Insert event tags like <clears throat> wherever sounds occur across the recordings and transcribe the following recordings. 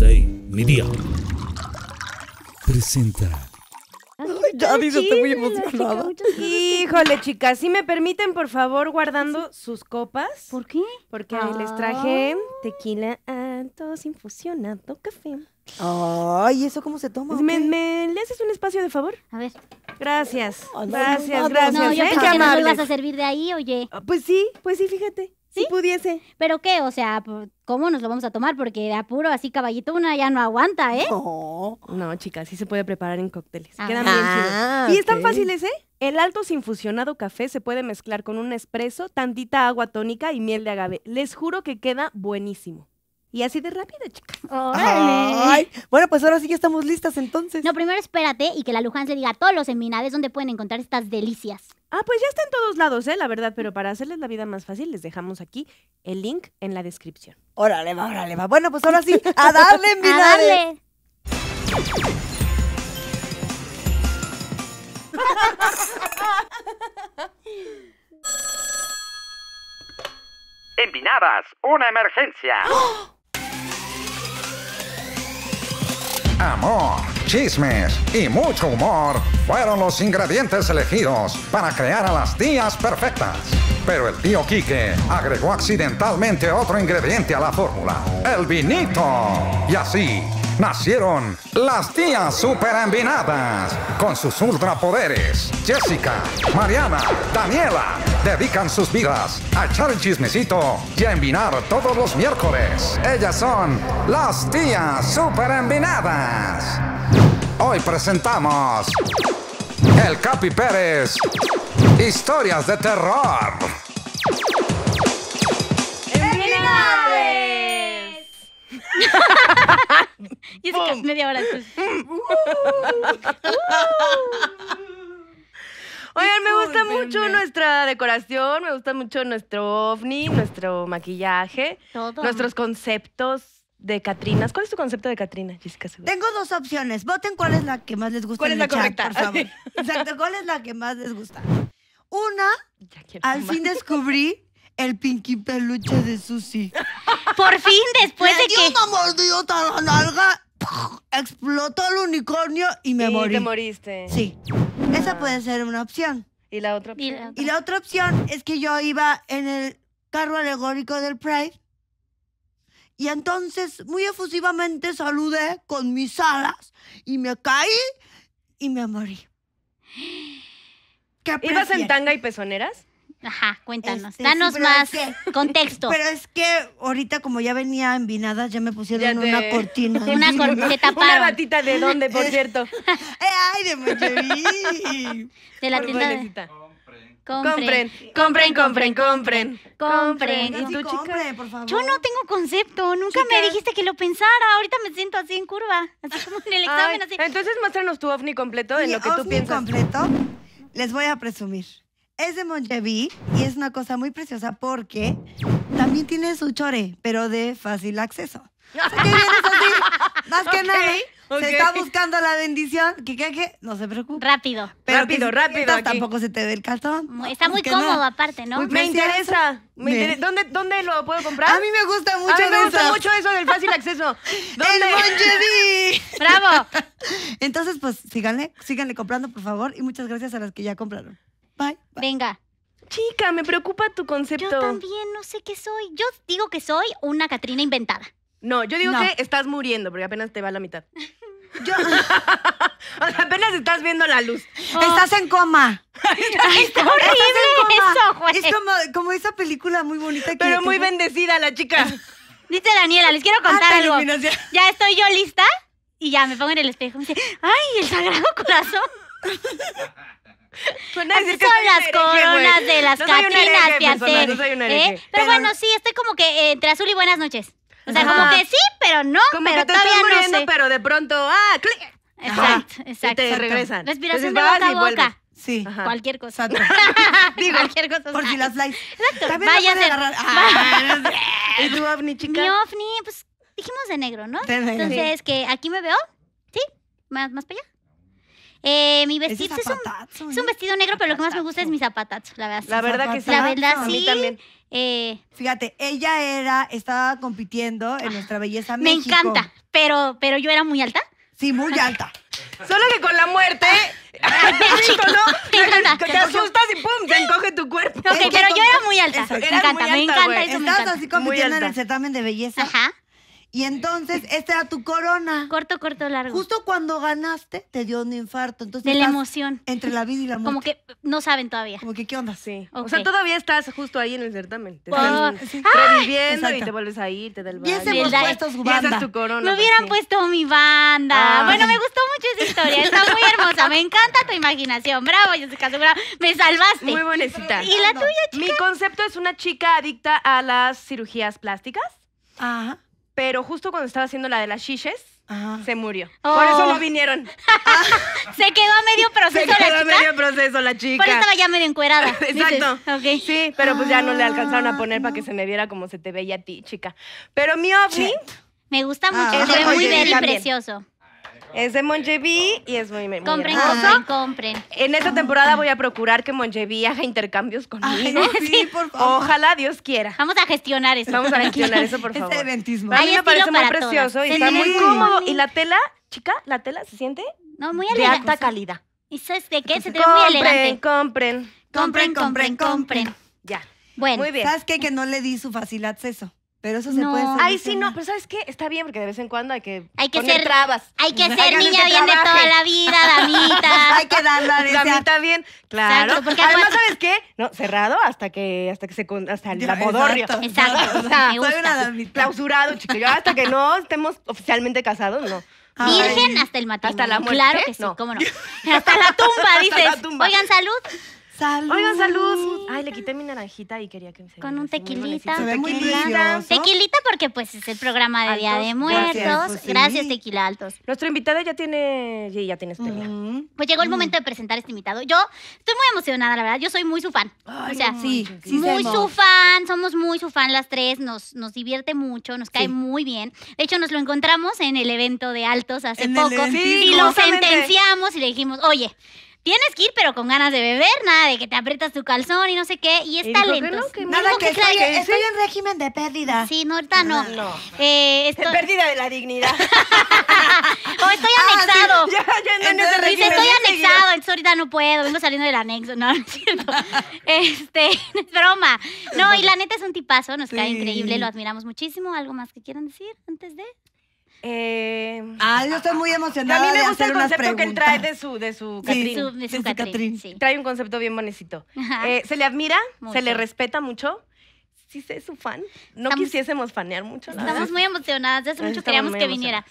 mi Media presenta. Ya, dice, estoy muy emocionada. Híjole, chicas, si me permiten, por favor, guardando sus copas. ¿Por qué? Porque les ah. traje tequila todos infusionado, café. Ay, ¿eso cómo se toma? Pues ¿Me, le haces un espacio de favor? A ver. Gracias. Gracias, gracias. no, yo ¿eh? que a servir de ahí, oye. Ah, pues sí, pues sí, fíjate. Si pudiese. ¿Pero qué? O sea, ¿cómo nos lo vamos a tomar? Porque de apuro así caballito una ya no aguanta, ¿eh? No, no chicas, sí se puede preparar en cócteles. Ah. Quedan bien chidos. Ah, y es tan fácil, ¿eh? El alto fusionado café se puede mezclar con un espresso, tantita agua tónica y miel de agave. Les juro que queda buenísimo. Y así de rápido, chicas. Ay, bueno, pues ahora sí ya estamos listas entonces. No, primero espérate y que la Luján se diga a todos los seminarios dónde pueden encontrar estas delicias. Ah, pues ya está en todos lados, ¿eh? La verdad, pero para hacerles la vida más fácil, les dejamos aquí el link en la descripción. Órale, va, órale, va. Bueno, pues ahora sí, <laughs> a darle, en A darle. una emergencia. <gasps> <gasps> ¡Ah! amor, chismes y mucho humor fueron los ingredientes elegidos para crear a las tías perfectas. Pero el tío Quique agregó accidentalmente otro ingrediente a la fórmula, el vinito. Y así, nacieron las tías super con sus ultrapoderes. Jessica, Mariana, Daniela dedican sus vidas a echar el chismecito y a envinar todos los miércoles. Ellas son las tías super envinadas. Hoy presentamos El Capi Pérez. Historias de terror. <laughs> y es que media hora. después <laughs> uh. <laughs> Oigan, me gusta mucho nuestra decoración, me gusta mucho nuestro ovni, nuestro maquillaje, nuestros conceptos de Catrinas. ¿Cuál es tu concepto de Catrina, Jessica? Tengo dos opciones. Voten cuál es la que más les gusta. ¿Cuál es la correcta? Exacto, ¿cuál es la que más les gusta? Una, al fin descubrí el Pinky Peluche de Susi. Por fin, después me de dio que... una mordidota a la nalga, explotó el unicornio y me y morí. moriste. Sí. Esa puede ser una opción. ¿Y la otra opción? Y la otra. opción es que yo iba en el carro alegórico del Pride y entonces muy efusivamente saludé con mis alas y me caí y me morí. ¿Qué ¿Ibas en tanga y pezoneras? Ajá, cuéntanos. Este, Danos más <laughs> contexto. Pero es que ahorita, como ya venía envinada, ya me pusieron una cortina. Una cortina, <laughs> Una batita de dónde, por cierto. <laughs> Eh, ¡Ay, de De la tienda. De... Compren, compren, compren, compren. Compren. ¿Y tú, Yo no tengo concepto. Nunca me dijiste que lo pensara. Ahorita me siento así en curva. Así como en el examen. Entonces, muéstranos tu ovni completo en lo que tú piensas. completo les voy a presumir es de Monjevi y es una cosa muy preciosa porque también tiene su chore, pero de fácil acceso. <laughs> más que nada. Se está buscando la bendición. ¿Qué, qué, no se preocupe. Rápido. rápido, rápido. Tampoco se te ve el calzón. está muy cómodo, aparte, ¿no? me interesa. ¿Dónde, ¿Dónde, lo puedo comprar? A mí me gusta mucho. eso. me gusta mucho eso del fácil acceso. <laughs> ¿Dónde? ¡Bravo! <laughs> Entonces, pues síganle, síganle comprando, por favor. Y muchas gracias a las que ya compraron. Venga. Chica, me preocupa tu concepto. Yo también no sé qué soy. Yo digo que soy una Catrina inventada. No, yo digo que estás muriendo porque apenas te va la mitad. <laughs> <laughs> apenas estás viendo la luz. Ah. Estás en coma. está horrible Es como, esa película muy bonita que Pero muy bendecida la chica. <laughs> Dice Daniela, les quiero contar ah, algo. Ya estoy yo lista y ya me pongo en el espejo. Me dice, ay, el sagrado corazón. Son Así son las coronas de las no Catrinas, pero, bueno, sí, estoy como que eh, entre azul y buenas noches. O sea, como que sí, pero no, como pero que te todavía muriendo, no pero de pronto, ah, clic. Exacto, exacto. Y te regresan. Respiración de boca a boca. Sí. Cualquier cosa. <laughs> Digo, cualquier cosa. Por si las likes. Exacto. Vaya a agarrar. <laughs> Ah, ¿Y tu ovni, chica? Mi ovni, pues dijimos de negro, ¿no? De Entonces, que aquí me veo, ¿sí? Más, más para allá. Eh, mi vestido es, un, ¿eh? vestido negro, pero lo que más me gusta es mis zapatazo, la verdad. La verdad que sí. La verdad sí. Ah, eh, Fíjate, ella era, estaba compitiendo en nuestra ah, belleza me México. Me encanta, pero, pero yo era muy alta. Sí, muy alta. Solo que con la muerte, ah, <laughs> ¿no? Te, <laughs> te asustas y pum, te encoge tu cuerpo. Ok, pero yo era muy alta. me, encanta, me encanta, y me encanta. así compitiendo en el certamen de belleza. Ajá. Y entonces, esta era tu corona. Corto, corto, largo. Justo cuando ganaste, te dio un infarto. Entonces, de la emoción. Entre la vida y la muerte. Como que no saben todavía. Como que, ¿qué onda? Sí. O sea, todavía estás justo ahí en el certamen. Te oh, reviviendo y te vuelves a ir, te da el baile. Y puesto su banda. Es tu corona. Me pues, hubieran puesto mi banda. Ah. Bueno, me gustó mucho esa historia. Está muy hermosa. Me encanta tu imaginación. Bravo, yo Jessica. Bravo. Me salvaste. Muy bonita. ¿Y la tuya, chica? Mi concepto es una chica adicta a las cirugías plásticas. Ajá pero justo cuando estaba haciendo la de las chiches, se murió. Por eso oh. no vinieron. <laughs> se quedó a medio <laughs> proceso. Se quedó la chica. medio proceso la chica. Por eso estaba ya medio encuerada. <laughs> Exacto. Sí, pero pues ya no le alcanzaron a ah. poner para que se me viera como se te veía a ti, chica. Pero mi ovni. Me gusta mucho, ah. se ve muy ver y precioso. Es de Monjevi y es muy, muy Compren, compren, compren. En esta temporada voy a procurar que Monjevi haga intercambios conmigo. sí, por <laughs> favor. Ojalá Dios quiera. Vamos a gestionar eso. Vamos a gestionar eso, por <laughs> favor. Este eventismo. A mí me parece muy precioso y está muy cómodo. Y la tela, chica, la tela se siente No, muy de alta calidad. ¿Y sabes de qué? Se te ve muy Compren, compren. Compren, compren, compren. Ya. Bueno, Muy bien. ¿Sabes qué? Que no le di su fácil acceso. Pero eso se puede hacer. Ay, sí, no, pero ¿sabes qué? Está bien porque de vez en cuando hay que hay que poner ser, trabas. Hay que ser niña bien de toda la vida, damita. <laughs> hay que darla de Damita bien, claro. Además, ¿sabes qué? No, cerrado hasta que hasta que se hasta el labodorrio. Exacto. <laughs> o sea, Clausurado, chiquillo, hasta que no estemos oficialmente casados, no. Virgen hasta el matrimonio. Hasta la muerte. Claro que sí, cómo no. <laughs> Hasta la tumba, dices. Hasta la tumba. Oigan, salud. ¡Salud! Oigan, salud. Ay, le quité mi naranjita y quería que me Con un tequilita. tequilita. tequilita porque pues es el programa de Día de Muertos. Gracias, pues, Tequila Altos. Nuestro invitado ya tiene, sí, ya tiene tequila. Mm-hmm. Pues llegó el mm. momento de presentar a este invitado. Yo estoy muy emocionada, la verdad. Yo soy muy su fan. o sea, sí, muy su fan. Somos muy su fan las tres. Nos, nos divierte mucho, nos cae muy bien. De hecho, nos lo encontramos en el evento de Altos hace Sí, poco. y lo sentenciamos y le dijimos, oye, tienes que ir, pero con ganas de beber, nada de que te aprietas tu calzón y no sé qué. Y está talento. no, nada que, estoy, en régimen de pérdida. Sí, no, ahorita no. no, ah, no. Eh, <laughs> Pérdida de la dignidad. <laughs> o estoy ah, anexado. <laughs> ya, ya no dice, estoy anexado, entonces ahorita no puedo, vengo saliendo del anexo. No, no entiendo. este, es broma. No, y la neta es un tipazo, nos queda cae increíble, lo admiramos muchísimo. ¿Algo más que quieran decir antes de...? Eh, ah, yo estoy muy emocionada. A mí me gusta el concepto que él trae de su, de su sí, Sí. Trae un concepto bien bonecito. Eh, se le admira, se le respeta mucho. Sí, es su fan. No quisiésemos fanear mucho. Estamos muy emocionadas. hace mucho queríamos que viniera.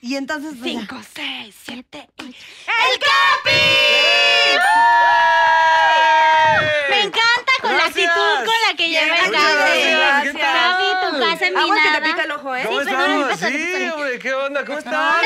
Y entonces. 5, pues, seis, siete, 8. ¡El Capi! Me encanta con la actitud con la que lleva Agua que te pica el ojo, ¿eh? ¿Cómo estamos? Sí, ¿qué onda? ¿Cómo estás?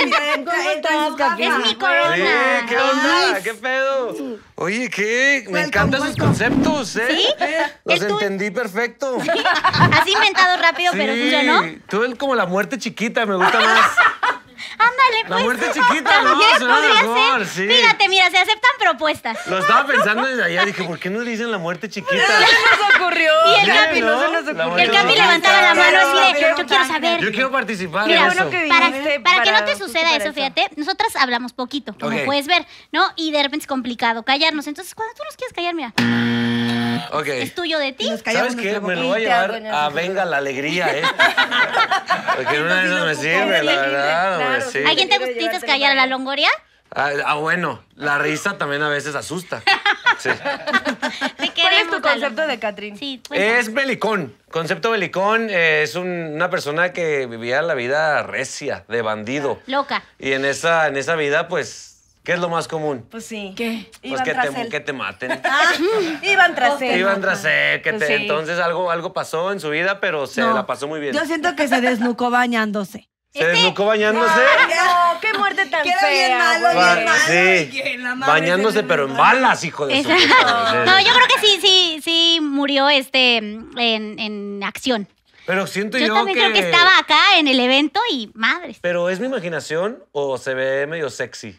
Es mi corona. Sí, ¿qué onda? ¿Qué pedo? Oye, ¿qué? Me encantan sus conceptos, ¿eh? ¿Sí? Eh, Los entendí perfecto. <laughs> Has inventado rápido, pero no Tú eres como la muerte chiquita, me gusta más. <laughs> Ándale, pues. La muerte chiquita, También <laughs> ¿no? podría ser. Fíjate, mira, se aceptan propuestas. Lo estaba pensando desde allá. Dije, ¿por qué no le dicen la muerte chiquita? Se nos ocurrió. Y el Capi, ¿no? se nos ocurrió. El Capi levantaba la mano así de, yo quiero saber. Yo quiero participar mira, en eso. Este, para, que no te suceda eso, fíjate, nosotras hablamos poquito, como puedes ver, ¿no? Y de repente es complicado callarnos. Entonces, cuando tú nos quieres callar, mira. <laughs> ¿Es tuyo de ti? ¿Sabes qué? Me lo voy a llevar a Venga la Alegría, ¿eh? <laughs> Porque una vez esas me sirve, la verdad. no ¿Alguien te gusta callar la longoria? Ah, ah, bueno, la risa también a veces asusta. <laughs> ¿Cuál es tu concepto de Catrín? Sí, es belicón. Concepto belicón eh, es una persona que vivía la vida recia, de bandido. Loca. Y en esa, en esa vida, pues, ¿Qué es lo más común? Pues sí. ¿Qué? Pues que te, que te, maten. <laughs> Ah, iban tras él. Iban tras él. Que pues te, Entonces algo, algo pasó en su vida, pero se la pasó muy bien. Yo siento que se desnucó bañándose. ¿Se desnucó bañándose? No, <laughs> qué muerte tan Queda fea. bien malo, bien malo. Sí. bañándose, pero en balas, hijo de su No, yo creo que sí, sí, sí murió este en, en acción. Pero siento yo, yo también creo que estaba acá en el evento y madre. Pero ¿es mi imaginación o se ve medio sexy?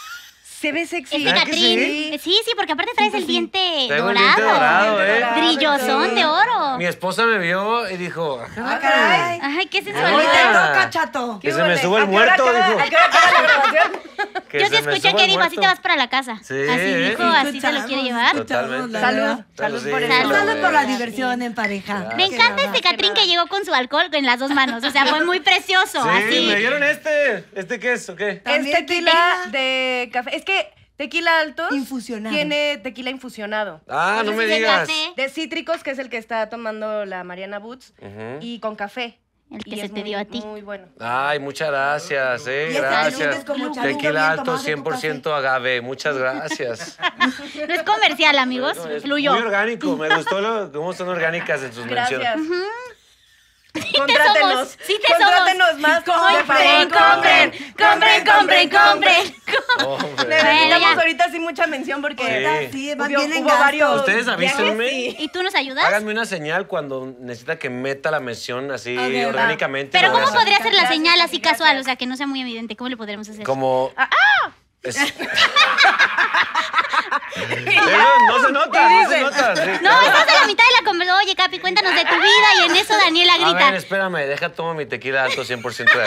Se ve sexy. este catrín Sí? sí? porque aparte traes el diente dorado. El ¿eh? Brillosón de oro. Mi esposa me vio y dijo, ah, ah, caray. Ay, qué sensualidad. eso toca, chato. Que se me sube el muerto, dijo. <laughs> Yo te escuché que dijo, así te vas para la casa. Sí. Así dijo, así se lo quiere llevar. Salud. Salud por Salud por la diversión en pareja. Me encanta este Catrín que llegó con su alcohol en las dos manos. O sea, fue muy precioso. Sí, me dieron este. ¿Este qué es o qué? Este tequila de café. Es que Tequila alto, tiene tequila infusionado. Ah, no me digas. De cítricos, que es el que está tomando la Mariana Boots, y con café. El que se te dio a ti. Muy bueno. Ay, muchas gracias, eh, gracias. Tequila alto, 100% agave, muchas gracias. <laughs> No es comercial, amigos. Fluyó. Muy orgánico, me gustó lo, cómo son orgánicas en sus menciones. Gracias. Contrátenos. Sí te contrátenos más. Compren, compren, compren, compren, compren. Necesitamos ahorita sí mucha mención porque sí. sí van bien en varios. Ustedes avísenme. ¿Y tú nos ayudas? Háganme una señal cuando necesita que meta la mención así orgánicamente. Pero ¿cómo podría hacer la señal así casual? O sea, que no sea muy evidente. ¿Cómo le podremos hacer? Como... ¡Ah! <laughs> no, se nota, no se nota. No, estás a la mitad de la conversación. Oye, Capi, cuéntanos de tu vida. Y en eso Daniela grita. A ver, espérame, deja tomar mi tequila alto 100% de Perfecto,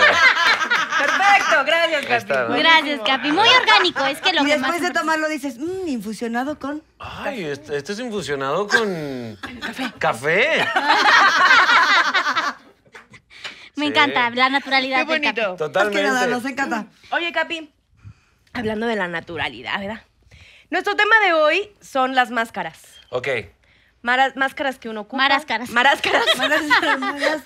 gracias, Capi. Gracias, Capi. Muy orgánico, es que lo y después de tomarlo dices, mmm, infusionado con... Ay, esto este es infusionado con... Café. Café. <laughs> Me encanta la naturalidad. Qué bonito. Capi. Totalmente. Es que nada, nos encanta. Oye, Capi, hablando de la naturalidad, ¿verdad? Nuestro tema de hoy son las máscaras. Ok. máscaras que uno ocupa. Maráscaras. Maráscaras.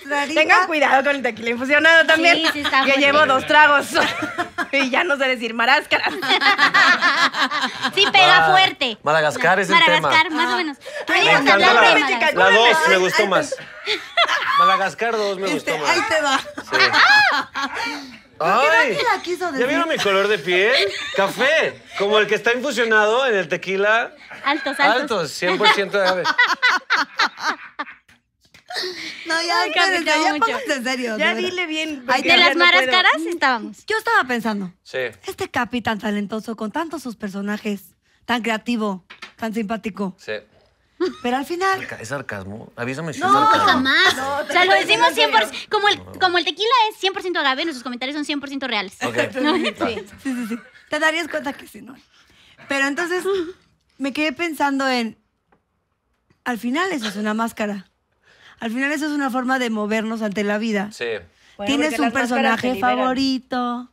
<laughs> Tengan cuidado con el tequila infusionado también. Sí, sí está Yo llevo dos tragos <laughs> y ya no sé decir maráscaras. <laughs> Sí, pega fuerte. Madagascar es el tema. Madagascar, más o menos. la, dos me gustó más. Madagascar dos me este, gustó más. Ahí te va. ¡Ay! ¿Ya vieron mi color de piel? Café, como el que está infusionado en el tequila. Altos, altos. 100% de ave. No, ya, Ay, ya, en serio. Ya de dile bien. de las maras caras estábamos. Yo estaba pensando, Sí. este Capi tan talentoso, con tantos sus personajes, tan creativo, tan simpático, Sí. Pero al final... ¿Es sarcasmo? Avísame si no, es sarcasmo. No, jamás. o sea, lo decimos 100%... Como el, como el tequila es 100% agave, nuestros comentarios son 100% reales. Ok. <laughs> Sí, sí, sí, Te darías cuenta que sí, ¿no? Pero entonces me quedé pensando en... Al final eso es una máscara. Al final eso es una forma de movernos ante la vida. Sí. Tienes un personaje favorito,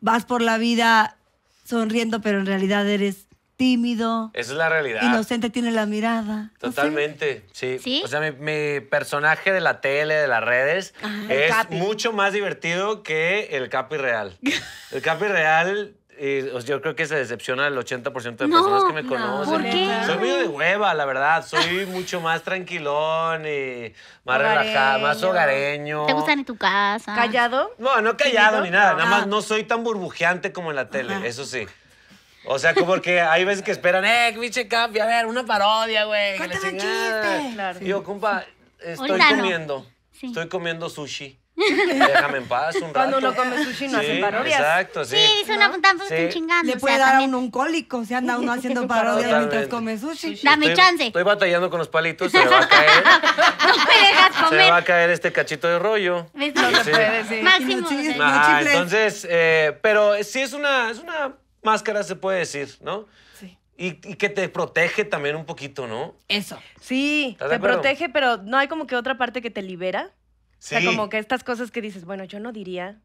vas por la vida sonriendo, pero en realidad eres tímido. Esa es la realidad. Inocente tiene la mirada. Totalmente, sí. O sea, mi, personaje de la tele, de las redes, ah, es mucho más divertido que el Capi Real. <laughs> el Capi Real eh, yo creo que se decepciona el 80% de personas que me conocen. Soy medio de hueva, la verdad. Soy mucho más tranquilón y más relajado, más hogareño. ¿Te gusta en tu casa? ¿Callado? No, no callado ni nada. Nada ah. más no soy tan burbujeante como en la tele, eso sí. O sea, como que hay veces que esperan, eh, biche, Capi, a ver, una parodia, güey. Cuéntame un chiste. Claro. Y yo, compa, estoy comiendo. Estoy comiendo sushi. <laughs> Déjame en paz un rato. Cuando uno come sushi no sí, hacen parodias. Exacto, sí. Sí, una no, tampoco pues, sí. chingando. Le puede dar a uno un cólico si anda uno haciendo <laughs> parodia mientras come sushi. Dame chance. Estoy batallando con los palitos, se me va a caer. <laughs> no me dejas comer. Se me va a caer este cachito de rollo. No puede, Máximo. Ah, entonces, eh, pero sí es una, es una máscara se puede decir, ¿no? Sí. Y, que te protege también un poquito, ¿no? Eso. Sí, te protege, pero no hay como que otra parte que te libera. Sí. O sea, como que estas cosas que dices, bueno, yo no diría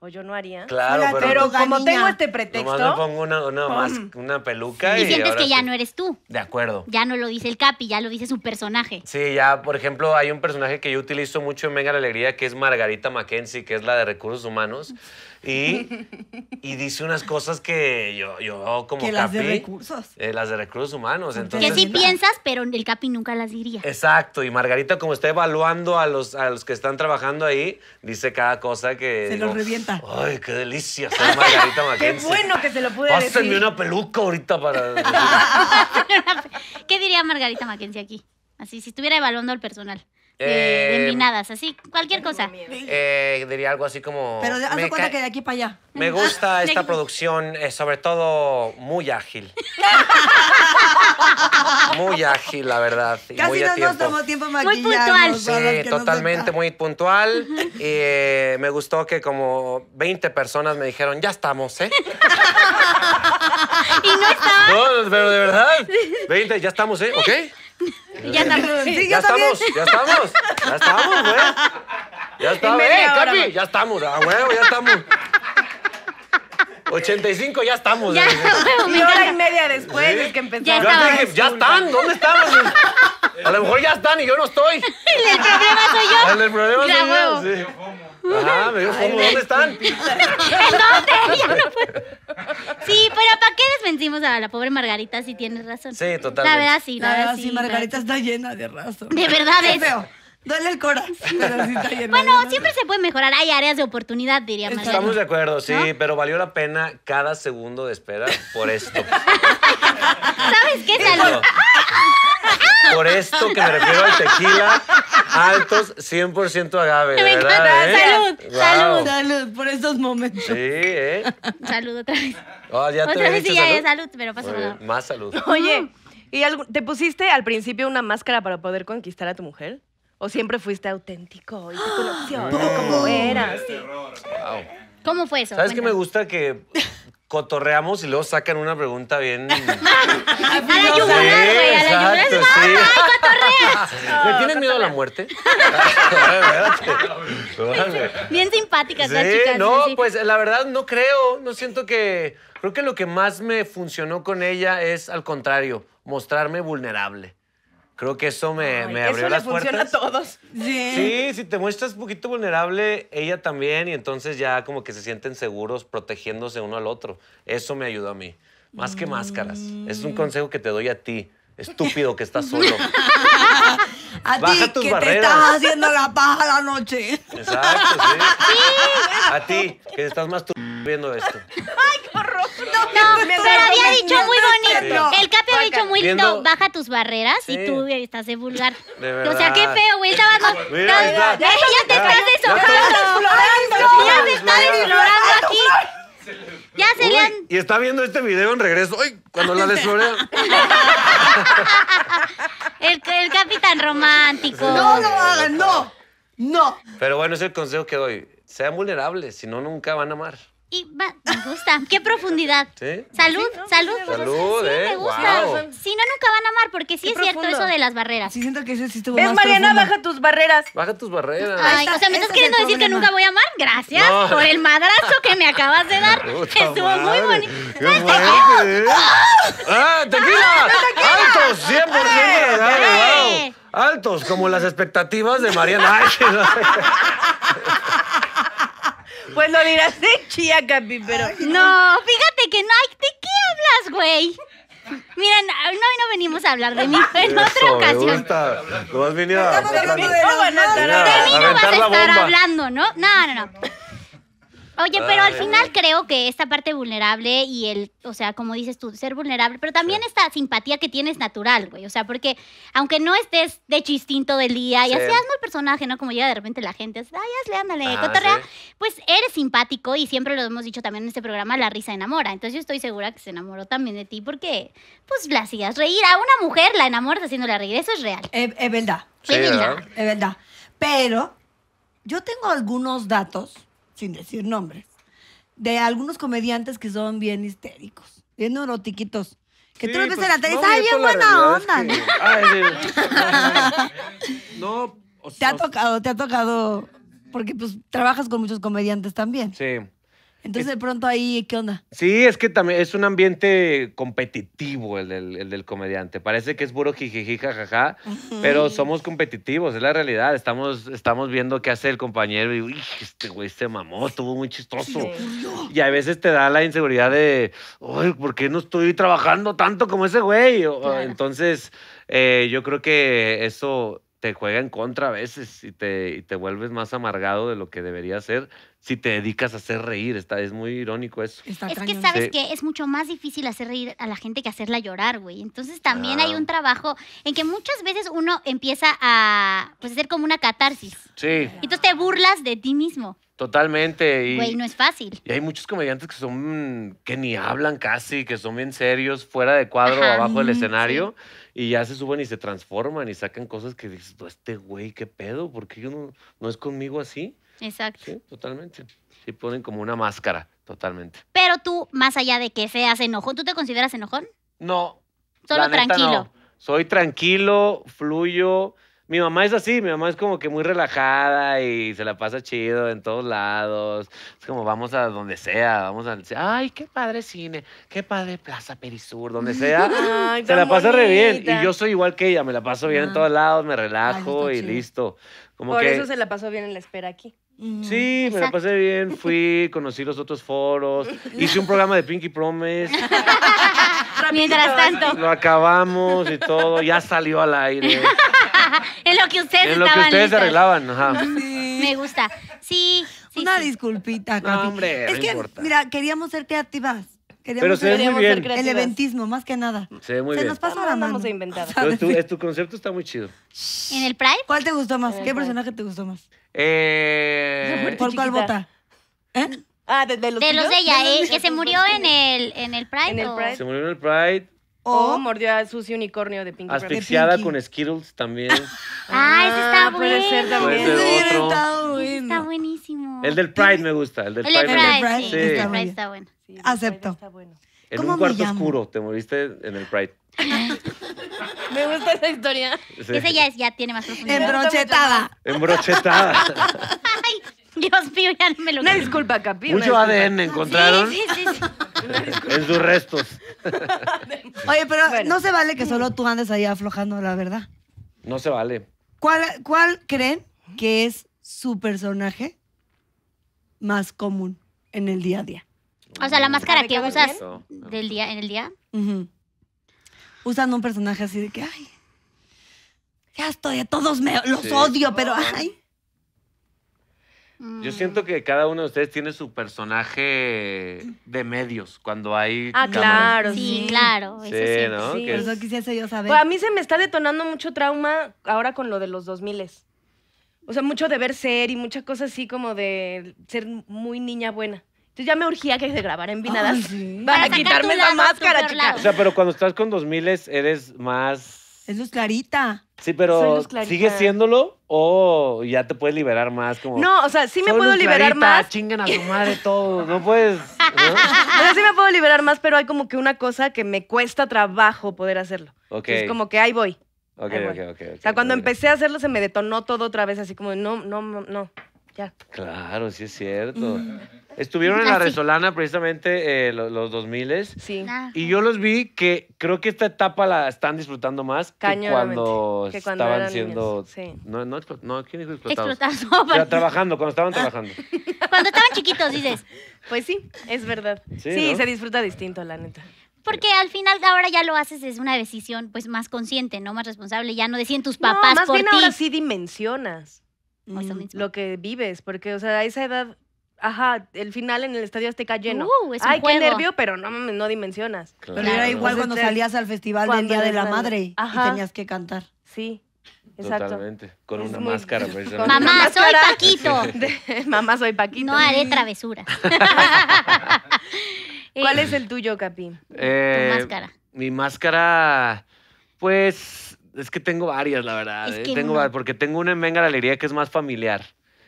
o yo no haría. Claro, pero, como tengo este pretexto. Nomás me pongo una, una, una peluca y. Y sientes que ya no eres tú. De acuerdo. Ya no lo dice el Capi, ya lo dice su personaje. Sí, ya, por ejemplo, hay un personaje que yo utilizo mucho en Venga la Alegría que es Margarita Mackenzie, que es la de recursos humanos. Y, <laughs> y dice unas cosas que yo, yo como que las Capi, de recursos. Eh, las de recursos humanos. Entonces, que sí piensas, pero el Capi nunca las diría. Exacto. Y Margarita, como está evaluando a los, a los que están trabajando ahí, dice cada cosa que. Se lo los revienta. Ay, qué delicia soy Margarita <laughs> Mackenzie. Qué bueno que se lo pude decir. decir. una peluca ahorita para. <laughs> ¿Qué diría Margarita Mackenzie aquí? Así, si estuviera evaluando al personal. Eh, eh, Envinadas, así, cualquier cosa. Eh, diría algo así como... Pero hazme cuenta que de aquí para allá. Me gusta ah, esta producción, eh, sobre todo muy ágil. <laughs> muy ágil, la verdad. Casi no nos tiempo. tomó tiempo maquillarnos. puntual. Sí, totalmente, muy puntual. Y me gustó que como 20 personas me dijeron, ya estamos, ¿eh? <laughs> y no estaban. No, pero de verdad. 20, ya estamos, ¿eh? ¿Ok? ya eh, estamos. ya, estamos, ya estamos. Ya estamos, Ya estamos. ¡Eh, Capi! Ya estamos, a huevo, ya estamos. 85 ya estamos. Ya, eh. huevo, y hora y media después Ya que empezamos. ya están, ¿dónde estamos? A lo mejor ya están y yo no estoy. El problema soy yo. El problema soy yo, sí. Ah, me dio ¿Dónde están? ¿En <laughs> dónde? Ya no Sí, pero ¿para qué desvencimos a la pobre Margarita si tienes razón? Sí, totalmente. La verdad sí, la, verdad, sí. Margarita está llena de razón. De verdad es. Dale el corazón. bueno, siempre se puede mejorar. Hay áreas de oportunidad, diría María. Estamos de acuerdo, sí, pero valió la pena cada segundo de espera por esto. ¿Sabes qué, Salud? Por <laughs> esto que me refiero al tequila, altos 100% agave. Me ¿verdad, encanta. ¿Eh? Salud, salud, salud, por estos momentos. Sí, ¿eh? Salud otra vez. Ah, ya otra te vez sí, ya salud? salud, pero pasa nada. Más salud. Oye, ¿y te pusiste al principio una máscara para poder conquistar a tu mujer? ¿O siempre fuiste auténtico y te conoció eras? ¿Cómo fue eso? ¿Sabes qué me gusta que cotorreamos y luego sacan una pregunta bien... A la yugular, güey, a la yugular. tienes miedo a la <laughs> muerte? <laughs> Bien simpáticas las chicas. no, pues la verdad no creo, no siento que... Creo que lo que más me funcionó con ella es, al contrario, mostrarme vulnerable. Creo que eso me, me abrió eso las funciona a todos. Sí. sí, si te muestras un poquito vulnerable, ella también, y entonces ya como que se sienten seguros protegiéndose uno al otro. Eso me ayudó a mí. Más que máscaras. Es un mm. consejo que te doy a ti estúpido que estás solo. <laughs> A ti, que te estás haciendo la paja la noche. Exacto, sí. A ti, que estás más <laughs> viendo esto. Ay, qué horror. No, me pero había dicho muy bonito. El Capi ha dicho muy lindo, baja tus barreras y tú estás de vulgar. O sea, qué feo, güey. Estaba no, Mira, Ya, te estás Ya, Ya, aquí. Ya se Y está viendo este video en regreso. ¡Ay! Cuando la desfloré. <laughs> el, el capitán romántico. No lo hagan, no. No. Pero bueno, es el consejo que doy. Sean vulnerables, si no, nunca van a amar y va, me gusta. ¡Qué profundidad! ¿Sí? Salud, salud. Sí, salud, sí, me ¿eh? gusta. Si no, nunca van a amar, porque sí es cierto eso de las barreras. Sí, siento que eso sí estuvo Es más Mariana, baja tus barreras. Baja tus barreras. Ay, o sea, ¿me estás queriendo decir que nunca voy a amar? Gracias por el madrazo que me acabas de <laughs> dar. estuvo madre. muy bonito. ¿eh? ¡Ah! fuerte! ¡Ah, tequila! ¡Ah, ¡Altos! 100% ¡Eh, ¡Altos! Como las expectativas de Mariana. Pues lo dirás de chía, Capi, pero. No, fíjate que no hay. ¿De qué hablas, güey? Miren, hoy no venimos a hablar de mí, en otra ocasión. gusta. has venido a... De mí no vas a estar hablando, ¿no? No, no, no. Oye, pero al final creo que esta parte vulnerable y el, o sea, como dices tú, ser vulnerable, pero también esta simpatía que tienes natural, güey. O sea, porque aunque no estés de chistín todo el día y así hazme el personaje, ¿no? Como llega de repente la gente, así, ay, hazle, ándale, ah, cotorrea. Pues eres simpático y siempre lo hemos dicho también en este programa, la risa enamora. Entonces yo estoy segura que se enamoró también de ti porque, pues, la hacías reír. A una mujer la enamoras haciéndola reír, eso es real. Es, verdad. es verdad. Es verdad. Pero yo tengo algunos datos sin decir nombres, de algunos comediantes que son bien histéricos, bien neurotiquitos. Que tú lo ves en pues, la tele ¡ay, bien buena onda! no, <laughs> ¿Te ha tocado, te ha tocado, porque pues trabajas con muchos comediantes también. Sí. Entonces, de pronto ahí, ¿qué onda? Sí, es que también es un ambiente competitivo el del, comediante. Parece que es puro jijiji, jajaja, pero somos competitivos, es la realidad. Estamos, estamos viendo qué hace el compañero y, uy, este güey se mamó, estuvo muy chistoso. Y a veces te da la inseguridad de, uy, ¿por qué no estoy trabajando tanto como ese güey? Entonces, eh, yo creo que eso te juega en contra a veces y te, y te vuelves más amargado de lo que debería ser si te dedicas a hacer reír. es muy irónico eso. es que sabes que es mucho más difícil hacer reír a la gente que hacerla llorar, güey. Entonces también hay un trabajo en que muchas veces uno empieza a pues hacer como una catarsis. Sí. Y Entonces te burlas de ti mismo. Totalmente. güey, no es fácil. Y hay muchos comediantes que son que ni hablan casi, que son bien serios, fuera de cuadro, abajo del escenario, y ya se suben y se transforman y sacan cosas que dices, este güey, qué pedo, porque yo no, no es conmigo así. Exacto. Sí, totalmente. Se ponen como una máscara, totalmente. Pero tú, más allá de que seas enojón, ¿tú te consideras enojón? No. Solo tranquilo. Soy tranquilo, fluyo. Mi mamá es así, mi mamá es como que muy relajada y se la pasa chido en todos lados. Es como vamos a donde sea, vamos a... Ay, qué padre cine, qué padre Plaza Perisur, donde sea. <laughs> se la pasa re bien. Y yo soy igual que ella, me la paso bien en todos lados, me relajo y listo. Como Por eso se la pasó bien en la espera aquí. Sí, me lo pasé bien, fui, conocí los otros foros, hice un programa de Pinky Promise. <laughs> Mientras tanto. Lo acabamos y todo, ya salió al aire. <laughs> en lo que ustedes En lo que ustedes arreglaban, ajá. Me gusta. Sí. Una disculpita, hombre, es que, mira, queríamos ser creativas. Queríamos Pero se ve muy bien. El eventismo, más que nada. Se ve muy bien. Se nos pasa la mano. a inventar. Pero tu, <laughs> tu, concepto está muy chido. ¿En el Pride? ¿Cuál te gustó más? ¿Qué eh, personaje te gustó más? Eh, ¿Por cuál vota? ¿Eh? Ah, de, los, de, los ella, el eh, que se murió en el, en el Pride. Se murió en el Pride. O, mordió a Susi Unicornio de Pinky Asfixiada con Skittles también. <laughs> ah, ese está bueno. Ah, puede ser también. Está, buenísimo. El del Pride me gusta. El del el Pride, Pride, del Pride está bueno. Acepto. está bueno. En un cuarto oscuro te moriste en el Pride. <laughs> Me gusta esa historia. Esa ya, es, ya tiene más profundidad. Embrochetada. Embrochetada. <laughs> Ay, Dios mío, ya no me lo Una disculpa, Capi. Mucho ADN encontraron. Sí, sí, sí. en sus restos. <laughs> Oye, pero no se vale que solo tú andes ahí aflojando, la verdad. No se vale. ¿Cuál, cuál creen que es su personaje más común en el día a día? O sea, la máscara que usas del día, en el día. Usando un personaje así de que, ay, ya estoy, de todos me, los odio, pero ay. Yo siento que cada uno de ustedes tiene su personaje de medios cuando hay. Ah, claro, sí, claro. Eso sí, ¿no? eso quisiese yo saber. Pues a mí se me está detonando mucho trauma ahora con lo de los 2000 O sea, mucho deber ser y muchas cosas así como de ser muy niña buena ya me urgía que se grabara en Vinadas para, quitarme la máscara, chica. O sea, pero cuando estás con dos miles eres más... Es luz clarita. Sí, pero ¿sigue siéndolo o ya te puedes liberar más? Como, no, o sea, sí me puedo liberar clarita, más. Chingan a tu madre todo, no puedes. <laughs> O sea, sí me puedo liberar más, pero hay como que una cosa que me cuesta trabajo poder hacerlo. Ok. Es como que ahí voy. Ok, ok, ok, O sea, cuando empecé a hacerlo se me detonó todo otra vez, así como, no, no, no, ya. Claro, sí es cierto. Estuvieron en la Resolana precisamente eh, los, 2000 Sí. Y yo los vi que creo que esta etapa la están disfrutando más que cuando estaban siendo. sí. No, no, no, ¿quién dijo explotados? O trabajando, cuando estaban ah. trabajando. <laughs> Cuando estaban chiquitos, dices. Pues sí, es verdad. Sí, se disfruta distinto, la neta. Porque al final ahora ya lo haces, es una decisión pues más consciente, ¿no? Más responsable. Ya no decían tus No, papás más bien ahora sí dimensionas mm, lo que vives, porque, o sea, a esa edad Ajá, el final en el Estadio Azteca lleno. Uh, es Ay, qué nervio, pero no no dimensionas. Pero era igual cuando salías al festival del Día de la Madre y tenías que cantar. Sí, exacto. Totalmente. Con una máscara, <laughs> Mamá, soy Paquito. <laughs> Mamá, soy Paquito. No haré travesura. <laughs> ¿Cuál es el tuyo, Capi? Eh, máscara? Mi máscara, pues, es que tengo varias, la verdad. Eh. tengo porque tengo una en Venga la Alegría que es más familiar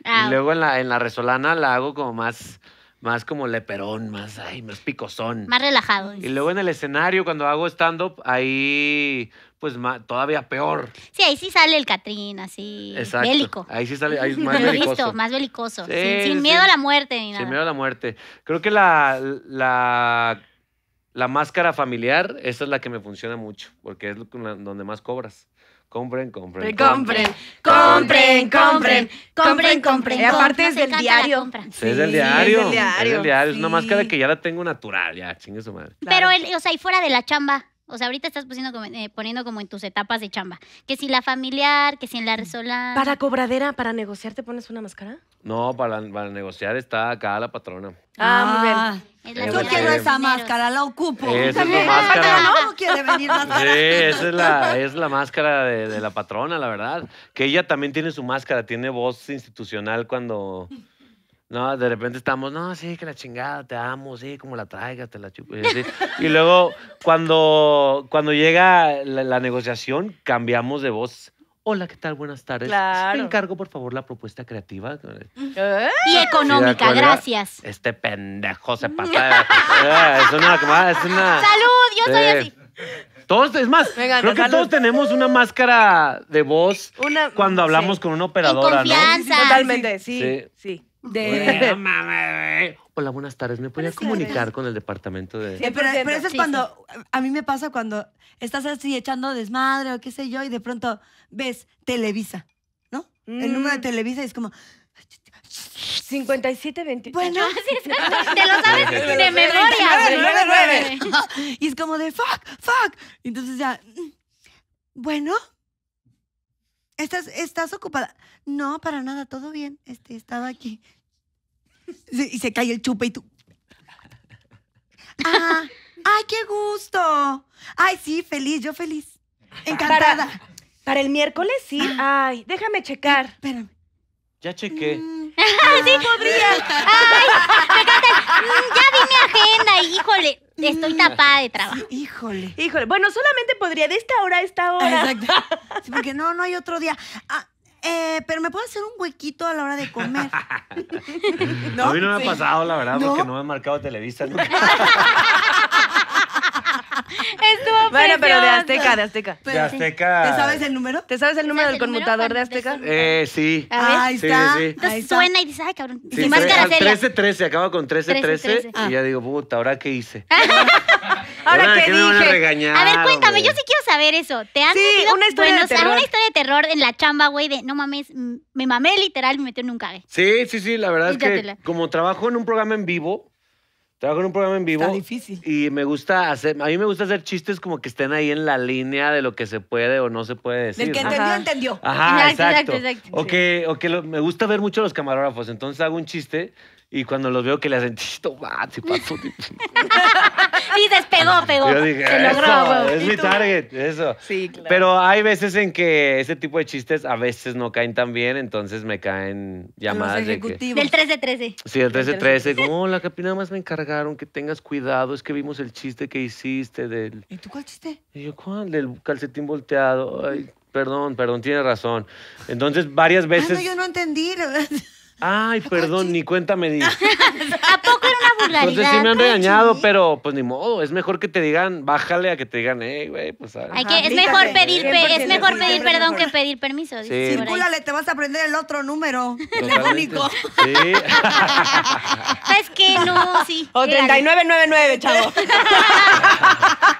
y ah, luego en la, en la resolana la hago como más, más como leperón, más, ay, más picosón. Más relajado. Y luego en el escenario, cuando hago stand-up, ahí, pues todavía peor. Sí, ahí sí sale el Catrín, así, Exacto. Ahí sí sale, ahí es más <laughs> belicoso. más belicoso, sin, miedo a la muerte Sin miedo a la muerte. Creo que la, la, la máscara familiar, esa es la que me funciona mucho, porque es donde más cobras. Compren, compren. Compren, compren, compren, compren, compren. Y aparte es del diario. Es del diario. Es del diario. Es una máscara que ya la tengo natural, ya, chingue su madre. Pero, o sea, y fuera de la chamba. O sea, ahorita estás eh, poniendo como, en tus etapas de chamba. Que si la familiar, que si en la resola. ¿Para cobradera, para negociar, te pones una máscara? No, para, para negociar está acá la patrona. Ah, muy bien. Ah. Yo quiero esa máscara, la ocupo. Esa es la máscara. <laughs> No, quiere venir la Sí, esa es la, máscara de la patrona, la verdad. Que ella también tiene su máscara, tiene voz institucional cuando no, de repente estamos, no, sí, que la chingada, te amo, sí, como la traigas, te la chupo. Y, luego, cuando, cuando llega la, negociación, cambiamos de voz. Hola, ¿qué tal? Buenas tardes. Te encargo, por favor, la propuesta creativa. ¿Eh? Y económica, gracias. Este pendejo se pasa. es una, ah, es una... ¡Salud! Yo soy así. Todos, es más, creo que todos tenemos una máscara de voz cuando hablamos con un operador confianza. Totalmente, sí. sí. De... <laughs> Hola, buenas tardes. ¿Me podría comunicar con el departamento de...? pero, eso es cuando... A mí me pasa cuando estás así echando desmadre o qué sé yo y de pronto ves Televisa, ¿no? El mm. número de Televisa y es como... 5720. Bueno, ah, <laughs> te lo sabes <laughs> de memoria. Y es como de fuck, fuck. Entonces ya, mm, bueno, ¿Estás, estás ocupada? No, para nada, todo bien. Este, estaba aquí. Y se cae el chupe y tú. Ah, ¡Ay, qué gusto! ¡Ay, sí, feliz! Yo feliz. Encantada. Para, el miércoles, sí. Ah. Ay, déjame checar. Espérame. Ya chequé. Mm. <laughs> sí, podría. Ay, Estoy tapada de trabajo. híjole. Híjole. Bueno, solamente podría de esta hora a esta hora. Ah, exacto. <laughs> porque no, no hay otro día. Ah, eh, pero me puedo hacer un huequito a la hora de comer. <laughs> A mí no me ha pasado, la verdad, porque no me ha marcado Televisa <laughs> Estuvo Bueno, pero de Azteca, de Azteca. De Azteca. ¿Te sabes el número? ¿Te sabes el número del conmutador de Azteca? Eh, sí. Ahí está. Entonces suena y dice, ay, cabrón. Sí, y más que 13 acaba con 13 13, y ya digo, puta, ahora qué hice? <laughs> ¿Ahora <laughs> qué a dije? A ver, cuéntame, yo sí quiero saber eso. ¿Te han Sí, una historia de terror. historia de terror en la chamba, güey, de no mames, me mamé literal, me metió en un cague? Sí, sí, sí, la verdad es que como trabajo en un programa en vivo, Trabajo en un programa en vivo. Está difícil. Y me gusta hacer, a mí me gusta hacer chistes como que estén ahí en la línea de lo que se puede o no se puede decir. Del que entendió, entendió. Ajá, exacto. o que, me gusta ver mucho los camarógrafos, entonces hago un chiste y cuando los veo que le hacen, chistes, <laughs> va, y despegó, pegó. Yo dije, es mi target, eso. Sí, claro. Pero hay veces en que ese tipo de chistes a veces no caen tan bien, entonces me caen llamadas de que... Del 3 13. Sí, el 13 de 13. Como, hola, capina nada más me encargaron que tengas cuidado. Es que vimos el chiste que hiciste del... ¿Y tú cuál chiste? Y yo, ¿cuál? Del calcetín volteado. Ay, perdón, perdón, tiene razón. Entonces, varias veces... Ah, no, yo no entendí. Ay, perdón, ni cuenta me di. <laughs> ¿A poco era una vulgaridad? Entonces sí me han regañado, pero pues ni modo. Es mejor que te digan, bájale a que te digan, eh, güey, pues a ah". ver. es mejor pedir, es mejor pedir perdón que pedir permiso. dice te vas a aprender el otro número. el único Sí. <laughs> <laughs> Es que no, sí. O 3999, chavo.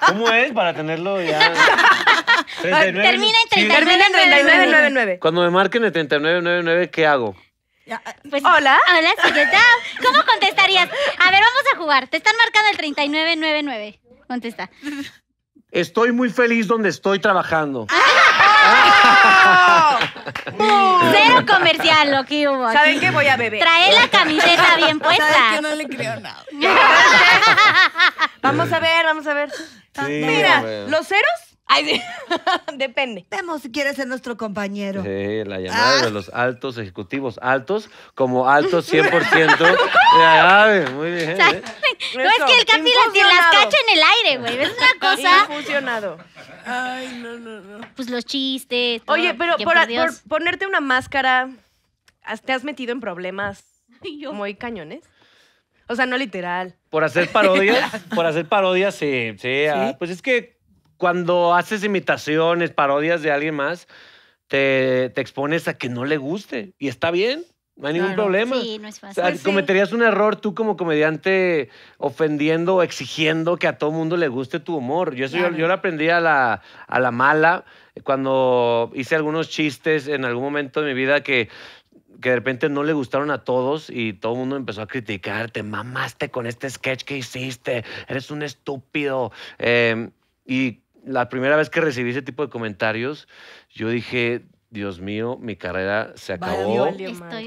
¿Cómo es para tenerlo ya? Termina en 39. Termina en 3999. Cuando me marquen el 3999, ¿qué hago? Eh, pues, hola. Hola, ¿Cómo contestarías? A ver, vamos a jugar. Te están marcando el 3999. Contesta. Estoy muy feliz donde estoy trabajando. Ah, <laughs> oh. Oh. Cero comercial lo que hubo. ¿Saben qué voy a beber? Trae la camiseta bien <laughs> puesta. no le creo nada. <laughs> vamos a ver, vamos a ver. Mira, los ceros Ay, <laughs> Depende. Vemos si quieres ser nuestro compañero. Sí, la ah. llamada de los altos ejecutivos. Altos como altos 100%. <laughs> muy bien. ¿eh? <laughs> No es que el Capi las cacha en el aire, güey. Es una cosa. funcionado. Ay, no, no, no. Pues los chistes. Oye, pero por, ponerte una máscara, ¿te has metido en problemas como hay cañones? O sea, no literal. Por hacer parodias, por hacer parodias, sí, sí, ah, pues es que cuando haces imitaciones, parodias de alguien más, te, expones a que no le guste. Y está bien, no hay ningún problema. Sí, no es fácil. Pues cometerías un error tú como comediante ofendiendo o exigiendo que a todo mundo le guste tu humor. Yo, eso yo, lo aprendí a la, a la mala cuando hice algunos chistes en algún momento de mi vida que de repente no le gustaron a todos y todo el mundo empezó a criticarte. mamaste con este sketch que hiciste, eres un estúpido. Em, y la primera vez que recibí ese tipo de comentarios, yo dije, Dios mío, mi carrera se acabó.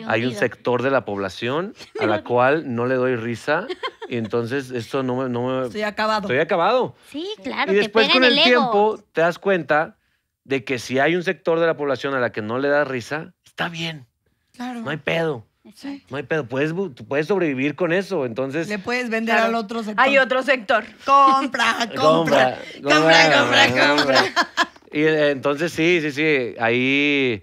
Hay un sector de la población a la <laughs> cual no le doy risa. Y entonces esto no me, no Estoy acabado. Estoy acabado. Sí, claro. Y después con el, el tiempo te das cuenta de que si hay un sector de la población a la que no le da risa, está bien. Claro. No hay pedo. Sí. No hay puedes, tú puedes sobrevivir con eso, entonces... Le puedes vender al otro sector. Hay otro sector. compra, <laughs> compra, compra. compra, compra. Y eh, entonces sí, sí, sí, ahí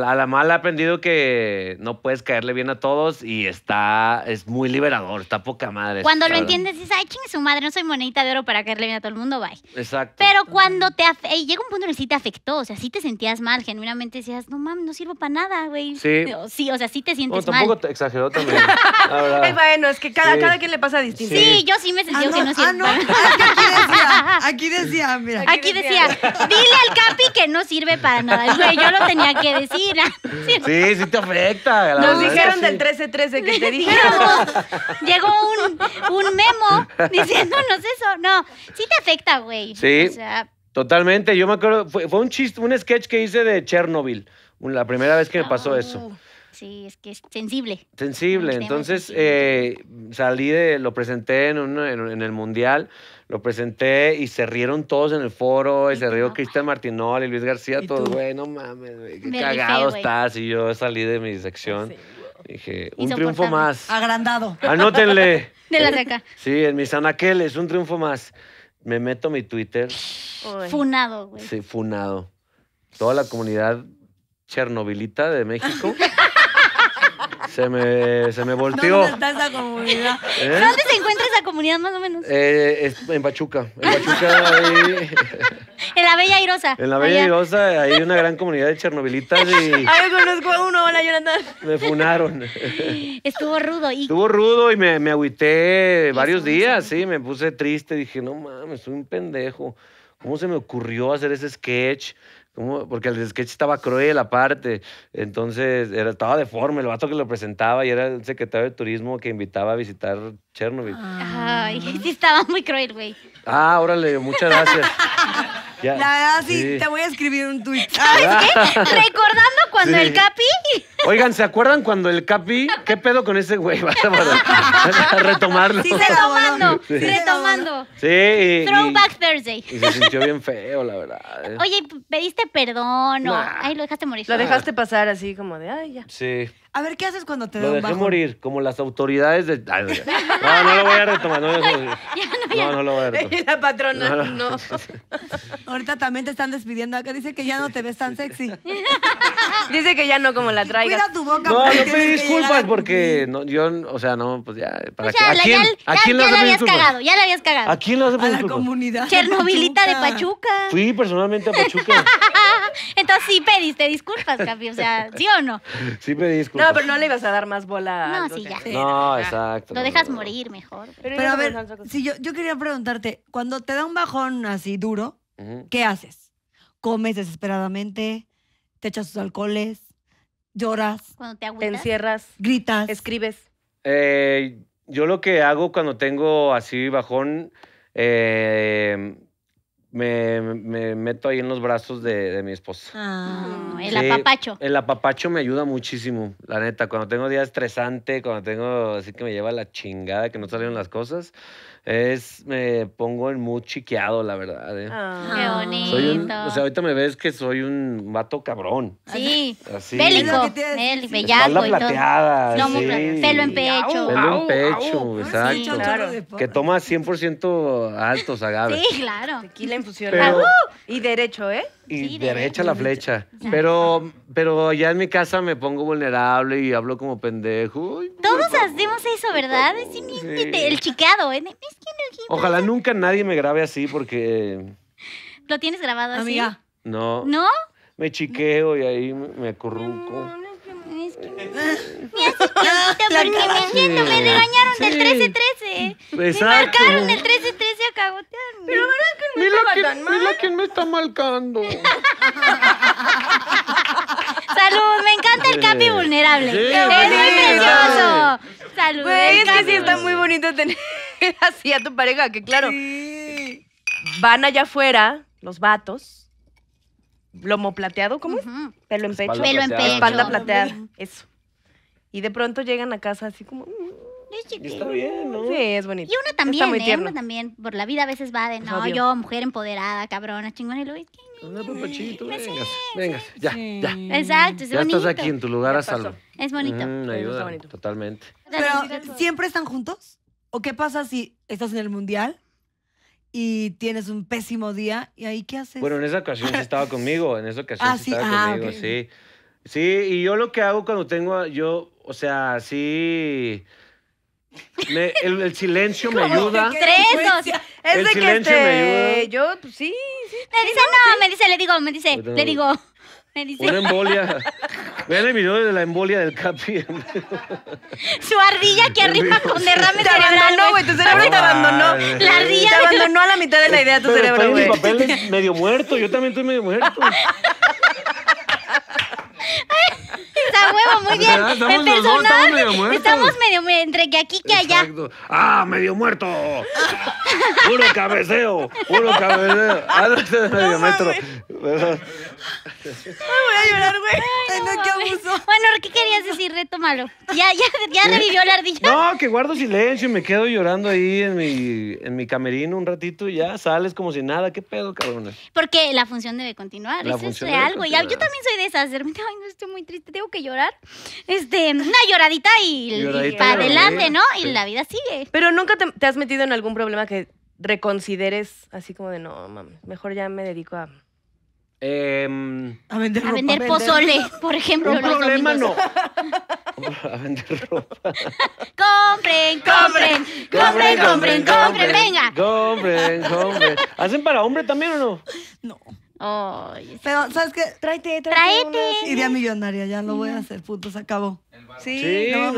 a la, mala ha aprendido que no puedes caerle bien a todos y está, es muy liberador, está poca madre. Cuando lo entiendes dices, ay, ching, su madre, no soy monedita de oro para caerle bien a todo el mundo, bye. Exacto. Pero cuando te, llega un punto en el que sí te afectó, o sea, sí te sentías mal, genuinamente decías, no mames, no sirvo para nada, güey. Sí. Sí, o sea, sí te sientes bueno, mal. tampoco te exageró también. <laughs> bueno, es que cada, cada quien le pasa distinto. Sí, yo sí me sentí no, ah, que no sirvo. Ah, no, aquí decía, aquí decía, mira. Aquí, decía, decía, dile al Capi que no sirve para nada, güey, yo lo tenía que decir. <laughs> Sí, sí te afecta. Nos dijeron del 13-13 que te dijimos Llegó un, memo diciéndonos eso. No, sí te afecta, güey. Sí. totalmente. Yo me acuerdo, fue, un chiste, un sketch que hice de Chernobyl. La primera vez que me pasó oh, eso. Sí, es que es sensible. Sensible. Entonces, eh, salí de, lo presenté en el Mundial. Lo presenté y se rieron todos en el foro, y, se rió Cristian Martinol y Luis García, todos, güey, no mames, güey, qué cagado estás. Y yo salí de mi sección. Dije, un triunfo más. Agrandado. Anótenle. <laughs> De la seca. Sí, en mis anaqueles, un triunfo más. Me meto mi Twitter. Funado, güey. Sí, funado. Toda la comunidad chernobilita de México. <laughs> Se me, se me volteó. ¿Dónde está esa comunidad? ¿Eh? ¿Dónde se encuentra esa comunidad más o menos? Eh, en Pachuca. En Pachuca <laughs> En la Bella Irosa. En la Bella Irosa hay una gran comunidad de chernobilitas y... <laughs> Ay, conozco a uno, hola Yolanda. Me funaron. Estuvo rudo. Y... Estuvo rudo y me, me agüité varios días, sí. Me puse triste, dije, no mames, soy un pendejo. ¿Cómo se me ocurrió hacer ese sketch? ¿Cómo? Porque el sketch estaba cruel aparte. Entonces, era, estaba deforme el vato que lo presentaba y era el secretario de turismo que invitaba a visitar Chernobyl. Ah. Ay, <laughs> sí estaba muy cruel, güey. Ah, órale, muchas gracias. <laughs> La verdad, sí, te voy a escribir un tuit. <laughs> ¿Sabes qué? Ah. Recordando cuando el Capi. Oigan, ¿se acuerdan cuando el Capi? ¿Qué pedo con ese güey? Vas <laughs> a, retomarlo. Sí, se retomando, sí. retomando. Sí. Throwback Thursday. Y se sintió bien feo, la verdad. ¿eh? Oye, ¿pediste perdón o ay, lo dejaste morir? Lo dejaste pasar así como de, ay, ya. Sí. A ver, ¿qué haces cuando te Lo da un dejé bajón? morir, como las autoridades de... <laughs> no, no lo voy a retomar. No, no, <laughs> no, no lo voy a retomar. Y <laughs> la patrona, no. Ahorita también te están despidiendo acá. Dice que ya no te ves tan sexy. Dice que ya no como la traigas. Cuida tu boca. No, no pedí disculpas porque no, yo, o sea, no, pues ya... ¿para ¿A quién, ya, ¿a ya, ya lo habías cagado, ya lo habías cagado. ¿A quién lo has A la comunidad. Chernobilita de Pachuca. Sí, personalmente a Pachuca. Entonces sí pediste disculpas, Capi, o sea, <laughs> ¿sí o no? Sí pedí disculpas. No, pero no le ibas a dar más bola. No, sí, ya. no, exacto. Lo dejas morir mejor. Pero, a ver, si yo, yo quería preguntarte, cuando te da un bajón así duro, ¿qué haces? ¿Comes desesperadamente? ¿Te echas tus alcoholes? ¿Lloras? Cuando te ¿Te encierras? ¿Gritas? ¿Escribes? Eh, yo lo que hago cuando tengo así bajón... Eh, me, meto ahí en los brazos de, mi esposa. Ah, el apapacho. El apapacho me ayuda muchísimo, la neta. Cuando tengo día estresante, cuando tengo así que me lleva la chingada que no salieron las cosas, es me pongo en muy chiqueado, la verdad. ¿eh? Ah. qué bonito. Soy o sea, ahorita me ves que soy un vato cabrón. Sí. Así. Bélico. Bélico, bellaco. plateada. No, sí. Pelo en pecho. Pelo en pecho, ah, exacto. Que toma 100% altos agaves. Sí, claro. Tequila infusión. Pero, y derecho, ¿eh? y derecha la flecha. pero, pero ya en mi casa me pongo vulnerable y hablo como pendejo. Todos hacemos eso, ¿verdad? Es El chicado. ¿eh? Ojalá nunca nadie me grabe así porque... ¿Lo tienes grabado así? Amiga. No. ¿No? Me chiqueo y ahí me acorruco. Ah. Me porque me engañaron regañaron del 13-13. Me marcaron del 13-13 a cagotearme. Pero que mira me está marcando. <laughs> Salud, me encanta el Capi vulnerable. es muy precioso. Saludos Pues, es que sí está muy bonito tener <laughs> así a tu pareja, que claro. Van allá afuera los vatos lomo plateado, ¿cómo? Pelo en pecho. Pelo en pecho. Espalda plateada, eso. Y de pronto llegan a casa así como... Mm, está bien, ¿no? Sí, es bonito. Y una también, está ¿eh? Uno también, por la vida a veces va de, no, yo, mujer empoderada, cabrona, chingona, y luego... Pues venga, vengas, ya, ya. Exacto, es ya estás aquí en tu lugar a salvo. Es bonito. Mm, ayuda, bonito. totalmente. Pero, ¿siempre están juntos? ¿O qué pasa si estás en el mundial y tienes un pésimo día, ¿y ahí qué haces? Bueno, en esa ocasión sí estaba <laughs> conmigo, en esa ocasión ah, sí, estaba ah, conmigo, sí. Sí, y yo lo que hago cuando tengo, yo, o sea, sí... el, silencio me ayuda. Tres, es el de silencio que me este, ayuda. Yo, pues, sí, sí. Me dice, no, me dice, le digo, me dice, le digo. Una embolia. <laughs> Vean el video de la embolia del Capi. Su ardilla que arriba con derrame cerebral. güey. Tu cerebro te ah, abandonó. La ardilla. Te abandonó a la mitad de la idea tu Pero cerebro, güey. papel es medio muerto. Yo también estoy medio muerto. <laughs> Ay, ¡Está huevo, muy bien. Estamos, en personal, estamos medio entre que aquí que allá. ¡Ah, medio muerto! ¡Puro cabeceo! ¡Puro cabeceo! ¡Ándate ah, este medio metro! ¿Verdad? Ay, voy a llorar, güey. Ay, no, qué abuso. Bueno, ¿qué querías decir? Retómalo. Ya, ya, ya ¿Eh? revivió la ardilla. No, que guardo silencio y me quedo llorando ahí en mi, en mi camerino un ratito y ya sales como si nada. ¿Qué pedo, cabrón? Porque la función debe continuar. Eso es algo. real, Yo también soy de esas. me ay, no estoy muy triste que llorar, este, una lloradita y, para adelante, ¿no? Y la vida sigue. Pero nunca te, has metido en algún problema que reconsideres así como de no, mames, mejor ya me dedico a em, a vender, ropa, a vender pozole, por ejemplo. problema no. <laughs> a vender ropa. compren, compren, compren, compren, compren, venga. Compren, compren. ¿Hacen para hombre también o no? No. Pero, ¿sabes qué? Tráete, tráete. tráete. Idea millonaria, ya lo voy a hacer, punto, se acabó. Sí, ¿no?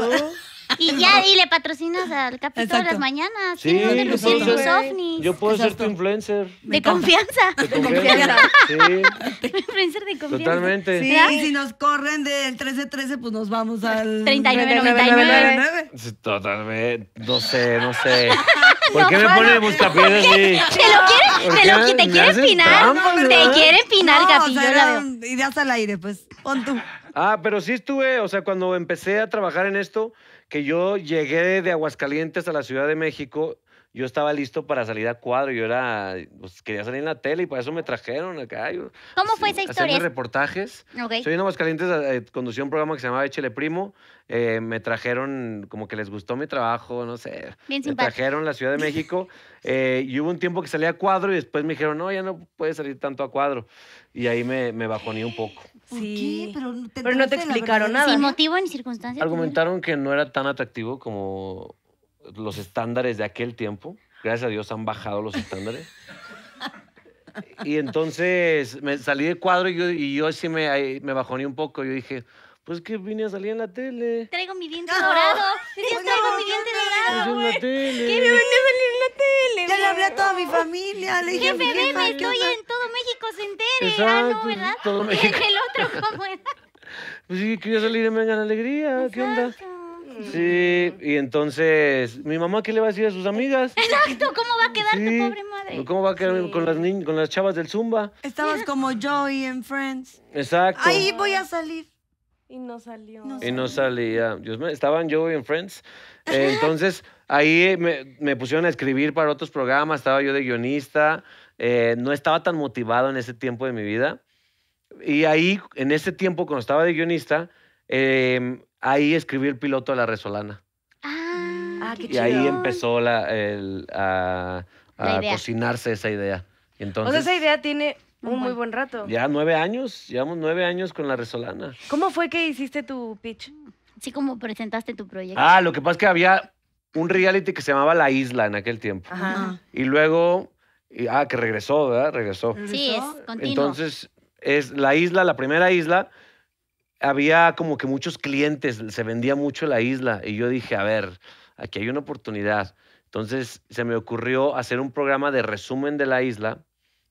Y <laughs> ya, dile patrocinas al capítulo todas las mañanas. Sí, Yo puedo ser tu influencer. De confianza. De confianza. Sí. <laughs> influencer de confianza. Totalmente. Sí, y si nos corren del 13-13, pues nos vamos al... 39-99. <laughs> Totalmente. No sé, no sé. ¿Por qué me pones de así? ¿Te lo quieres? ¿Te lo ¿Te quiere empinar? ¿Te quiere Y ya Ideas al aire, pues. Pon tú. Ah, pero sí estuve, o sea, cuando empecé a trabajar en esto que yo llegué de Aguascalientes a la Ciudad de México, yo estaba listo para salir a cuadro, yo era, pues, quería salir en la tele y por eso me trajeron acá. ¿Cómo fue esa historia? Hacerme reportajes. Soy en Aguascalientes, eh, eh, conducí un programa que se llamaba Échele Primo, eh, me trajeron, como que les gustó mi trabajo, no sé. me trajeron la Ciudad de México <laughs> eh, y hubo un tiempo que salía a cuadro y después me dijeron, no, ya no puedes salir tanto a cuadro. Y ahí me, me un poco. sí. Pero, no te explicaron nada. Sin motivo ni circunstancia. Argumentaron que no era tan atractivo como los estándares de aquel tiempo. Gracias a Dios han bajado los estándares. <laughs> Y entonces me salí de cuadro y yo, y yo sí me, me bajoné un poco. Yo dije, pues que vine a salir en la tele. Traigo mi diente dorado. Yo <laughs> traigo mi diente dorado. Pues, güey. ¿Qué me vine a salir en la tele? Ya le hablé a toda mi familia. Le dije, jefe, jefa, estoy en todo México, se entere. ah, no, ¿verdad? Todo <laughs> México. El otro, ¿cómo era? <laughs> Pues sí, quería salir en la Alegría. ¿Qué onda? Mm. Sí, y entonces, ¿mi mamá qué le va a decir a sus amigas? Exacto, ¿cómo va a quedar tu pobre madre? ¿Cómo va a quedar con, las con las chavas del Zumba? Estabas como Joey en Friends. Exacto. Ahí voy a salir. Y no salió. y no salía. estaban yo en Friends. entonces, ahí me, pusieron a escribir para otros programas, estaba yo de guionista. Eh, no estaba tan motivado en ese tiempo de mi vida. Y ahí, en ese tiempo, cuando estaba de guionista, em, ahí escribí el piloto de La Resolana. Ah, ah qué chido. Y ahí empezó la, a, cocinarse esa idea. Entonces, esa idea tiene un muy buen rato. Ya nueve años, llevamos nueve años con la Resolana. ¿Cómo fue que hiciste tu pitch? Sí, como presentaste tu proyecto. Ah, lo que pasa es que había un reality que se llamaba La Isla en aquel tiempo. Ajá. Y luego, ah, que regresó, ¿verdad? Regresó. Sí, es Entonces, es la isla, la primera isla, había como que muchos clientes, se vendía mucho la isla. Y yo dije, a ver, aquí hay una oportunidad. Entonces, se me ocurrió hacer un programa de resumen de la isla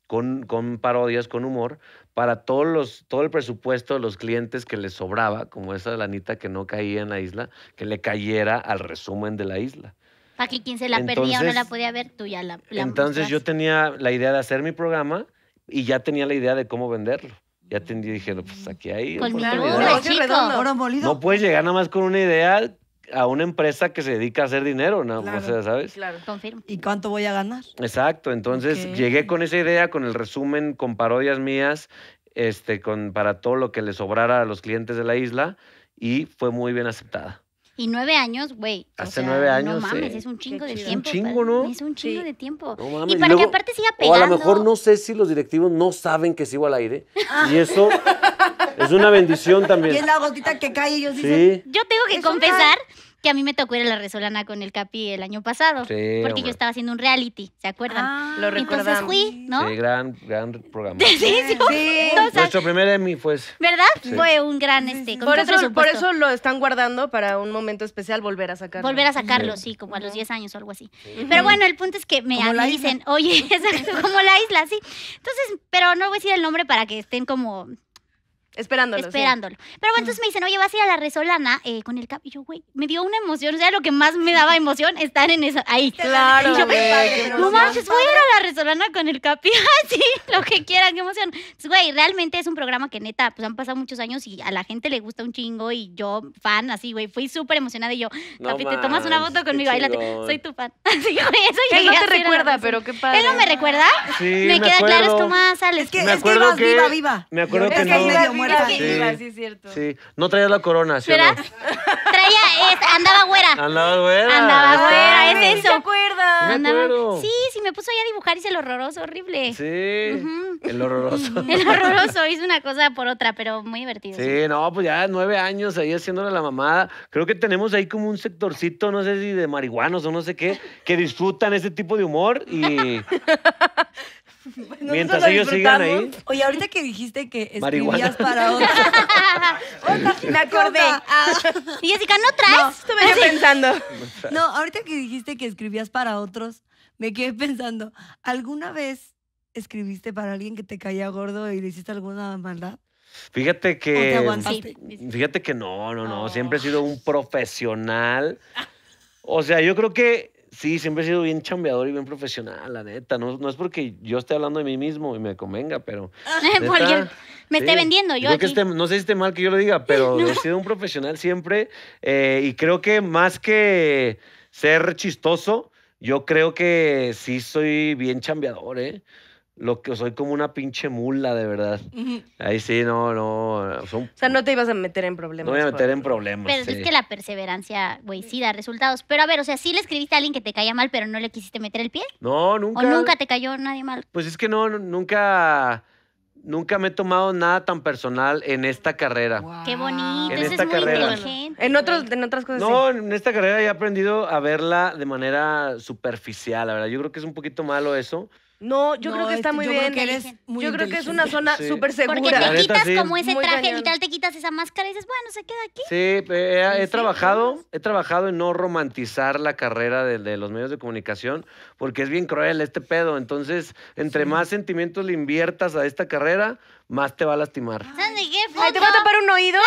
con, parodias, con humor, para todos los, todo el presupuesto de los clientes que les sobraba, como esa lanita que no caía en la isla, que le cayera al resumen de la isla. Para que quien se la perdía no la podía ver, tú ya la, Entonces yo tenía la idea de hacer mi programa y ya tenía la idea de cómo venderlo. Ya mm. tenía, dije, pues aquí hay. No puedes llegar nada más con una idea a una empresa que se dedica a hacer dinero, ¿no? o sea, ¿sabes? Claro, confirmo. ¿Y cuánto voy a ganar? Exacto, entonces llegué con esa idea, con el resumen, con parodias mías, este, con, para todo lo que le sobrara a los clientes de la isla y fue muy bien aceptada. Y nueve años, güey. Hace nueve años. No mames, es un chingo de tiempo. Es un chingo, ¿no? Es un chingo de tiempo. Y para que aparte siga pegando. O a lo mejor no sé si los directivos no saben que sigo al aire. Ah. Y eso <laughs> Es una bendición también. Y es la gotita que cae ellos sí. Yo tengo que confesar que a mí me tocó ir a la Resolana con el Capi el año pasado. porque yo estaba haciendo un reality, ¿se acuerdan? Ah, lo recordamos. Entonces fui, ¿no? Sí, gran, gran programa. <laughs> Sí, sí. sí. Nuestro primer Emmy fue ¿Verdad? Fue un gran, este, por, eso, por eso lo están guardando para un momento especial volver a sacarlo. Volver a sacarlo, sí, como a los 10 años o algo así. Pero bueno, el punto es que me dicen, oye, es <laughs> como la isla, sí. Entonces, pero no voy a decir el nombre para que estén como Esperándolo. Esperándolo. Pero bueno, entonces me dicen, oye, vas a ir a la resolana eh, con el Capi. Y yo, güey, me dio una emoción. O sea, lo que más me daba emoción estar en esa. Ahí. Claro. Y yo, güey, no manches, voy a ir a la resolana con el capi. <laughs> Así, lo que quieran, qué emoción. Pues, güey, realmente es un programa que neta, pues han pasado muchos años y a la gente le gusta un chingo. Y yo, fan, así, güey, fui súper emocionada. Y yo, capi, te tomas una foto conmigo, bailate. Soy tu fan. <laughs> Así, güey, eso ya. Él no te recuerda, pero qué padre. Él no me recuerda. Sí, me, queda claro, es como, ah, sales. Es que, me acuerdo es viva, viva. Me acuerdo que, no. Sí, sí, cierto. Sí. No traía la corona, ¿sí Traía, andaba güera. Andaba güera. Andaba güera, es eso. Sí, sí, me puso ahí a dibujar, hice lo horroroso, horrible. Sí. El horroroso. <laughs> El horroroso, hice una cosa por otra, pero muy divertido. sí. no, pues ya nueve años ahí haciéndole la mamada. Creo que tenemos ahí como un sectorcito, no sé si de marihuanos o no sé qué, que disfrutan ese tipo de humor y <laughs> <laughs> Mientras ellos sigan ahí. Oye, ahorita que dijiste que escribías para <laughs> otros. me acordé. Ah. y Jessica, ¿no traes? No, pensando. No, ahorita que dijiste que escribías para otros, me quedé pensando, ¿alguna vez escribiste para alguien que te caía gordo y le hiciste alguna maldad? Fíjate que. fíjate que no, no, no. Siempre he oh. sido un profesional. O sea, yo creo que Sí, siempre he sido bien chambeador y bien profesional, la neta. No, es porque yo esté hablando de mí mismo y me convenga, pero. Ah, <laughs> me esté vendiendo yo. aquí. no sé si esté mal que yo lo diga, pero <laughs> he sido un profesional siempre. Eh, y creo que más que ser chistoso, yo creo que sí soy bien chambeador, ¿eh? lo que soy como una pinche mula, de verdad. Ahí sí, no, no. O sea, no te ibas a meter en problemas. No voy a meter en problemas. Pero es que la perseverancia, güey, sí da resultados. Pero a ver, o sea, sí le escribiste a alguien que te caía mal, pero no le quisiste meter el pie. No, nunca. O nunca te cayó nadie mal. Pues es que no, nunca. Nunca me he tomado nada tan personal en esta carrera. Qué bonito, en Eso es muy inteligente. En, otros, en otras cosas. No, en esta carrera he aprendido a verla de manera superficial, la verdad. Yo creo que es un poquito malo eso no, yo creo que está este, muy bien. yo creo que es una zona súper segura. Porque te quitas como ese traje, y tal, te quitas esa máscara y dices, bueno, se queda aquí. Sí, eh, eh, he, trabajado, he trabajado en no romantizar la carrera de, los medios de comunicación, porque es bien cruel este pedo. Entonces, entre más sentimientos le inviertas a esta carrera, más te va a lastimar. Ah. ¡Sandy, te va a tapar un oído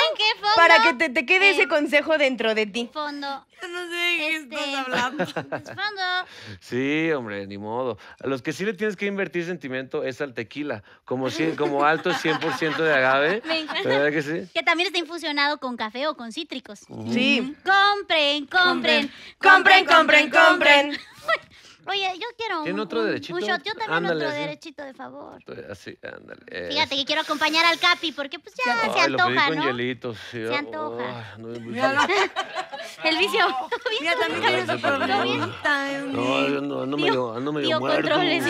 para que te, quede ese eh, consejo dentro de ti. Fondo. no sé de qué este, estás hablando. <laughs> fondo. Sí, hombre, ni modo. A los que sí le tienes que invertir sentimiento es al tequila. Como, si, <laughs> como alto 100% de agave. Me que sí? Que también está infusionado con café o con cítricos. Sí. compren. Compren, compren, compren. compren. compren. <laughs> Oye, yo quiero un, ¿Tiene otro derechito? Yo también otro derechito, de favor. Así, ándale. Fíjate que quiero acompañar al Capi porque pues ya se antoja, Se antoja. El vicio. El <laughs> vicio. Mira, también tiene su No, yo no, me medio, Tío, controles,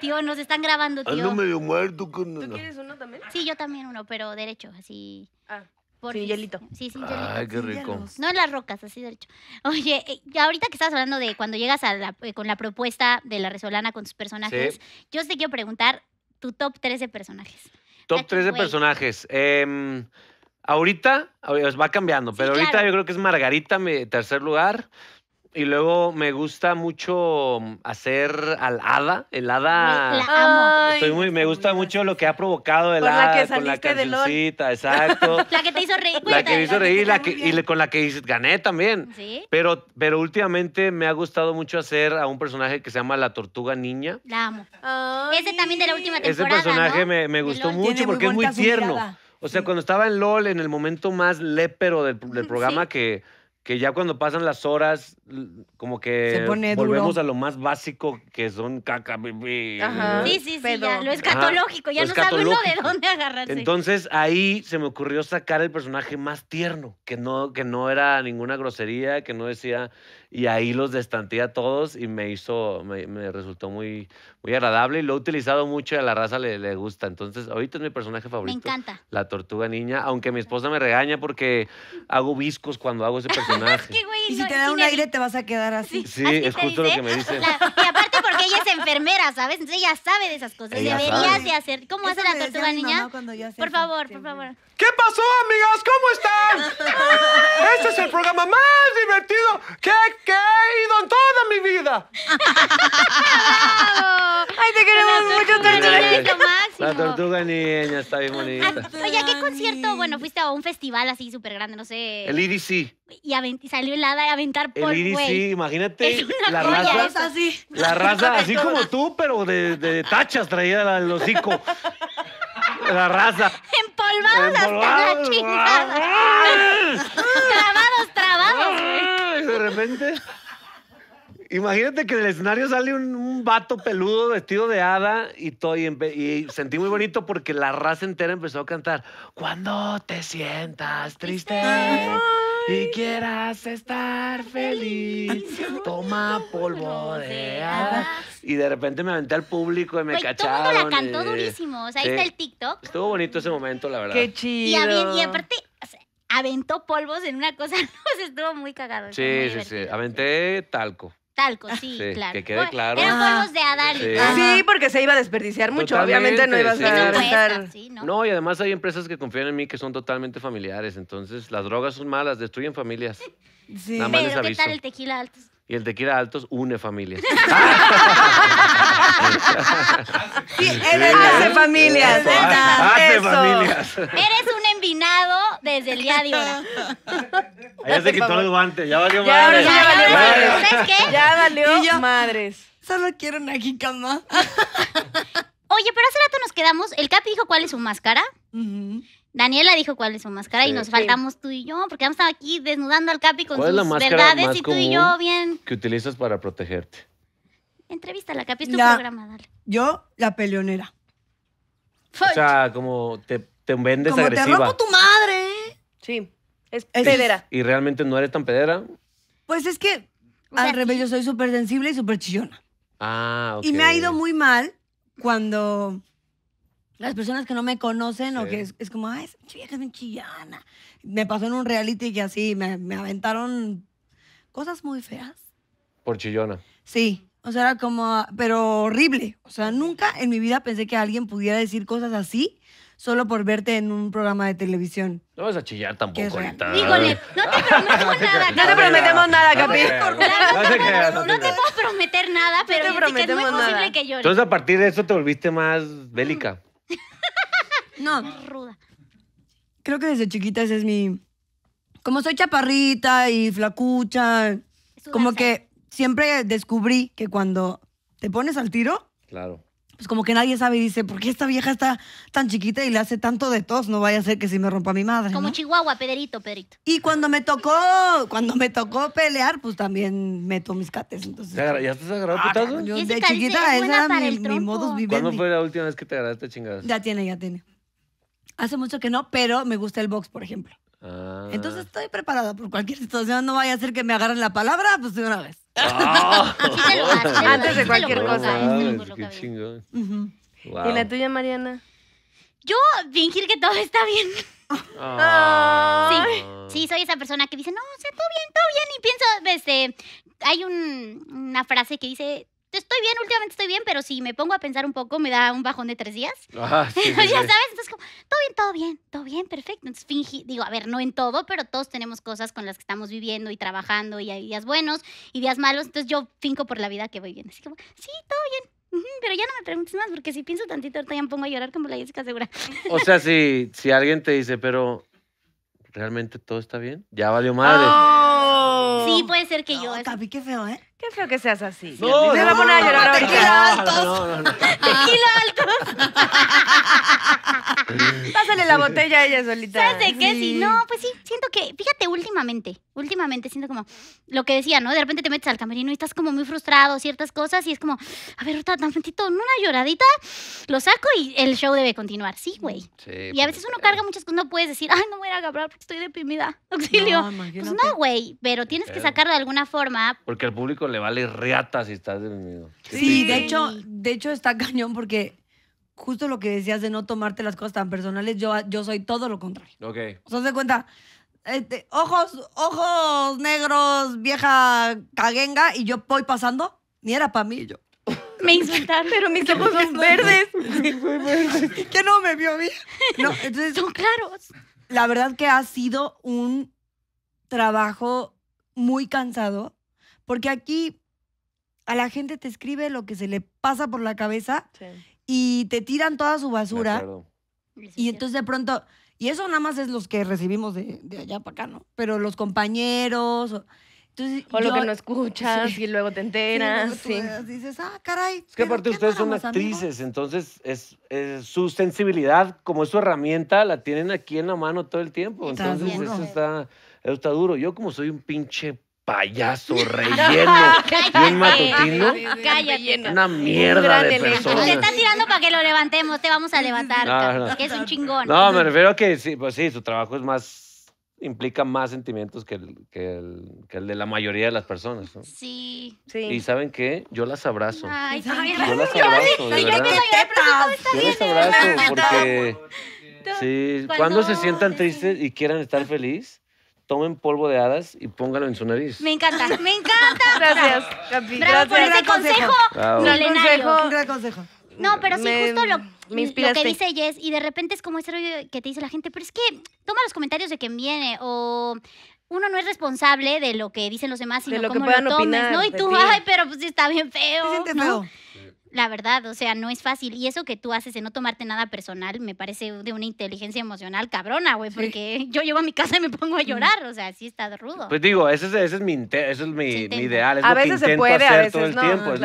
Tío, nos están grabando, tío. Ando medio muerto. Con... ¿Tú quieres uno también? Sí, yo también uno, pero derecho, así. Ah. Por hielito. Sí, sin hielito. Ay, qué rico. No en las rocas, así de hecho. Oye, eh, ahorita que estabas hablando de cuando llegas a eh, con la propuesta de la Resolana con tus personajes, yo te quiero preguntar tu top 13 de personajes. Top 13 de personajes. Em, ahorita, ahorita va cambiando, pero ahorita yo creo que es Margarita mi tercer lugar. Y luego me gusta mucho mm, hacer al hada, el hada. La amo. Estoy muy, me gusta mucho lo que ha provocado el con la que con la exacto. <laughs> la que te hizo reír. La que hizo reír la que, y con la que gané también. Sí. Pero, pero últimamente me ha gustado mucho hacer a un personaje que se llama la tortuga niña. La amo. Ese también de la última temporada. Ese personaje me, gustó mucho porque es muy tierno. O sea, cuando estaba en LOL, en el momento más lépero del, <laughs> programa que que ya cuando pasan las horas, como que volvemos a lo más básico que son caca, bebé. Ajá. Sí, sí, sí, ya, lo escatológico, ya no sabes uno de dónde agarrarse. Entonces ahí se me ocurrió sacar el personaje más tierno, que no era ninguna grosería, que no decía y ahí los destanté a todos y me hizo, me, resultó muy, muy agradable y lo he utilizado mucho y a la raza le, le, gusta. Entonces, ahorita es mi personaje favorito. Me encanta. La tortuga niña, aunque mi esposa me regaña porque hago viscos cuando hago ese <laughs> personaje. y si te da un aire te vas a quedar así. Sí, es justo lo que me dicen. y aparte porque ella es enfermera, ¿sabes? Entonces ella sabe de esas cosas. Deberías de hacer. ¿Cómo hace la tortuga niña? Por favor, por favor. ¿Qué pasó, amigas? ¿Cómo están? <laughs> este es el programa más divertido que Qué he ido en toda mi vida. <laughs> ¡Ay, te queremos mucho, tortuga! La tortuga niña está bien bonita. Pues, oye, ¿a qué concierto? Bueno, fuiste a un festival así súper grande, no sé. El IDC. Y salió el hada a aventar por El IDC, imagínate. la raza. Es así. La raza, así como tú, pero de, tachas traída el hocico. La raza. Empolvados, hasta <laughs> la chingada. <laughs> repente. Imagínate que en el escenario sale un, vato peludo vestido de hada y, y, sentí muy bonito porque la raza entera empezó a cantar. Cuando te sientas triste y quieras estar feliz, toma polvo de hada. Y de repente me aventé al público y me cacharon. el la cantó durísimo. ahí está el TikTok. Estuvo bonito ese momento, la verdad. Qué chido. Y, y aparte, aventó polvos en una cosa, <laughs> no, se estuvo muy cagado. Sí, sí, sí. Aventé talco. Talco, ah, sí, claro. Que quede claro. Eran ah, polvos de Adal. Sí. porque se iba a desperdiciar mucho. Obviamente no ibas a estar. ¿no? y además hay empresas que confían en mí que son totalmente familiares. Entonces, las drogas son malas, destruyen familias. Sí. Nada Pero, les ¿qué tal el tequila altos? Y el tequila altos une familias. sí, hace familias. Hace familias. Eres un combinado desde el día de hoy. <laughs> Ah, ya se quitó el guante, ya valió madre. Ya, ya, valió madres. ¿Sabes qué? Ya valió madres. Solo quiero una cama. <laughs> Oye, pero hace rato nos quedamos. El Capi dijo cuál es su máscara. Daniela dijo cuál es su máscara y nos faltamos tú y yo, porque hemos estado aquí desnudando al Capi con sus verdades y tú y yo bien. ¿Qué utilizas para protegerte? Entrevista la Capi, es tu programa, dale. Yo, la peleonera. O sea, como te te vendes Como agresiva. Te rompo tu madre. ¿eh? Sí, es pedera. Y realmente no eres tan pedera. Pues es que al revés, yo soy súper sensible y súper chillona. Ah, ok. Y me ha ido muy mal cuando las personas que no me conocen o que es, como, ay, es chillana. Me pasó en un reality que así me, me aventaron cosas muy feas. Por chillona. Sí. O sea, era como, pero horrible. O sea, nunca en mi vida pensé que alguien pudiera decir cosas así solo por verte en un programa de televisión. No vas a chillar tampoco ahorita. no te prometemos nada, Capi. No te prometemos nada, Capi. No te puedo prometer nada, pero te es muy posible que yo. Entonces, a partir de eso, te volviste más bélica. <laughs> no. Más ruda. Creo que desde chiquita ese es mi... Como soy chaparrita y flacucha, como que siempre descubrí que cuando te pones al tiro... Claro pues como que nadie sabe y dice, ¿por qué esta vieja está tan chiquita y le hace tanto de tos? No vaya a ser que si me rompa mi madre. Como Chihuahua, Pederito, Pederito. Y cuando me tocó, cuando me tocó pelear, pues también meto mis cates. Entonces, ¿Ya estás agarrado ah, putazo? Yo de chiquita, ese era mi, mi modus vivendi. ¿Cuándo fue la última vez que te agarraste chingadas? Ya tiene, ya tiene. Hace mucho que no, pero me gusta el box, por ejemplo. Ah. Entonces estoy preparada por cualquier situación. No vaya a ser que me agarren la palabra, pues de una vez. Ah. <laughs> Antes de cualquier cosa. ¿Y la tuya, Mariana? Yo fingir que todo está bien. Ah. Sí, soy esa persona que dice, no, o todo bien, todo bien. Y pienso, este, hay una frase que dice, estoy bien, últimamente estoy bien, pero si me pongo a pensar un poco, me da un bajón de tres días. Ajá, <laughs> ah, <laughs> ya sabes, entonces como, todo bien, todo bien, todo bien, perfecto. Entonces fingí, digo, a ver, no en todo, pero todos tenemos cosas con las que estamos viviendo y trabajando y hay días buenos y días malos, entonces yo finco por la vida que voy bien. Así como, sí, todo bien, pero ya no me preguntes más, porque si pienso tantito, ahorita ya me pongo a llorar como la Jessica Segura. O sea, si, si alguien te dice, pero ¿realmente todo está bien? Ya valió madre. ¡Oh! Sí, puede ser que yo. No, Capi, qué feo, ¿eh? Qué feo que seas así. No, no, no. <laughs> <laughs> Pásale la botella a ella solita. ¿Sabes de qué? Sí. no, pues sí, siento que, fíjate, últimamente, últimamente siento como lo que decía, ¿no? De repente te metes al camerino y estás como muy frustrado, ciertas cosas, y es como, a ver, ahorita, en una lloradita, lo saco y el show debe continuar. Sí, güey. Mm, sí, y a pues veces uno carga muchas cosas, no puedes decir, ay, no voy a acabar porque estoy deprimida, <laughs> auxilio. No, pues no, güey, pero tienes que sacar de alguna forma. Porque al público le vale reata si estás deprimido. Sí, sí, de hecho, de hecho está cañón porque justo lo que decías de no tomarte las cosas tan personales, yo, yo soy todo lo contrario. Ok. O sea, se cuenta, este, ojos, ojos negros, vieja caguenga, y yo voy pasando, ni era para mí, yo. <laughs> Me insultaron. Pero mis ojos son verdes. que <laughs> <laughs> no me vio bien. No, son claros. La verdad que ha sido un trabajo muy cansado, porque aquí a la gente te escribe lo que se le pasa por la cabeza sí y te tiran toda su basura. Y entonces de pronto, y eso nada más es los que recibimos de, allá para acá, ¿no? Pero los compañeros... O, lo que no escuchas y luego te enteras. Sí, Dices, ah, caray. Es que aparte ustedes son actrices, entonces es, es, su sensibilidad como es su herramienta la tienen aquí en la mano todo el tiempo. Entonces eso está, eso está duro. Yo como soy un pinche payaso <laughs> relleno y un matutino. Una mierda de persona. Te están tirando para que lo levantemos, te vamos a levantar. porque es un chingón. No, me refiero a que sí, pues sí, su trabajo es más implica más sentimientos que el, que el, de la mayoría de las personas. Sí. Y ¿saben qué? Yo las abrazo. Ay, Yo las abrazo, de Yo las abrazo porque... Sí, cuando, se sientan tristes y quieran estar felices tomen polvo de hadas y pónganlo en su nariz. Me encanta, me encanta. <laughs> Gracias, Gracias. por ese consejo. Bravo. Milenario. Un gran consejo. No, pero sí, justo lo, lo, que dice Jess, y de repente es como ese rollo que te dice la gente, pero es que toma los comentarios de quien viene, o uno no es responsable de lo que dicen los demás, sino de lo cómo que lo opinar, ¿no? Y tú, ay, pero pues está bien feo. feo la verdad, o sea, no es fácil. Y eso que tú haces de no tomarte nada personal me parece de una inteligencia emocional cabrona, güey, porque yo llego a mi casa y me pongo a llorar, o sea, sí está rudo. Pues digo, ese es, mi, es ideal, es lo que intento hacer todo el tiempo, es,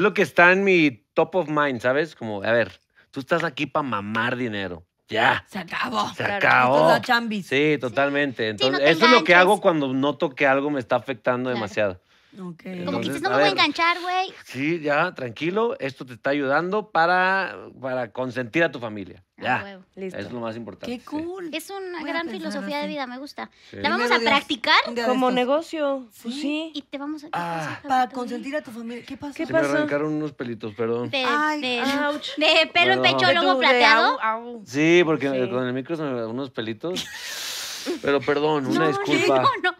lo que, está en mi top of mind, ¿sabes? Como, a ver, tú estás aquí para mamar dinero. Ya. Se acabó. Se acabó. Sí, totalmente. Entonces, eso es lo que hago cuando noto que algo me está afectando demasiado. Okay. Como que dices, no me voy a enganchar, güey. Sí, ya, tranquilo. Esto te está ayudando para, para consentir a tu familia. Ah, ya. Listo. Es lo más importante. Qué cool. Es una gran filosofía de vida, me gusta. La vamos a practicar. Como negocio. Pues sí. Y te vamos a. Ah, para consentir a tu familia. ¿Qué pasa? ¿Qué Se me arrancaron unos pelitos, perdón. De, Ay, <laughs> pelo en pecho, lomo plateado. Sí, porque con el micro se me unos pelitos. Pero perdón, una disculpa. No,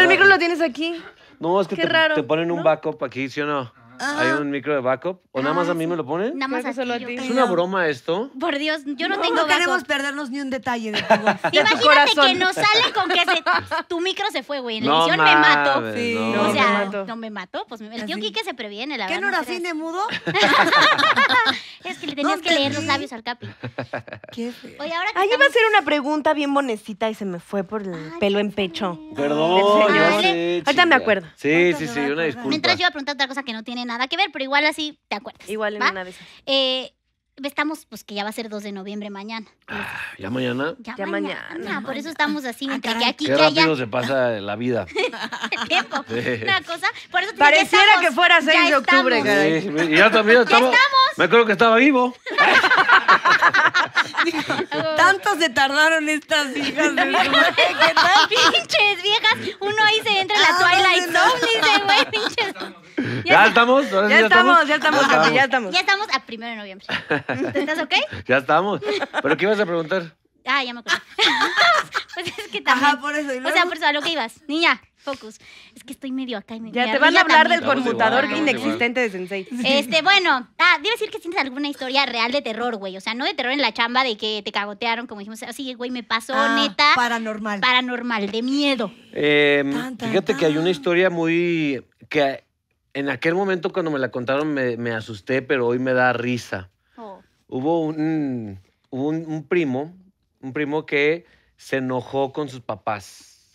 El micro lo tienes aquí. No, es que te, ponen un backup aquí, ¿sí o no? ¿Hay un micro de backup? ¿O nada más a ah, mí me lo ponen? Nada más a ti. ¿Es una broma esto? Por Dios, yo no, tengo tengo no queremos perdernos ni un detalle de voz. <laughs> Imagínate que nos sale con que <laughs> tu micro se fue, güey. En la edición me mato. Sí, no. o sea, no me mató. Pues el tío Kike se previene, la ¿Qué no era así de mudo? <laughs> Es que le tenías que leer los labios al Capi. Qué feo. Oye, ahora que Ahí iba a hacer una pregunta bien bonecita y se me fue por el pelo en pecho. Perdón. Ahorita me acuerdo. Sí, sí, sí, una disculpa. Mientras yo iba a preguntar otra cosa que no tiene nada que ver, pero igual así te acuerdas. Igual en una vez. Eh, estamos, pues que ya va a ser 2 de noviembre mañana. Ah, ¿Ya mañana? Ya, mañana. Por eso estamos así, ah, entre que aquí Qué rápido se pasa la vida. <laughs> tiempo. Una cosa. Por eso Pareciera que, fuera 6 de octubre, caray. ya también estamos. Me acuerdo que estaba vivo. <laughs> Tanto se tardaron estas hijas. De ¿Qué tal? <laughs> Pinches viejas. Uno ahí se entra en la ah, Twilight Zone y dice, güey, pinches. Ya, estamos? ¿Ya, estamos? ya, estamos, ya estamos, ya estamos. a primero de noviembre. <laughs> ¿Estás ok? Ya estamos. ¿Pero qué ibas a preguntar? Ah, ya me acuerdo. <laughs> pues es que también. Ajá, por eso. O sea, por eso, a lo que ibas. Niña, focus. Es que estoy medio acá. Y me, ya te van a hablar del conmutador inexistente de Sensei. Este, bueno, ah, debe decir que tienes alguna historia real de terror, güey. O sea, no de terror en la chamba de que te cagotearon, como dijimos, así, güey, me pasó, ah, neta. Paranormal. Paranormal, de miedo. Eh, fíjate que hay una historia muy. que en aquel momento cuando me la contaron me, asusté, pero hoy me da risa. Oh. Hubo un, primo, un primo que se enojó con sus papás.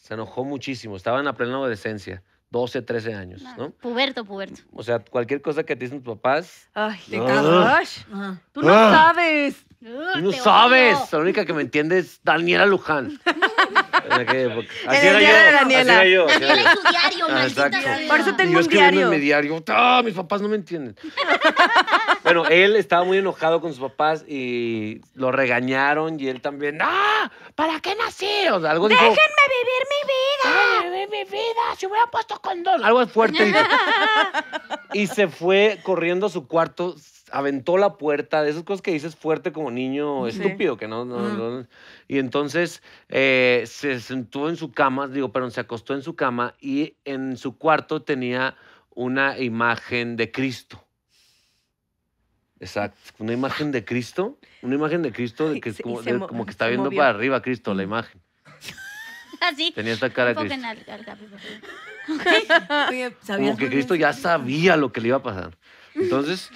Se enojó muchísimo. Estaban la plena adolescencia. 12, 13 años, Puberto, puberto. O sea, cualquier cosa que te dicen tus papás. Ay, te ah. Ah. Tú no ah. sabes. no sabes. La única que me entiende es Daniela Luján. <laughs> En aquella época. Así era, yo, de así era yo. Daniela era su diario, ah, exacto. Diario. Por eso tengo y yo un diario. en mi diario. ¡Ah, mis papás no me entienden! <laughs> bueno, él estaba muy enojado con sus papás y lo regañaron y él también. ¡Ah! ¿Para qué nací? O sea, algo dijo, ¡Déjenme vivir mi vida! ¡Déjenme vivir mi vida! ¡Si hubiera puesto condón! Algo fuerte. <laughs> y se fue corriendo a su cuarto aventó la puerta, de esas cosas que dices fuerte como niño estúpido, que no, no, Y entonces eh, se sentó en su cama, digo, perdón, se acostó en su cama y en su cuarto tenía una imagen de Cristo. Exacto, una imagen de Cristo, una imagen de Cristo que, como, que está viendo para arriba Cristo la imagen. <laughs> Así. Tenía esta cara de <laughs> como que Cristo ya sabía lo que le iba a pasar. Entonces,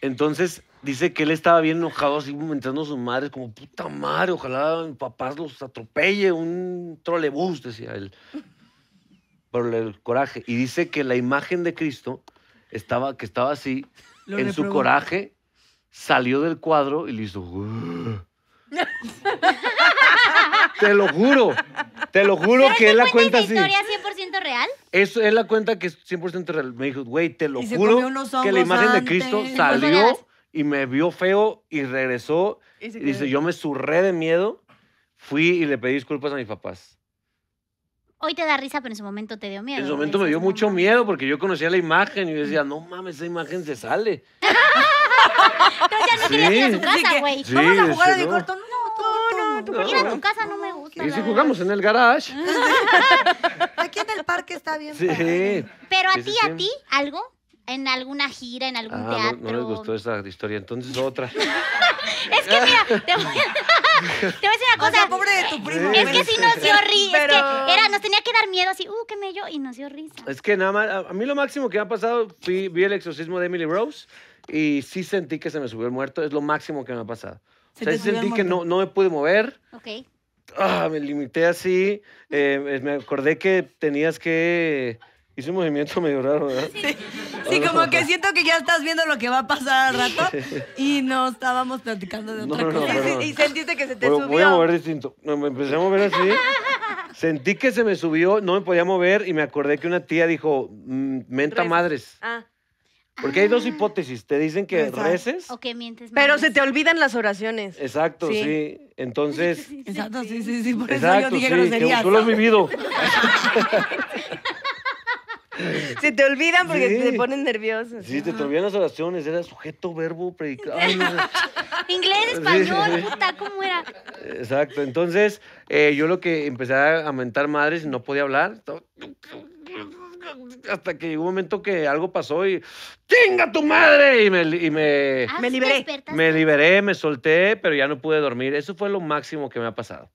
entonces dice que él estaba bien enojado, así momentando a su madre, como puta madre, ojalá papás los atropelle un trolebús, decía él, por el coraje. Y dice que la imagen de Cristo estaba, que estaba así, en su coraje, salió del cuadro y le hizo. <laughs> Te lo juro. Te lo juro que es la cuenta así. ¿Es historia 100% real? Eso es la cuenta que es 100% real. Me dijo, güey, te lo juro que la imagen de Cristo salió y me vio feo y regresó. Y dice, yo me surré de miedo, fui y le pedí disculpas a mis papás. Hoy te da risa, pero en su momento te dio miedo. En su momento me dio mucho miedo porque yo conocía la imagen y decía, no mames, esa imagen se sale. Pero <laughs> ya no ir a su güey. Vamos a jugar a ir a tu casa no me gusta. Y si jugamos en el garage. <laughs> Aquí en el parque está bien. Sí. Pero a ti, a ti, algo. En alguna gira, en algún teatro. Ah, no, no les gustó esa historia, entonces otra. <laughs> es que mira, te voy a, decir una cosa. pobre de tu primo. Es que sí nos dio risa. Es que era, nos tenía que dar miedo así, uh, qué mello, y nos dio risa. Es que nada más, a mí lo máximo que me ha pasado, vi el exorcismo de Emily Rose y sí sentí que se me subió el muerto. Es lo máximo que me ha pasado sentí que no, no me pude mover. Ok. Ah, me limité así. Eh, me acordé que tenías que... Hice un movimiento <laughs> medio raro, ¿verdad? Sí, sí como que siento que ya estás viendo lo que va a pasar al rato <laughs> y no estábamos platicando de otra cosa. Y, sentiste que se te subió. Voy a mover distinto. Me empecé a mover así. Sentí que se me subió, no me podía mover y me acordé que una tía dijo, mm, menta madres. Ah. Porque hay dos hipótesis. Te dicen que reces. O que mientes. Pero se te olvidan las oraciones. Exacto, sí. Entonces. Exacto, sí, sí, sí. Por eso yo dije groserías. Tú lo has vivido. <laughs> se te olvidan porque te ponen nervioso. Sí, te, te olvidan las oraciones. Era sujeto, verbo, predicado. <laughs> Inglés, español, puta, ¿cómo era? Exacto. Entonces, eh, yo lo que empecé a aumentar madres, no podía hablar. <laughs> hasta que llegó un momento que algo pasó y ¡chinga tu madre! Y me, y me, ah, liberé. Me liberé, me solté, pero ya no pude dormir. Eso fue lo máximo que me ha pasado.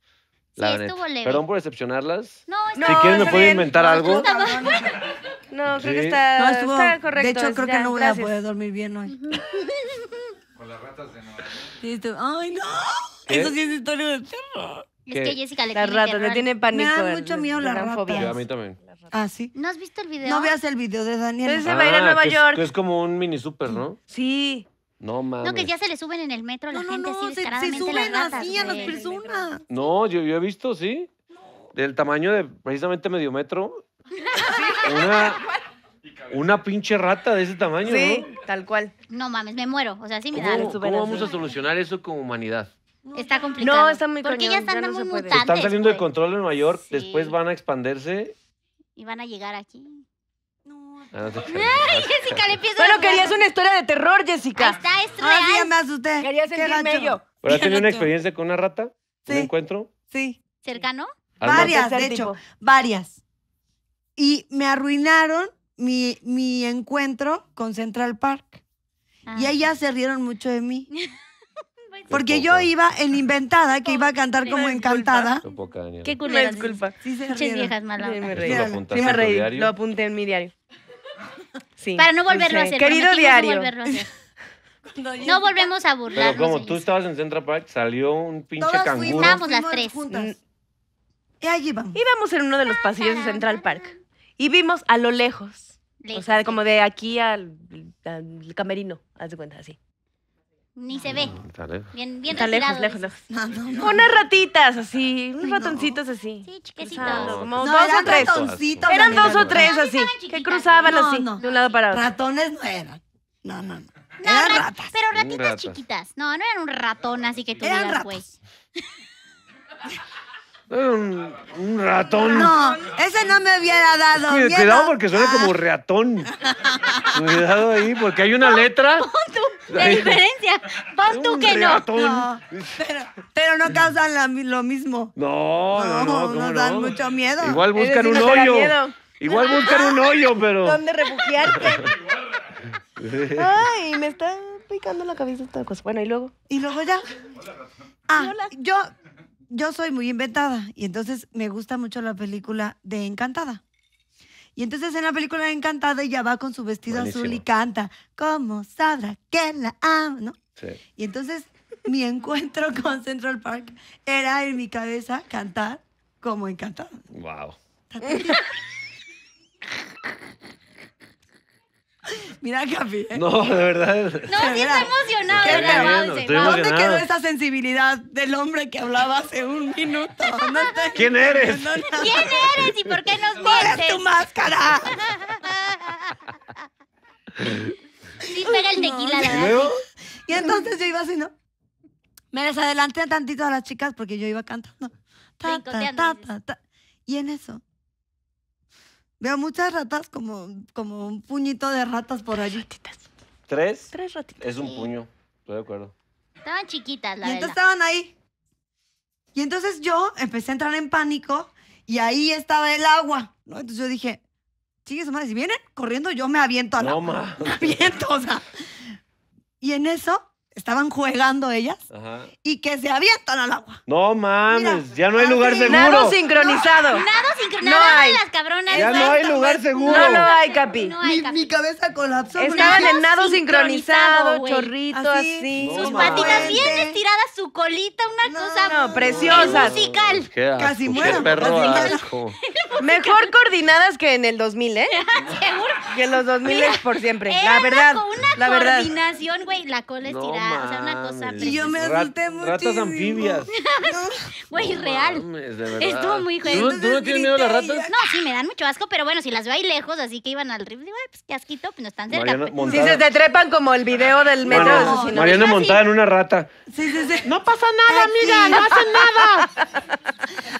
sí, estuvo leve. Perdón por decepcionarlas. No, Si no, quieren me pueden inventar algo. <laughs> No, creo que está, correcto. De hecho, creo que no voy a poder dormir bien hoy. <laughs> Con las ratas de Nueva sí, ¡Ay, no! Eso sí es historia de terror. Es que Jessica le las ratas, le tiene pánico. Me mucho miedo las ratas. Yo a mí también. Ah, sí. ¿No has visto el video? No veas el video de Daniel. se va a ir a Nueva es- York. Es, como un mini super, ¿no? Sí. No mames. No, que ya se le suben en el metro a la gente no, se, se suben así a las personas. No, yo, he visto, sí. Del tamaño de precisamente medio metro. Una, una pinche rata de ese tamaño, Sí, tal cual. No mames, me muero. O sea, sí me da. ¿Cómo, vamos a solucionar eso como humanidad? Está complicado. No, está muy Porque ya están muy están saliendo de control en Nueva York, después van a expandirse y van a llegar aquí. No. Ah, Jessica, le pido! Bueno, querías una historia de terror, Jessica. está, es ah, real. Ah, me asusté. Querías sentirme yo. ¿Pero has tenido una experiencia con una rata? Sí. ¿Un encuentro? Sí. ¿Cercano? Varias, de hecho, varias. Y me arruinaron mi, mi encuentro con Central Park. Y ah. ellas se rieron mucho de mí. <laughs> Porque yo iba en inventada, que iba a cantar como encantada. Qué culpa. Me disculpa. Sí, viejas malas. Sí, me reí. ¿Lo apunté en mi diario. Sí. Para no volverlo a hacer. Querido <laughs> diario. No volvemos a burlarnos. Pero como tú estabas en Central Park, salió un pinche Todos fuimos, canguro. Estábamos las tres. Y ahí íbamos. Íbamos en uno de los pasillos de Central Park y vimos a lo lejos. O sea, como de aquí al, al camerino, haz de cuenta, así. Ni se ve. Mm, Está lejos. Bien, bien Está lejos, lejos, lejos. No, no, no. Unas ratitas así, unos ratoncitos así. Sí, chiquecitos. como dos o tres. eran dos o tres así, que cruzaban así, de un lado para otro. Ratones no eran. No, no, no. eran ratas. Pero ratitas chiquitas. No, no eran un ratón así que tú eran <laughs> un, ratón. No, ese no me hubiera dado. Cuidado, cuidado porque suena como ah. ratón. <laughs> Cuidado ahí, porque hay una letra. Pon la <laughs> diferencia. Pon tú que no. pero, pero, no causan lo mismo. No, no, no. No, dan mucho miedo. Igual buscan un hoyo. Igual buscan un hoyo, pero. <laughs> ¿Dónde refugiarte? Ay, me está picando la cabeza esta cosa. Bueno, y luego. Y luego ya. Ah, yo yo soy muy inventada y entonces me gusta mucho la película de Encantada. Y entonces en la película de Encantada ella va con su vestido azul y canta, como sabrá que la amo? ¿No? Y entonces mi encuentro <laughs> con Central Park era en mi cabeza cantar como Encantada. Wow. <laughs> Mira, Capi. ¿eh? No, de verdad. No, sí está emocionado. Qué ¿Dónde quedó esa sensibilidad del hombre que hablaba hace un minuto? <laughs> ¿Quién eres? ¿Quién eres y por qué nos mientes? ¿Cuál tu máscara? sí, pega el tequila, la verdad. Y entonces yo iba así, ¿no? Me desadelanté tantito a las chicas porque yo iba cantando. Ta, ta, ta, y en eso Veo muchas ratas como, como un puñito de ratas por allí. Ratitas. ¿Tres? Tres ratitas. Es un puño, estoy de acuerdo. Estaban chiquitas, la Y entonces estaban ahí. Y entonces yo empecé a entrar en pánico y ahí estaba el agua, Entonces yo dije, sigue madre, si vienen corriendo yo me aviento a la... No, <laughs> Me aviento, o sea. Y en eso estaban jugando ellas y que se avientan al agua. No mames, ya no hay lugar seguro. Nado sincronizado. No, nado sincronizado hay. las cabronas. Ya no hay lugar seguro. No, hay, Capi. Mi, cabeza colapsó. Estaban en nado sincronizado, chorrito, así. Sus patitas bien estiradas, su colita, una cosa... No, preciosa. musical. Pues casi muero. <laughs> Mejor coordinadas que en el 2000, ¿eh? <laughs> Seguro. Que en los 2000 es por siempre. la verdad. Una la verdad. coordinación, güey, la cola estirada sea, una cosa Y yo me asusté mucho. Ratas anfibias. <laughs> Güey, real. Estuvo muy jodido. ¿Tú, no tienes miedo a las ratas? No, sí, me dan mucho asco, pero bueno, si las veo ahí lejos, así que iban al río, digo, pues qué asquito, pues no están cerca. Si pues". se te trepan como el video del metro. Mariana montada en una rata. Sí, sí, sí. No pasa nada, ah, amiga, no hacen nada.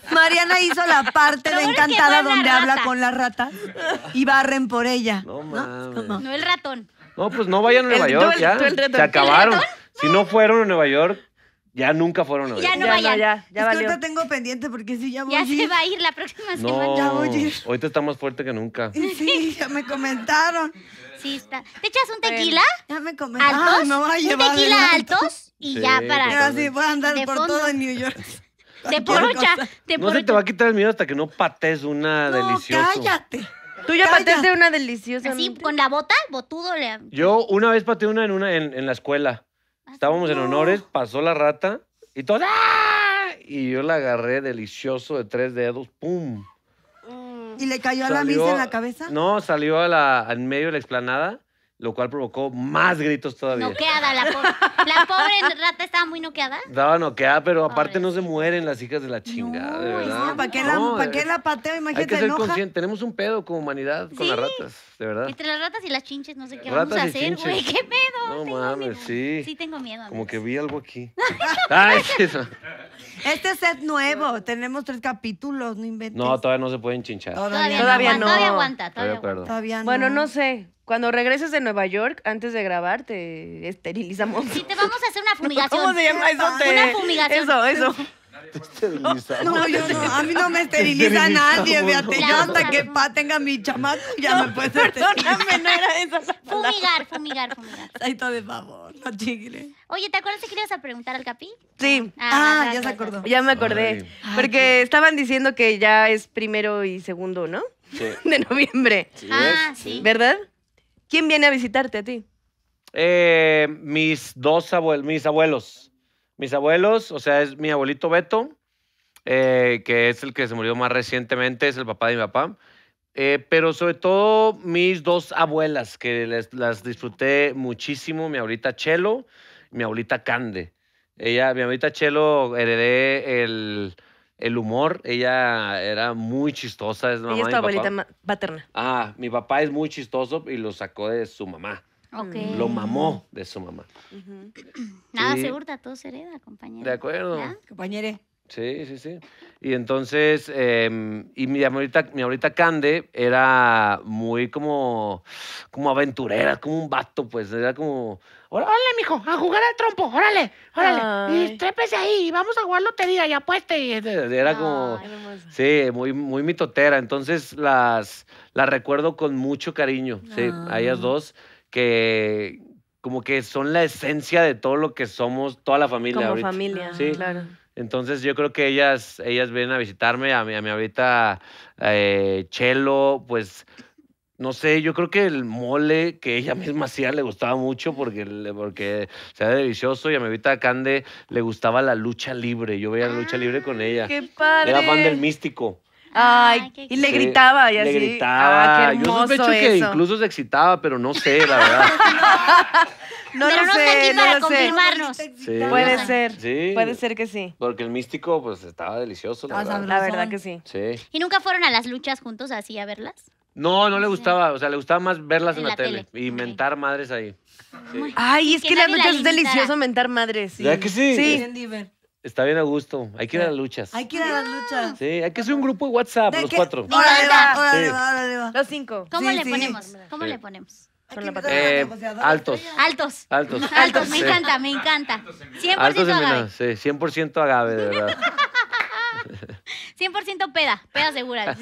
<laughs> Mariana hizo la parte de Encantada donde habla con la rata y barren por ella. No, mames. No el ratón. No, pues no vayan a Nueva York, ya. Se acabaron. Si no fueron a Nueva York, ya nunca fueron a Nueva York. Ya no vayan. Ya, ya, es que ahorita tengo pendiente porque si ya voy Ya se va a ir la próxima semana. No, ya voy a ahorita está más fuerte que nunca. <laughs> Sí, ya me comentaron. Sí, está. ¿Te echas un tequila? Ya me comentaron. ¿Altos? no un tequila altos, altos y ya para... Pero pues, así voy a andar por todo en New York. Te porocha, te porocha. No se te va a quitar el miedo hasta que no pates una no, cállate. Tú ya una deliciosa. Sí, con la bota, botudo. Yo una vez pateé una en una en, la escuela. Ah, Estábamos en honores, pasó la rata y todo. ¡ah! Y yo la agarré delicioso de tres dedos. ¡Pum! ¿Y le cayó a la misa en la cabeza? No, salió a la, en medio de la explanada lo cual provocó más gritos todavía. Noqueada, la, la pobre rata estaba muy noqueada. Estaba noqueada, pero aparte no se mueren las hijas de la chingada, no, ¿Para qué, la, qué la pateo? Imagínate, que Tenemos un pedo como humanidad con las ratas, de verdad. Entre las ratas y las chinches, no sé qué vamos a hacer, güey. ¿Qué pedo? No mames, sí. Sí tengo miedo. Como que vi algo aquí. <laughs> Ay, este es set nuevo. Tenemos tres capítulos, no inventes. No, todavía no se pueden chinchar. Todavía, no, aguanta, todavía, todavía, aguanta. todavía no. Bueno, no sé. Cuando regreses de Nueva York, antes de grabar, te esterilizamos. Sí, te vamos a hacer una fumigación. <laughs> ¿Cómo se llama eso? Una fumigación. Eso, eso. No, no, yo no, a mí no me esteriliza nadie, fíjate. Yo hasta que pa tenga mi chamaco ya me puedes Perdóname, no era eso. Fumigar, fumigar, fumigar. Ahí todo de favor, no chingre. Oye, ¿te acuerdas que le ibas a preguntar al Capi? Sí. Ah, ah ya se acordó. Ya me acordé. Porque estaban diciendo que ya es primero y segundo, ¿no? Sí. <laughs> De noviembre. Sí, ah, sí. ¿Verdad? ¿Quién viene a visitarte a ti? Eh, mis dos abuelos, mis abuelos. Mis abuelos, o sea, es mi abuelito Beto, eh, que es el que se murió más recientemente, es el papá de mi papá. Eh, pero sobre todo mis dos abuelas, que las disfruté muchísimo, mi abuelita Chelo, mi abuelita Cande. Ella, mi abuelita Chelo, heredé el, el humor. Ella era muy chistosa. Es mamá, ella es tu abuelita paterna. Ah, mi papá es muy chistoso y lo sacó de su mamá. Ok. Mm. Lo mamó de su mamá. Nada se hurta, todo se hereda, compañero. De acuerdo. Compañere. Sí, sí, sí. Y entonces, em, y mi abuelita, mi abuelita Cande era muy como, como aventurera, como un vato, pues, era como ¡Órale, mijo, a jugar al trompo, órale, órale. Y trépese ahí, y vamos a jugar lotería y apueste. Y era como. sí, muy, muy mitotera. Entonces las, las recuerdo con mucho cariño, sí, a ellas ah. dos, que como que son la esencia de todo lo que somos, toda la familia. Como familia, sí. claro. Entonces yo creo que ellas, ellas vienen a visitarme, a mi, a mi ahorita eh, Chelo, pues no sé, yo creo que el mole que ella <laughs> misma hacía le gustaba mucho porque, porque delicioso y a mi vida Cande le gustaba la lucha libre. Yo veía la lucha libre con ella. ¡Qué padre! Era fan del místico. Ay, y le gritaba y así. Le gritaba. Ah, yo sospecho que incluso se excitaba, pero no sé, la verdad. <laughs> no, no, lo sé, no lo sé. Puede ser, puede ser que sí. Porque el místico, pues, estaba delicioso, la, verdad. la verdad que sí. sí. ¿Y nunca fueron a las luchas juntos así a verlas? No, no le gustaba, o sea, le gustaba más verlas en, la, tele, y mentar madres ahí. Ay, es que, las noches es delicioso mentar madres. ¿Ya que sí? Sí. Está bien a gusto. Hay que ir a las luchas. Hay que ir a las luchas. Sí, hay que hacer un grupo de WhatsApp, los cuatro. Órale va, órale Los cinco. ¿Cómo le ponemos? ¿Cómo le ponemos? Eh, altos. Altos. Altos. Altos, me encanta, me encanta. 100% agave. Sí, 100% agave, de verdad. <laughs> 100% peda, peda segura.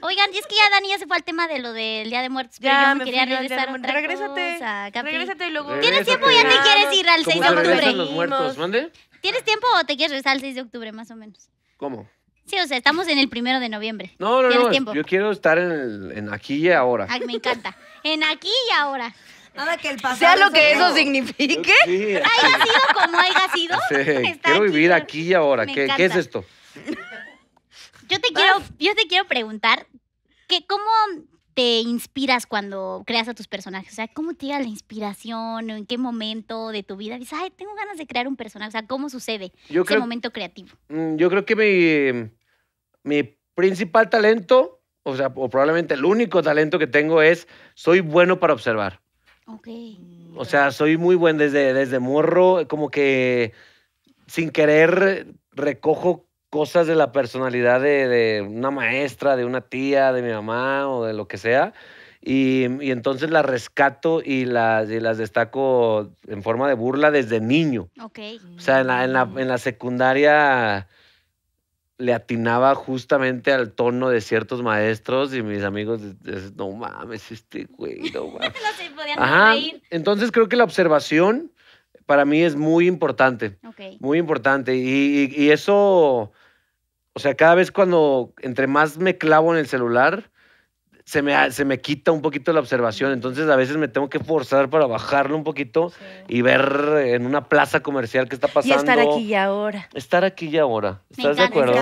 Oigan, es que ya Dani ya se fue al tema de lo del Día de Muertos, pero yo me quería regresar regrésate, Regrésate y luego... Eh, ¿Tienes tiempo ya te quieres ir al 6 de octubre? ¿Tienes tiempo o te quieres regresar al 6 de octubre, más o menos? ¿Cómo? Sí, o sea, estamos en el primero de noviembre. No, no, no. Yo quiero estar en, en aquí y ahora. Ay, me encanta. En aquí y ahora. Nada que el pasado. Sea lo que eso signifique. Sí. Haya sido como haya sido. Sí. <laughs> Quiero vivir aquí, aquí y ahora. ¿Qué, ¿Qué, es esto? <laughs> yo te quiero, yo te quiero preguntar que cómo te inspiras cuando creas a tus personajes. O sea, ¿cómo te llega la inspiración? ¿O ¿En qué momento de tu vida dices, ay, tengo ganas de crear un personaje? O sea, ¿cómo sucede yo ese momento creativo? Mm, yo creo que mi, mi principal talento, o sea, probablemente el único talento que tengo es, soy bueno para observar. Ok. O sea, soy muy buen desde, desde morro, como que sin querer recojo cosas de la personalidad de, una maestra, de una tía, de mi mamá o de lo que sea. Y, entonces las rescato y las, destaco en forma de burla desde niño. Ok. O sea, en la, secundaria le atinaba justamente al tono de ciertos maestros y mis amigos, no mames, este güey, no <laughs> Entonces creo que la observación para mí es muy importante. Muy importante. y, eso o sea, cada vez cuando, entre más me clavo en el celular, se me, se me quita un poquito la observación. Entonces a veces me tengo que forzar para bajarlo un poquito y ver en una plaza comercial qué está pasando. Y estar aquí y ahora. Estar aquí y ahora. ¿Estás de acuerdo?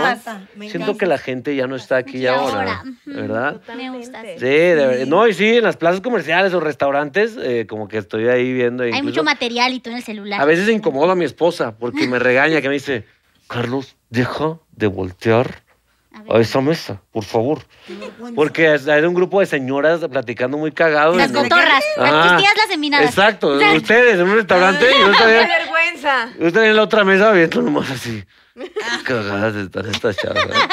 Me Siento que la gente ya no está aquí y, ahora, ¿verdad? Sí, de, verdad. no, y sí, en las plazas comerciales o restaurantes, eh, como que estoy ahí viendo. Hay mucho material y todo en el celular. A veces incomoda a mi esposa porque me regaña que me dice Carlos, deja de voltear a, esa mesa, por favor. Porque hay un grupo de señoras platicando muy cagados. Las cotorras, ah, las tías las seminadas. Exacto, ustedes en un restaurante y ¡Qué vergüenza! Ustedes en la otra mesa viendo nomás así. Ah. Cagadas están estas chavas. ¿eh?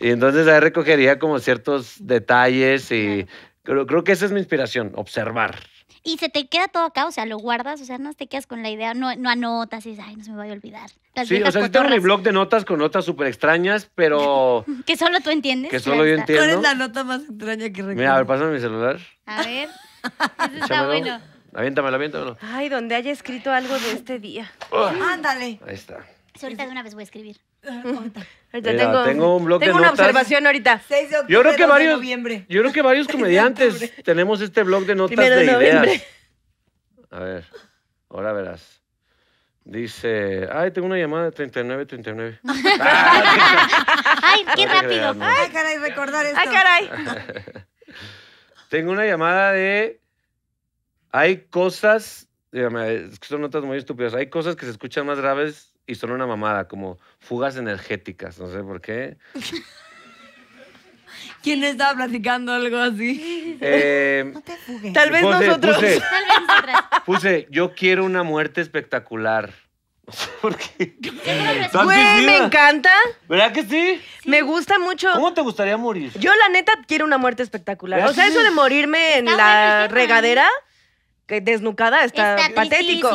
y entonces ahí recogería como ciertos detalles y... creo que esa es mi inspiración, observar y se te queda todo acá, o sea, lo guardas, o sea, no te quedas con la idea, no, no anotas y dices, ay, no se me vaya a olvidar. sí, o sea, sí tengo mi blog de notas con notas súper extrañas, pero... <laughs> que solo tú entiendes. Que solo yo entiendo. ¿Cuál es la nota más extraña que recuerdo? Mira, a ver, pásame mi celular. A ver, <laughs> eso está bueno. Aviéntamelo, aviéntamelo. Ay, donde haya escrito algo de este día. Ah. Ándale. Ahí está. Ahorita de una vez voy a escribir. Ah, <laughs> tengo, un blog tengo una observación ahorita. yo creo que varios, Yo creo que varios comediantes tenemos este blog de notas de, ideas. A ver, ahora verás. Dice, ay, tengo una llamada de 39, <laughs> Ay, qué rápido. Ay, caray, recordar esto. Ay, caray. <laughs> Tengo una llamada de. Hay cosas. Dígame, son notas muy estúpidas. Hay cosas que se escuchan más graves y son una mamada, como fugas energéticas, no sé por qué. <laughs> ¿Quién estaba platicando algo así? Eh, Tal vez nosotros. Puse, Puse, yo quiero una muerte espectacular. <laughs> ¿Por qué? me encanta. ¿Verdad que sí? Me gusta mucho. ¿Cómo te gustaría morir? Yo, la neta, quiero una muerte espectacular. O sea, eso de morirme en la regadera que desnucada está, patético.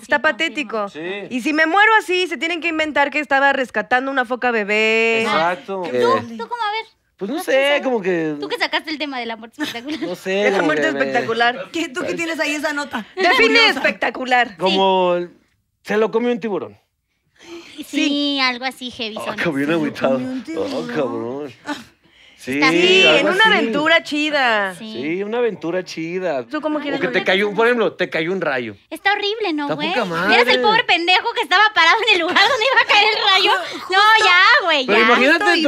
Está patético. Y si me muero así, se tienen que inventar que estaba rescatando una foca bebé. Exacto. Ah, eh, ¿Tú, ¿Tú cómo a ver? Pues no, sé, como que. Tú que sacaste el tema de la muerte espectacular. No sé. De la muerte espectacular. ¿Qué, ¿Tú qué tienes ahí esa nota? <laughs> Define espectacular. Como se lo comió un tiburón. Sí, algo así, heavy. Oh, cabrón, agüitado. Oh, cabrón. Sí, en una aventura chida. Sí. una aventura chida. ¿Tú cómo quieres? O que te cayó, por ejemplo, te cayó un rayo. Está horrible, ¿no, güey? Eres el pobre pendejo que estaba parado en el lugar donde iba a caer el rayo. <laughs> No, ya, güey, Pero imagínate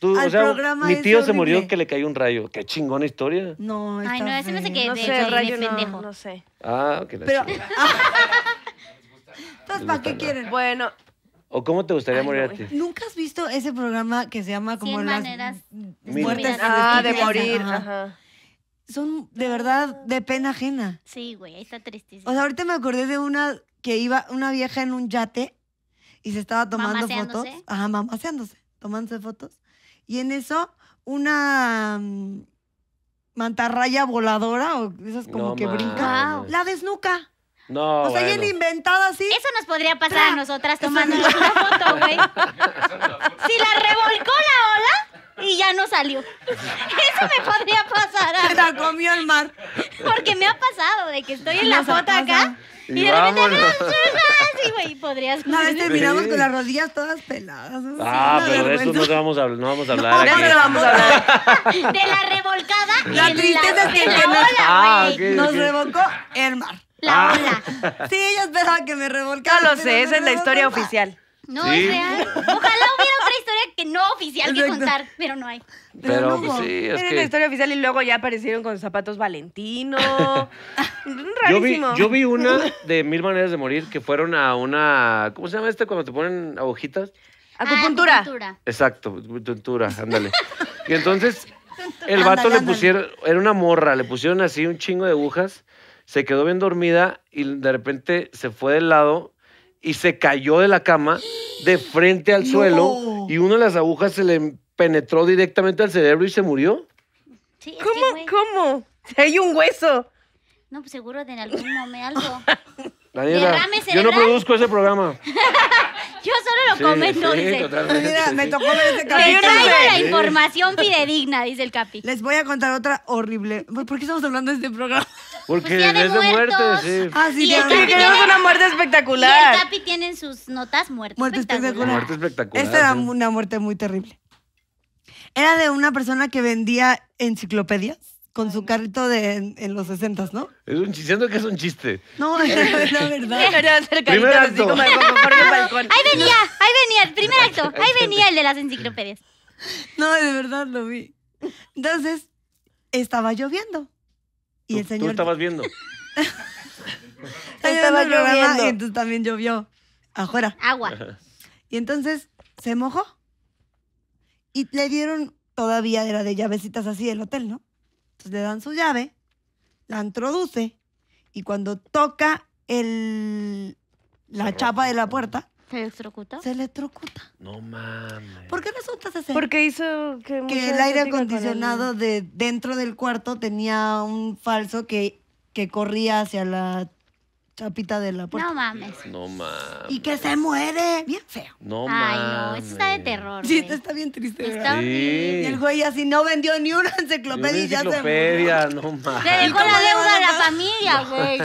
tú. Tú, mi tío se murió que le cayó un rayo. Qué chingona historia. No, Ay, no, ese no sé qué. No sé, rayo pendejo. No, no, sé. Ah, ok, la Pero, <laughs> ah. Entonces, ¿para qué quieren? Bueno, ¿O cómo te gustaría morir a ti? ¿Nunca has visto ese programa que se llama como las maneras muertes? de morir. Son de verdad de pena ajena. Sí, güey, está tristísimo. O sea, ahorita me acordé de una que iba una vieja en un yate y se estaba tomando fotos. Ajá, mamaseándose, tomándose fotos. Y en eso, una mm, mantarraya voladora, o esas como que brinca, la desnuca. No. O sea, bueno. así. Eso nos podría pasar a nosotras Tomando una foto, güey. <laughs> si la revolcó la ola y ya no salió. Eso me podría pasar. A... Se la comió el mar. Porque me ha pasado de que estoy en la foto acá. Y, de repente, Y ah, güey, podrías. No, a miramos con las rodillas todas peladas. Ah, pero de eso no vamos a, no vamos a hablar. No, aquí. vamos a hablar. De la revolcada. La tristeza es que Nos ah, revolcó el mar la ah. Sí, yo esperaba que me revolcara No lo sé, esa es la historia oficial. No, es real. Ojalá hubiera otra historia que no oficial que contar, pero no hay. Pero, pues, sí, es Era la historia oficial y luego ya aparecieron con zapatos Valentino. <laughs> Rarísimo. Yo vi, una de Mil Maneras de Morir que fueron a una... ¿Cómo se llama este cuando te ponen agujitas? Ah, ah, acupuntura. Exacto, acupuntura, ándale. y entonces <laughs> el vato le pusieron... Era una morra, le pusieron así un chingo de agujas se quedó bien dormida y de repente se fue del lado y se cayó de la cama de frente al suelo y una de las agujas se le penetró directamente al cerebro y se murió. ¿Cómo? ¿Cómo? Hay un hueso. No, pues seguro de algún momento algo. <laughs> Daniela, yo no produzco ese programa. <laughs> Yo solo lo comento, dice. Mira, me tocó ver este capítulo. traigo la información fidedigna, dice el Capi. Les voy a contar otra horrible. ¿Por qué estamos hablando de este programa? Porque pues es de, muerte, sí. Ah, sí, una muerte espectacular. el Capi tiene sus notas muertas Muerte espectacular. Esta era una muerte muy terrible. Era de una persona que vendía enciclopedias con su carrito de en, los sesentas, ¿no? Es un chiste, que es un chiste. No, es <laughs> la verdad. <laughs> Primer acto. <laughs> ahí venía, ahí venía, el primer acto, ahí venía el de las enciclopedias. No, de verdad lo vi. Entonces, estaba lloviendo. Y el señor. Tú estabas viendo. estaba lloviendo. Y entonces también llovió. Afuera. Agua. Y entonces se mojó. Y le dieron, todavía era de llavecitas así el hotel, ¿no? Entonces pues, le dan su llave, la introduce y cuando toca el, la chapa de la puerta, ¿Se electrocuta? Se electrocuta. No mames. ¿Por qué resulta ese? Porque hizo que, el aire acondicionado de dentro del cuarto tenía un falso que, que corría hacia la Chapita de la puerta. No mames. No mames. Y que se muere. Bien feo. No mames. Ay, no, eso está de terror. Sí, está bien triste. Está sí. Y el güey así no vendió ni una enciclopedia, y enciclopedia ya se no mames. Le dejó la deuda a la familia, güey.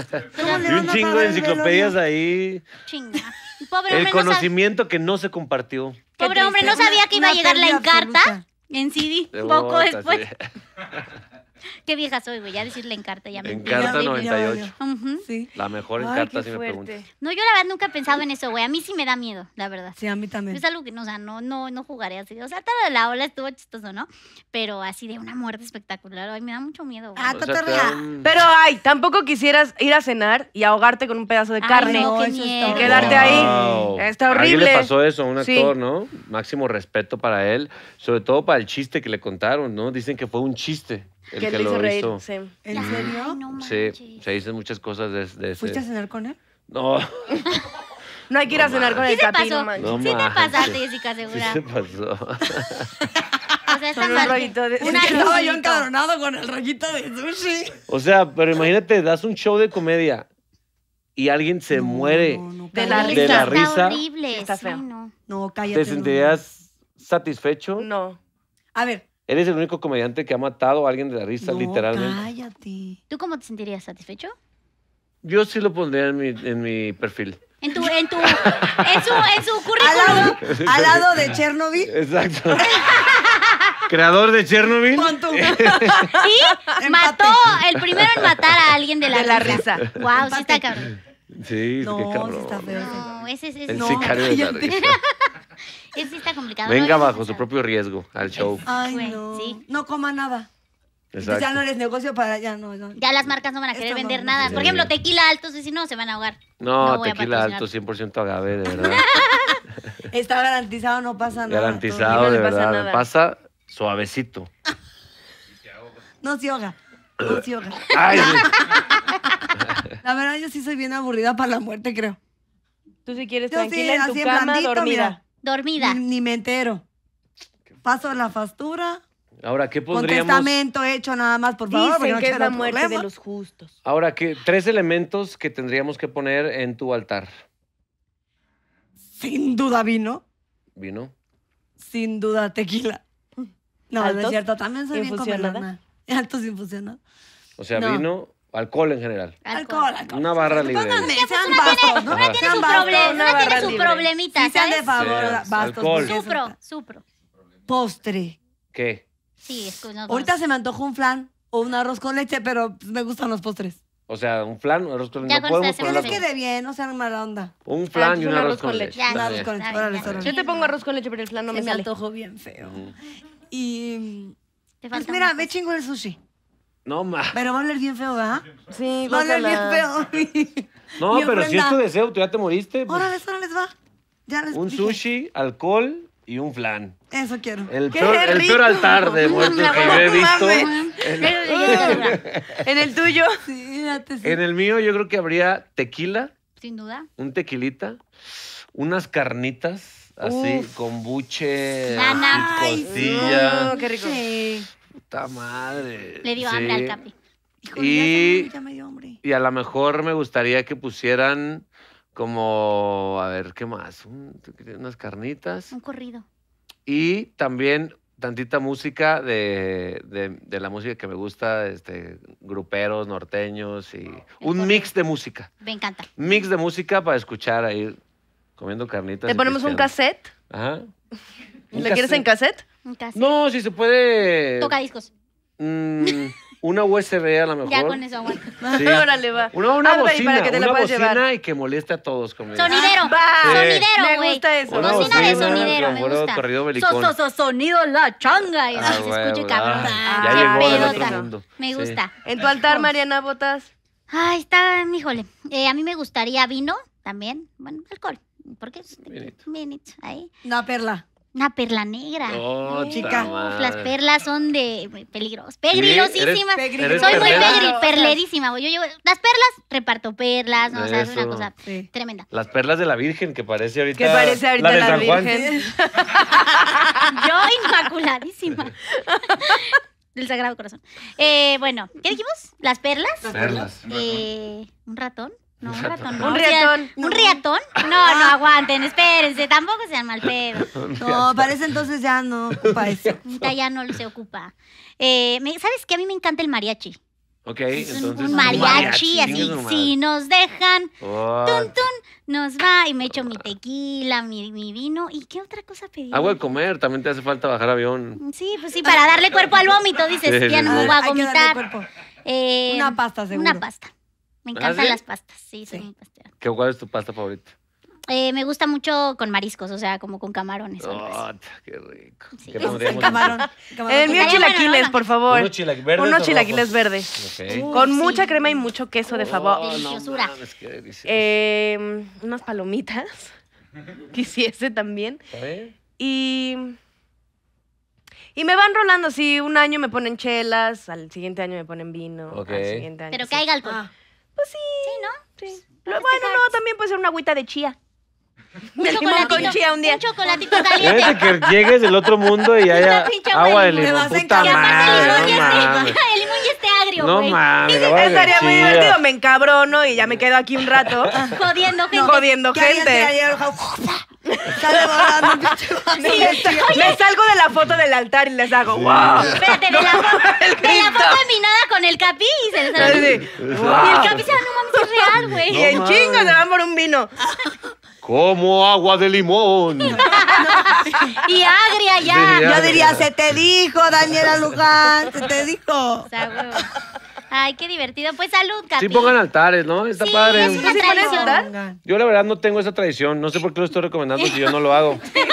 y un chingo de enciclopedias ahí. Chinga. Pobre el conocimiento que no se compartió. Pobre hombre, no sabía que iba a llegar la encarta en CD, poco después. <laughs> Qué vieja soy, güey. Ya decirle Encarta ya me Encarta 98. sí. La mejor Encarta, si me preguntas. No, yo la verdad nunca he pensado en eso, güey. A mí sí me da miedo, la verdad. Sí, a mí también. Es algo que no, o sea, no, no, no jugaré así. O sea, toda la ola estuvo chistoso, ¿no? Pero así de una muerte espectacular. Ay, me da mucho miedo, güey. Ah, Pero ay, tampoco quisieras ir a cenar y ahogarte con un pedazo de carne. y quedarte ahí. Está horrible. ¿A le pasó eso a un actor, ¿no? Máximo respeto para él, sobre todo para el chiste que le contaron, ¿no? Dicen que fue un chiste el que, lo hizo. Reír, ¿En serio? sí, se dicen muchas cosas de, de ese. ¿Fuiste a cenar con él? No. no hay que ir a cenar con el capi, no manches. sí te pasaste, Jessica, segura. Sí se pasó. <laughs> O sea, un rollito de... <laughs> estaba yo encabronado con el rayito de sushi. O sea, pero imagínate, das un show de comedia y alguien se muere de la risa. De horrible. Está feo. no. no, cállate. ¿Te sentirías satisfecho? No. A ver, Eres el único comediante que ha matado a alguien de la risa, no, Cállate. ¿Tú cómo te sentirías satisfecho? Yo sí lo pondría en mi, en mi perfil. En tu, en tu, en su, en su currículum. Al lado, de Chernobyl. Exacto. <laughs> Creador de Chernobyl. y mató, el primero en matar a alguien de la, la risa. Wow, sí está cabrón. Sí, no, qué cabrón. Sí está feo. No, ese, es el sicario de la risa sí está complicado. Venga bajo su propio riesgo al show. Ay, pues, no. No coma nada. Ya no eres negocio para ya no, Ya las marcas no van a querer vender nada. Por ejemplo, tequila alto, si no, se van a ahogar. No, tequila alto, 100% agave, de verdad. <laughs> Está garantizado, no pasa nada. Garantizado, de verdad. Pasa suavecito. <laughs> No se ahoga. No se ahoga. <laughs> la verdad, yo sí soy bien aburrida para la muerte, creo. Tú si quieres tranquila en tu cama, blandito, dormida. Mira. Dormida. Ni, me entero. Paso la fastura. Ahora, ¿qué podríamos...? testamento hecho nada más, por favor. Dicen que es la muerte de los justos. Ahora, ¿qué, tres elementos que tendríamos que poner en tu altar. Sin duda vino. ¿Vino? Sin duda tequila. No, es cierto, también soy bien <laughs> Altos infusionados. O sea, vino, Alcohol en general. Alcohol, alcohol. Una barra libre. ¿no? Una tiene su, una tiene su problemita, Si de favor, bastos. Supro, supro. Postre. ¿Qué? Sí, es con otro. Ahorita se me antojó un flan o un arroz con leche, pero pues, me gustan los postres. O sea, un flan, un arroz con leche. No puedo podemos que que quede bien, no sean mala onda. Un flan y un arroz con leche. Un arroz con leche, Yo te pongo arroz con leche, pero el flan no Se me me antojó bien feo. Y pues mira, ve chingo el sushi. No más. Pero va a hablar bien feo, ¿verdad? Sí, va a hablar bien feo. <laughs> no, pero si es tu deseo, tú ya te moriste. Ahora les pues. va. Ya un sushi, alcohol y un flan. Eso quiero. El, peor, el altar de <laughs> muerte que he visto. <laughs> En, el tuyo. Sí, En el mío yo creo que habría tequila. Sin duda. Un tequilita. Unas carnitas. Así, con buche, qué rico. Sí. Puta madre. Le dio hambre al Capi. y, a lo mejor me gustaría que pusieran como, a ver, ¿qué más? unas carnitas. Un corrido. Y también tantita música de, la música que me gusta, este, gruperos, norteños y un mix de música. Me encanta. Mix de música para escuchar ahí comiendo carnitas. ¿Te ponemos un cassette? Ajá. ¿Le quieres en cassette? No, si se puede. Toca discos. Mm, <laughs> una USB a lo mejor. Ya con eso aguanta. <laughs> Órale, va. Una, una ah, bocina, para que te la bocina llevar. y que moleste a todos. sonidero. Ah, va. Sonidero, güey. Me gusta eso. Una bocina, bocina de sonidero, me gusta. Corrido sonido la changa. ah, se escucha, cabrón. Ah. ya llegó del otro mundo. Me gusta. En tu altar, Mariana, botas. Ay, está, híjole. Eh, a mí me gustaría vino también. Bueno, alcohol. ¿Por qué? Minute, Ahí. No, perla. Una perla negra. Oh, chica. las perlas son de peligros, peligrosísimas. Soy muy pegril, perlerísima. Yo las perlas, reparto perlas, no, o sea, es una cosa tremenda. Las perlas de la Virgen que parece ahorita. Que parece ahorita la, Virgen. <laughs> Yo inmaculadísima. <laughs> Del Sagrado Corazón. Eh, bueno, ¿qué dijimos? Las perlas. Las Perlas. Eh, un ratón. No, un ratón. ¿Un riatón? ¿Un, riatón? No, no ah. aguanten, espérense, tampoco sean mal pedo. <laughs> No, parece entonces ya no ocupa eso. Ya no se ocupa. Eh, ¿Sabes qué? A mí me encanta el mariachi. Ok, Un mariachi, así. Si nos dejan, oh. nos va. Y me echo mi tequila, mi, vino. ¿Y qué otra cosa pedí? Agua de comer, también te hace falta bajar avión. Sí, pues sí, para darle cuerpo al vómito, dices. ya no me voy a vomitar. Eh, una pasta, seguro. Una pasta. Me ¿Ah, encantan las pastas, sí, soy muy pastera. ¿Qué, ¿Cuál es tu pasta favorita? Eh, me gusta mucho con mariscos, o sea, como con camarones. Oh, qué rico. Sí. ¿Qué el camarón. <laughs> El mío chilaquiles, por favor. Unos chilaquiles verdes. Unos chilaquiles verdes. con mucha crema y mucho queso, de oh, favor. Deliciosura. eh, unas palomitas. <laughs> Quisiese también. ¿Eh? Y. Y me van rolando, sí, un año me ponen chelas, al siguiente año me ponen vino, al siguiente año. Pero que caiga alcohol. Ah sí. Sí, ¿no? Sí. bueno, no, también puede ser una agüita de chía. Un De limón con chía un día. Un chocolatito que llegues del otro mundo y haya agua de limón. Me a el madre, limón ya el limón agrio, No mames, Estaría muy divertido, me encabrono y ya me quedo aquí un rato Jodiendo gente. jodiendo gente me, salgo de la foto del altar y les hago, ¡wow! <laughs> Espérate, de la foto, de la nada con el capi y el capiz capi ah, se va, no mames, es real, güey. Y en chingo se van por un vino. Como agua de limón. <laughs> Y agria ya. Yo diría, se te dijo, Daniela Luján, se te dijo. O Ay, qué divertido. Pues salud, Capi. Sí pongan altares, ¿no? Está sí, padre. es una tradición. Yo la verdad no tengo esa tradición. No sé por qué lo estoy recomendando si yo no lo hago. <laughs>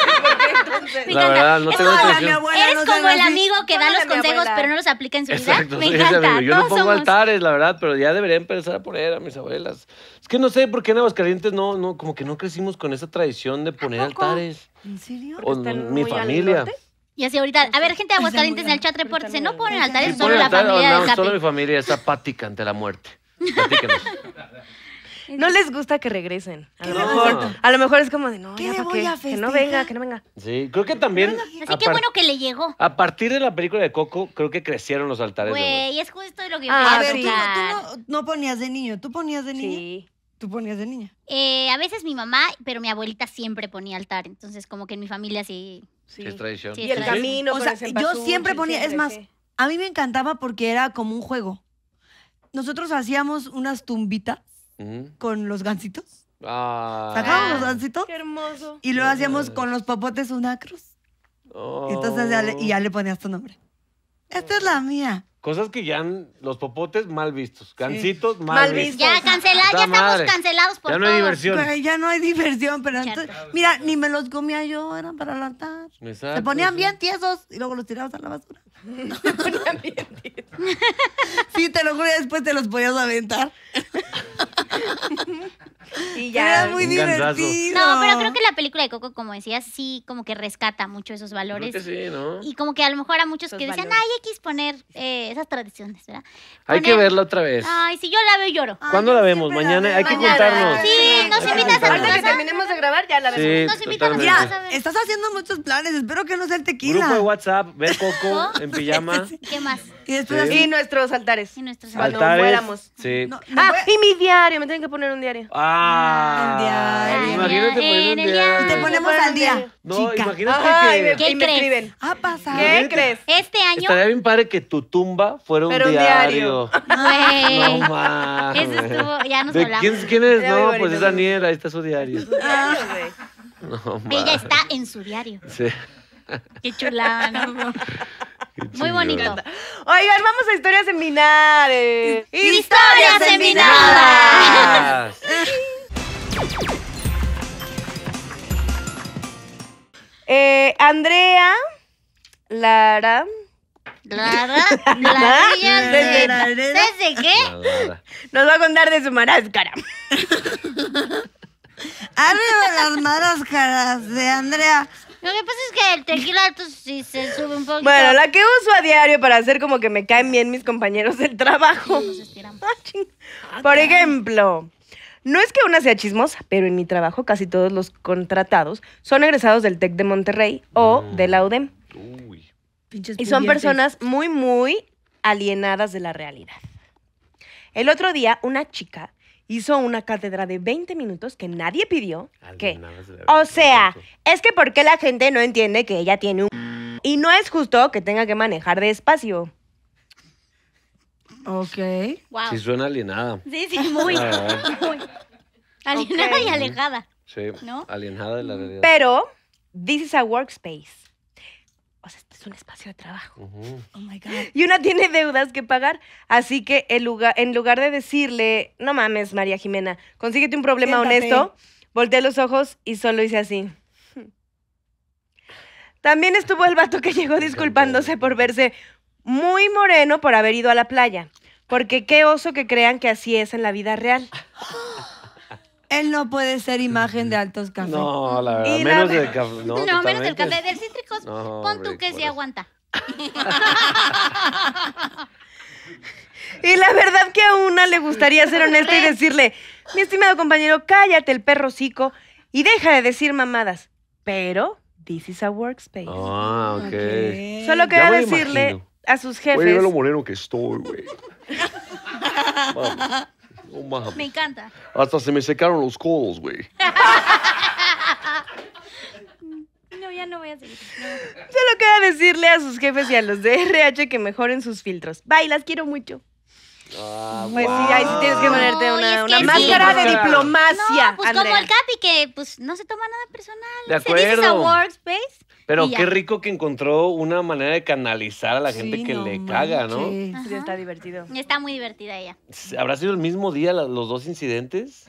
La verdad, no tengo esa tradición. Eres como el amigo que da los consejos pero no los aplica en su vida. Me encanta. Yo no pongo altares, la verdad, pero ya debería empezar a poner a mis abuelas. Es que no sé por qué en Aguascalientes no, no, como que no crecimos con esa tradición de poner altares. ¿En serio? O mi familia. Y así ahorita, a ver, gente de Aguascalientes en el chat reporte, se no ponen altares, solo la familia de Solo mi familia es apática ante la muerte. No les gusta que regresen. A lo mejor, a lo mejor es como de no, ya para qué, que no venga, que no venga. Sí, creo que también. Así que bueno que le llegó. A partir de la película de Coco, creo que crecieron los altares. Güey, es justo lo que ah, A ver, tú, no, ponías de niño, tú ponías de niño. Sí. ¿Tú ponías de niña? Eh, a veces mi mamá, pero mi abuelita siempre ponía altar. Entonces, como que en mi familia sí es tradición. y el camino. O sea, yo siempre ponía, es más, a mí me encantaba porque era como un juego. Nosotros hacíamos unas tumbitas con los gansitos. Ah, Sacábamos los gansitos. Qué hermoso. Y luego hacíamos con los papotes una cruz. Oh. Entonces y ya le ponías tu nombre. Esta es la mía. Cosas que ya han, los popotes mal vistos, cancitos mal, vistos. Ya cancelados, ya estamos cancelados por Ya no hay diversión. ya no hay diversión, pero mira, ni me los comía yo, eran para el Se ponían bien tiesos y luego los tirabas a la basura. <laughs> No, sí, te lo juro, después te los podías aventar. Y ya. Era muy divertido. No, pero creo que la película de Coco, como decías, sí como que rescata mucho esos valores. Creo que sí, ¿no? Y como que a lo mejor a muchos que decían, ay, X poner eh, esas tradiciones, ¿verdad? Hay que verla otra vez. Ay, si yo la veo lloro. ¿Cuándo la vemos? Mañana hay que contarnos. juntarnos. Sí, nos invitas a de que terminemos de grabar, ya la vemos. Nos invitas a verla. estás haciendo muchos planes. Espero que no sea el tequila. Grupo de WhatsApp, ver Coco, ¿No? en pijama. <laughs> ¿Qué más? Y, nuestros altares. Y nuestros altares. Cuando muéramos. Sí. ah, y mi diario. Me tienen que poner un diario. Ah. ah el diario. Imagínate poner un diario. Y te ponemos al día. No, imagínate que... ¿Qué me crees? escriben. Ha pasado. ¿Qué, crees? Este año... Estaría bien padre que tu tumba fuera un diario. Un diario. <laughs> no más Eso estuvo... Ya nos hablamos. ¿Quién, es? no, pues es Daniel. Ahí está su diario. No No, Ella está en su diario. Sí. Qué chulada, ¿no? <laughs> Muy bonito. Oigan, vamos a historias seminales. ¡Historias seminales! Eh, Andrea Lara. Lara, <laughs> Lara, ¿Desde, ¿Desde qué? Nos va a contar de su maráscara. Arriba <laughs> las maráscaras de Andrea lo que pasa es que el tequila alto sí se sube un poco. Bueno, la que uso a diario para hacer como que me caen bien mis compañeros del trabajo. Ah, Por ejemplo, no es que una sea chismosa, pero en mi trabajo casi todos los contratados son egresados del TEC de Monterrey o mm. de la UDEM. Uy. Y son personas muy, muy alienadas de la realidad. El otro día, una chica hizo una cátedra de 20 minutos que nadie pidió. ¿Qué? o sea, es que porque la gente no entiende que ella tiene un... Y no es justo que tenga que manejar despacio. Ok. Wow. Sí suena alienada. Sí, sí, muy. Alienada y alejada. Sí, ¿no? alienada de la realidad. Pero, this is a workspace es un espacio de trabajo. Oh Y una tiene deudas que pagar. Así que el lugar, en lugar de decirle, no mames, María Jimena, consíguete un problema honesto, volteé los ojos y solo hice así. También estuvo el vato que llegó disculpándose por verse muy moreno por haber ido a la playa. Porque qué oso que crean que así es en la vida real. <gasps> <laughs> Él no puede ser imagen de altos cafés. No, la verdad. menos del café. No, <laughs> menos del café. Del cítricos, pon tú que se aguanta. y la verdad que a una le gustaría ser honesta y decirle, mi estimado compañero, cállate el perrocico y deja de decir mamadas. Pero, this is a workspace. Ah, ok. Solo quería decirle a sus jefes. yo lo moreno que estoy, güey. <laughs> Vamos. Oh, me encanta. Hasta se me secaron los codos, güey. <laughs> No, ya no voy a seguir. Solo queda decirle a sus jefes y a los de RH que mejoren sus filtros. Bye, las quiero mucho. Oh, pues sí, ahí sí tienes que ponerte una, máscara de diplomacia. No, pues como el Capi, que pues no se toma nada personal. De acuerdo. Se dice workspace. Pero qué rico que encontró una manera de canalizar a la gente que le caga, ¿no? Sí, está divertido. Está muy divertida ella. ¿Habrá sido el mismo día los dos incidentes?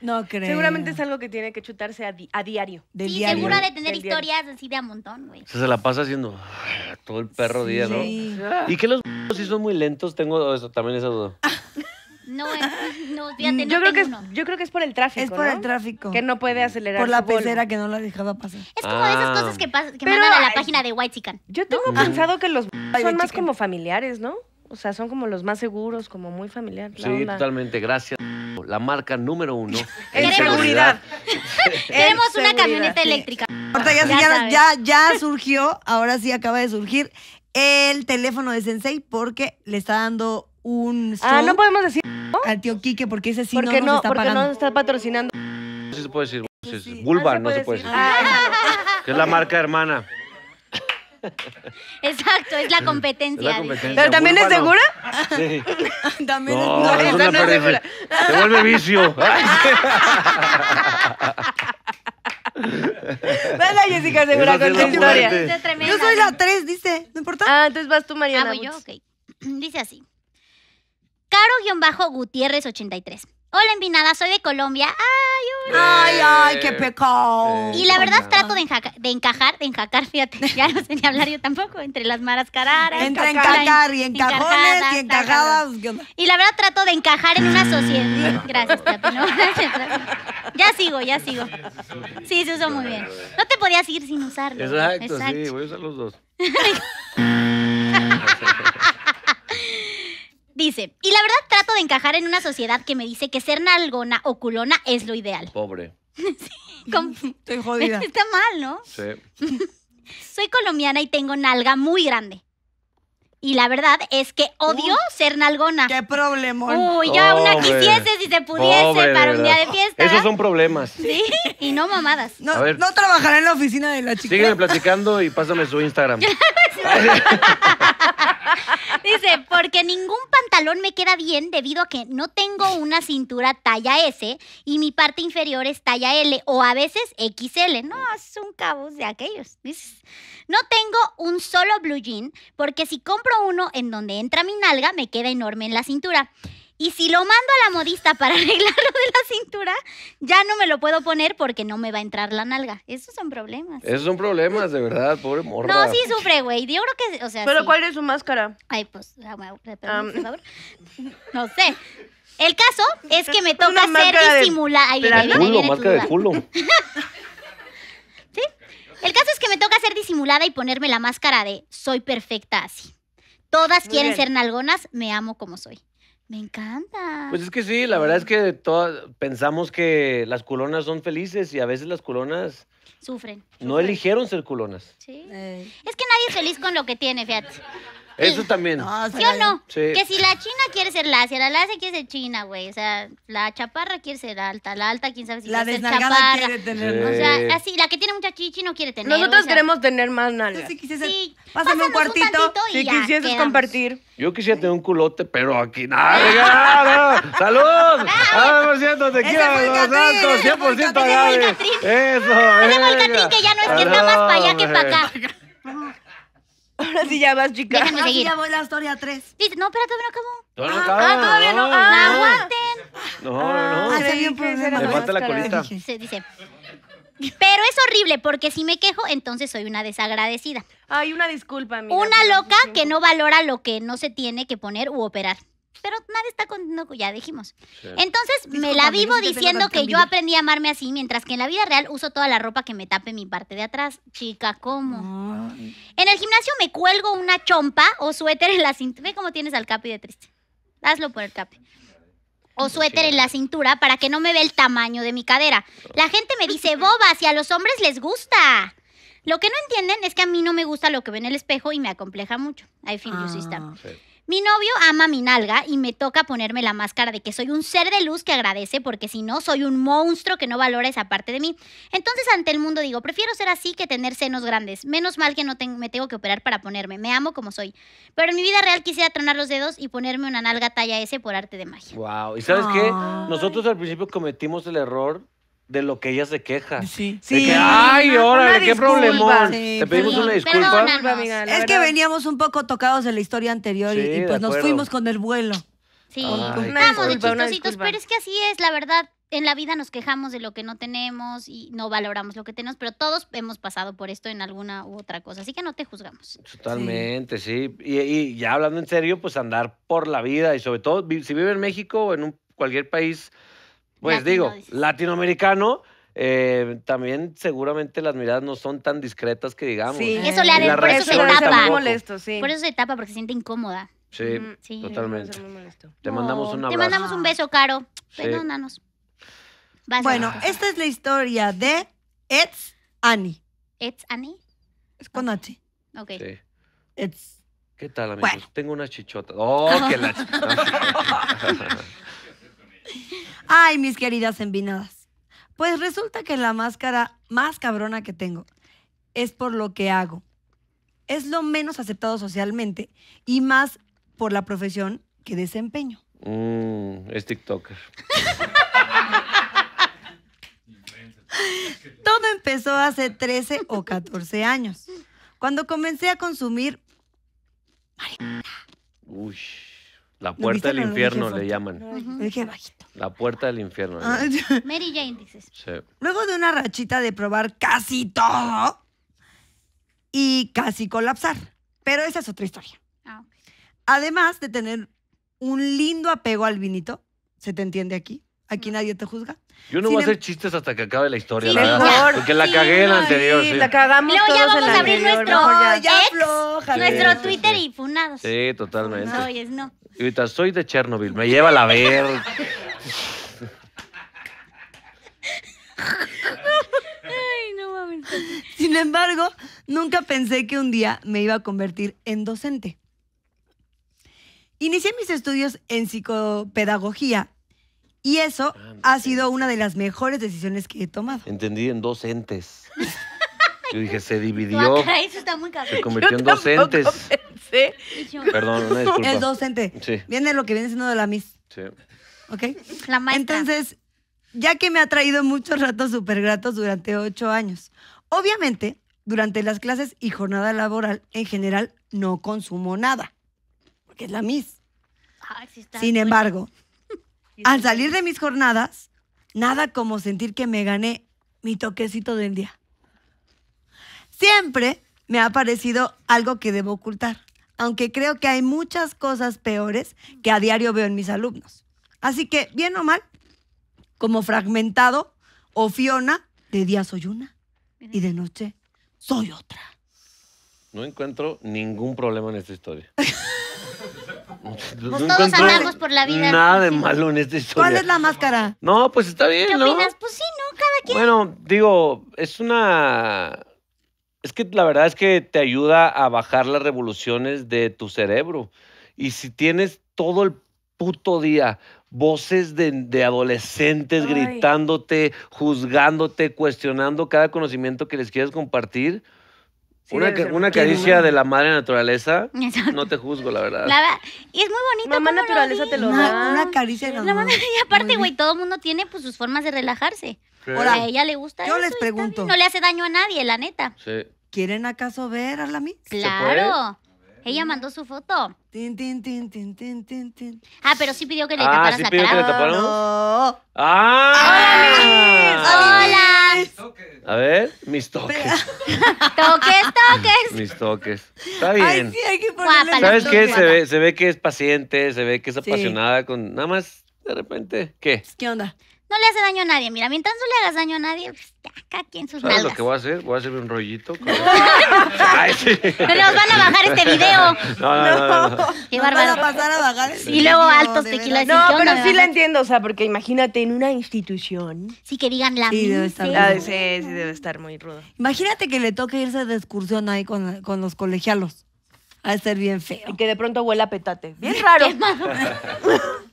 No creo. Seguramente es algo que tiene que chutarse a, a diario. Y sí, seguro de tener historias así de a montón, güey. Se, la pasa haciendo ah, todo el perro día, ¿no? Y que los si <laughs> son muy lentos, tengo eso, también esa duda. <laughs> No, no, fíjate, mm, no yo, creo que es, yo creo que es por el tráfico. Es por el tráfico. Que no puede acelerar. Por la pecera que no la dejado pasar. Es como de esas ah. cosas que, que a la página de White Chicken. Yo tengo pensado que los son más como familiares, ¿no? O sea, son como los más seguros, como muy familiar. sí, totalmente, gracias. La marca número uno. <laughs> en seguridad. <laughs> Queremos una camioneta eléctrica. ya, ya, ya, surgió, ahora sí acaba de surgir el teléfono de Sensei porque le está dando un ah no podemos decir al tío Quique porque ese sí porque no, nos no está porque pagando. no está patrocinando No se puede decir no se puede decir, no se puede decir. es la marca hermana Exacto, es la competencia. ¿Pero también es segura? Sí. <laughs> también es, segura. esa no, es segura. Se vuelve vicio. Dale <laughs> <laughs> Jessica segura con su historia. Yo soy la 3, dice. ¿No importa? Ah, entonces vas tú, Mariana. Ah, voy yo, ok. <clears throat> Dice así. Caro-Gutiérrez83. Hola, Envinada, soy de Colombia. Ay, hola. Ay, ay, qué eh, pecado. Eh, y la verdad trato de, encajar, de encajar, de enjacar, fíjate, <laughs> ya no sé ni hablar yo tampoco, entre las maras cararas. Entre encajar y encajones y encajadas. Y la verdad trato de encajar en una sociedad. Mm. Gracias, <laughs> Ya sigo, ya sigo. Sí, se usó muy bien. No te podías ir sin usarlo. Exacto, sí, voy a usar los dos. <laughs> Dice, y la verdad trato de encajar en una sociedad que me dice que ser nalgona o culona es lo ideal. Pobre. <laughs> <laughs> Estoy jodida. <laughs> Está mal, ¿no? Sí. Soy colombiana y tengo nalga muy grande. Y la verdad es que odio ser nalgona. ¡Qué problemón! Uy, ya una quisiese si se pudiese para un día de fiesta. Esos son problemas. Sí, y no mamadas. No, trabajará en la oficina de la chica. Sígueme platicando y pásame su Instagram. <laughs> Dice, porque ningún pantalón me queda bien debido a que no tengo una cintura talla S y mi parte inferior es talla L o a veces XL. No, es un cabos de aquellos. Dices, no tengo un solo blue jean porque si compro uno en donde entra mi nalga me queda enorme en la cintura. Y si lo mando a la modista para <laughs> arreglarlo de la cintura, ya no me lo puedo poner porque no me va a entrar la nalga. Esos son problemas. Esos son problemas, de verdad, pobre morra. No, sí sufre, güey. Yo creo que, o sea, ¿Pero cuál es su máscara? Ay, pues, ah, por ah. favor. No sé. El caso es <laughs> que me toca ser disimulada. Ahí máscara de culo. <laughs> El caso es que me toca ser disimulada y ponerme la máscara de soy perfecta así. Todas quieren ser nalgonas, me amo como soy. Me encanta. Pues es que sí, la verdad es que todas pensamos que las culonas son felices y a veces las culonas Sufren. no eligieron ser culonas. Sí. Es que nadie es feliz con lo que tiene, fíjate. Eso también. No, ¿Sí o no? Que si la china quiere ser lacia, la lacia quiere ser china, güey. O sea, la chaparra quiere ser alta, la alta, quién sabe si la quiere ser chaparra. Quiere tener. O sea, así, la que tiene mucha chichi no quiere tener. Nosotros queremos tener más nalgas. Si sí, pásame un cuartito. si ya, quisieses compartir. Yo quisiera tener un culote, pero aquí nada. no, ¡Salud! ¡Ah, cierto, te quiero! ¡Santos! ¡100% Gaby! ¡Eso! Ese el Catrín que ya no es que está más para allá que para acá. Ahora sí ya vas, chicas. Déjame ah, seguir. ya voy la historia 3. Dice, no, pero ah, ah, todavía no acabó. Todavía no acabó. todavía no. no. aguanten. No, no, no. falta la colita. Se dice. Pero es horrible porque si me quejo, entonces soy una desagradecida. Ay, una disculpa, mira, Una loca que no valora lo que no se tiene que poner u operar pero nadie está contento, ya dijimos. Entonces me la vivo diciendo que yo aprendí a amarme así, mientras que en la vida real uso toda la ropa que me tape mi parte de atrás. Chica, ¿cómo? En el gimnasio me cuelgo una chompa o suéter en la cintura. Ve cómo tienes al capi de triste. Hazlo por el capi. O suéter en la cintura para que no me vea el tamaño de mi cadera. La gente me dice, boba, si a los hombres les gusta. Lo que no entienden es que a mí no me gusta lo que ve en el espejo y me acompleja mucho. I feel ah. Sí, sí. Mi novio ama mi nalga y me toca ponerme la máscara de que soy un ser de luz que agradece porque si no soy un monstruo que no valora esa parte de mí. Entonces ante el mundo digo, prefiero ser así que tener senos grandes. Menos mal que no me tengo que operar para ponerme. Me amo como soy. Pero en mi vida real quisiera tronar los dedos y ponerme una nalga talla S por arte de magia. Wow. ¿Y sabes qué? Nosotros al principio cometimos el error de lo que ella se queja. Sí. sí. ay, órale, qué problema. problemón. Te pedimos una disculpa. es que veníamos un poco tocados de la historia anterior y, pues nos fuimos con el vuelo. Sí, vamos de chistositos, pero es que así es, la verdad. En la vida nos quejamos de lo que no tenemos y no valoramos lo que tenemos, pero todos hemos pasado por esto en alguna u otra cosa, así que no te juzgamos. Totalmente, sí. Y, ya hablando en serio, pues andar por la vida y sobre todo si vive en México o en cualquier país pues digo, latinoamericano, eh, también seguramente las miradas no son tan discretas que digamos. Sí, eso le ha por eso se tapa. Molesto, sí. Por eso se tapa, porque se siente incómoda. Sí, mm, totalmente. Te mandamos un abrazo. Te mandamos un beso, Caro. Venga, pues Perdónanos. bueno, esta es la historia de It's Annie. ¿It's Annie? Es con H. Ok. Sí. It's... ¿Qué tal, amigos? Tengo una chichota. Oh, qué la... <laughs> <laughs> Ay, mis queridas envinadas. Pues resulta que la máscara más cabrona que tengo es por lo que hago. Es lo menos aceptado socialmente y más por la profesión que desempeño. Mm, es TikToker. <laughs> Todo empezó hace 13 o 14 años, cuando comencé a consumir... Uy. La puerta del infierno le ah, llaman. dije bajito. La puerta del infierno. Mary Jane, dices. Sí. Luego de una rachita de probar casi todo y casi colapsar. Pero esa es otra historia. Ah, Además de tener un lindo apego al vinito, ¿se te entiende aquí? Aquí mm. nadie te juzga. Yo no voy a em- hacer chistes hasta que acabe la historia, la verdad. porque la cagué en la anterior. Sí. La cagamos Luego ya vamos a abrir nuestro, ex, nuestro Twitter y funados. Sí, totalmente. No, es no. Y ahorita soy de Chernobyl, me lleva la verde. Ay, no mames. Sin embargo, nunca pensé que un día me iba a convertir en docente. Inicié mis estudios en psicopedagogía y eso ha sido una de las mejores decisiones que he tomado. Entendí en docentes. Yo dije, se dividió. Ah, está muy se convirtió en docentes. Perdón, una disculpa. Es docente. Viene lo que viene siendo de la Miss. Sí. ¿Ok? Entonces, ya que me ha traído muchos ratos súper gratos durante ocho años. Obviamente, durante las clases y jornada laboral, en general, no consumo nada. Porque es la Miss. Sin embargo, al salir de mis jornadas, nada como sentir que me gané mi toquecito del día. Siempre me ha parecido algo que debo ocultar, aunque creo que hay muchas cosas peores que a diario veo en mis alumnos. Así que, bien o mal, como fragmentado o Fiona, de día soy una y de noche soy otra. No encuentro ningún problema en esta historia. <laughs> Pues no todos andamos por la vida. Nada de malo en esta historia. ¿Cuál es la máscara? No, pues está bien, ¿Qué ¿no? opinas? Pues sí, ¿no? Cada quien. Bueno, digo, es una es que la verdad es que te ayuda a bajar las revoluciones de tu cerebro. Y si tienes todo el puto día voces de, adolescentes gritándote, juzgándote, cuestionando cada conocimiento que les quieras compartir, una, caricia de la madre naturaleza. No te juzgo, la verdad. y es muy bonito. Mamá naturaleza te lo da. Una, caricia de la, <laughs> Y aparte, güey, todo el mundo tiene pues, sus formas de relajarse a ella le gusta yo les pregunto. No le hace daño a nadie, la neta. ¿Quieren acaso ver a la Miss? Claro. Ella mandó su foto. Tin, tin, tin, tin, tin, tin, Ah, pero sí pidió que le ah, sí pidió Que le taparan. ¡Ah! ¡Hola, Miss! ¡Hola! A ver, mis toques. <laughs> toques, toques. Mis toques. Está bien. hay que ¿Sabes qué? Se ve, se ve que es paciente, se ve que es apasionada con. Nada más, de repente, ¿qué? ¿Qué onda? No le hace daño a nadie. Mira, mientras no le hagas daño a nadie, pues, acá aquí en sus ¿Sabes lo que voy a hacer? Voy a hacer un rollito. <laughs> No nos van a bajar este video. No, no, no, no, Nos van a pasar a bajar. Este y luego altos de tequilas. No, pero sí la entiendo, o sea, porque imagínate en una institución. Sí, que digan la Sí, debe estar ah, sí, debe estar muy rudo. Imagínate que le toque irse de excursión ahí con, con los colegialos. a ser bien feo. Y que de pronto huela petate. Bien raro. <laughs>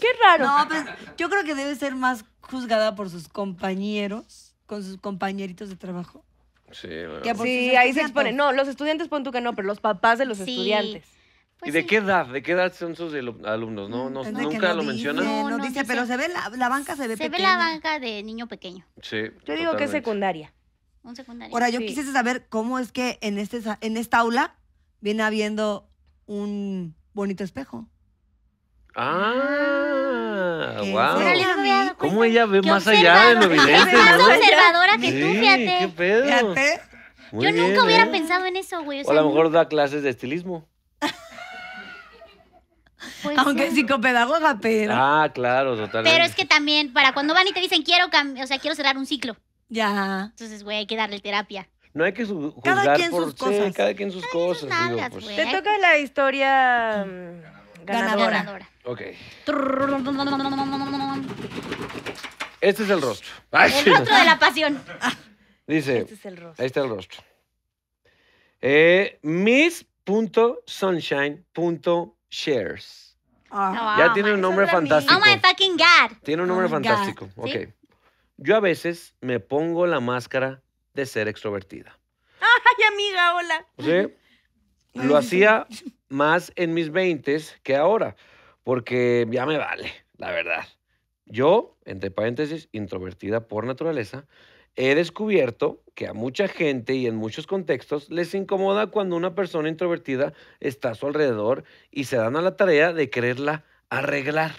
Qué raro. No, pues yo creo que debe ser más juzgada por sus compañeros, con sus compañeritos de trabajo. Sí, ¿verdad? sí ahí se expone. No, los estudiantes pon tú que no, pero los papás de los estudiantes. ¿Y pues de qué edad? ¿De qué edad son sus alumnos? No, no pues nunca lo mencionan. No, no, dice, pero se ve la, banca se ve Se ve la banca de niño pequeño. Sí. Yo digo que es secundaria. Un secundario. Ahora, yo quisiese saber cómo es que en, este, en esta aula viene habiendo un bonito espejo. Ah, ah ¡Guau! wow. Pues, ¿Cómo pues, ella ve más allá de lo pues, evidente? Es más observadora que tú, fíjate. ¿Qué pedo? Yo nunca hubiera ¿eh? pensado en eso, güey. O, a lo mejor da clases de estilismo. Aunque es psicopedagoga, pero. Ah, claro, totalmente. Pero es que también, para cuando van y te dicen quiero o sea, quiero cerrar un ciclo. Ya. Entonces, güey, hay que darle terapia. No hay que juzgar cada quien por sus cosas. cada quien sus cosas. digo, Te toca la historia. Mm, Ganadora. Ok. Este es el rostro. el rostro de la pasión. Dice. Este es el rostro. Ahí está el rostro. Eh, Miss.sunshine.shares. Ah. Ah, ya tiene un nombre fantástico. Oh my fucking God. Tiene un nombre oh, fantástico. Ok. Yo a veces me pongo la máscara de ser extrovertida. Ay, amiga, hola. Lo hacía más en mis 20 que ahora, porque ya me vale, la verdad. Yo, entre paréntesis, introvertida por naturaleza, he descubierto que a mucha gente y en muchos contextos les incomoda cuando una persona introvertida está a su alrededor y se dan a la tarea de quererla arreglar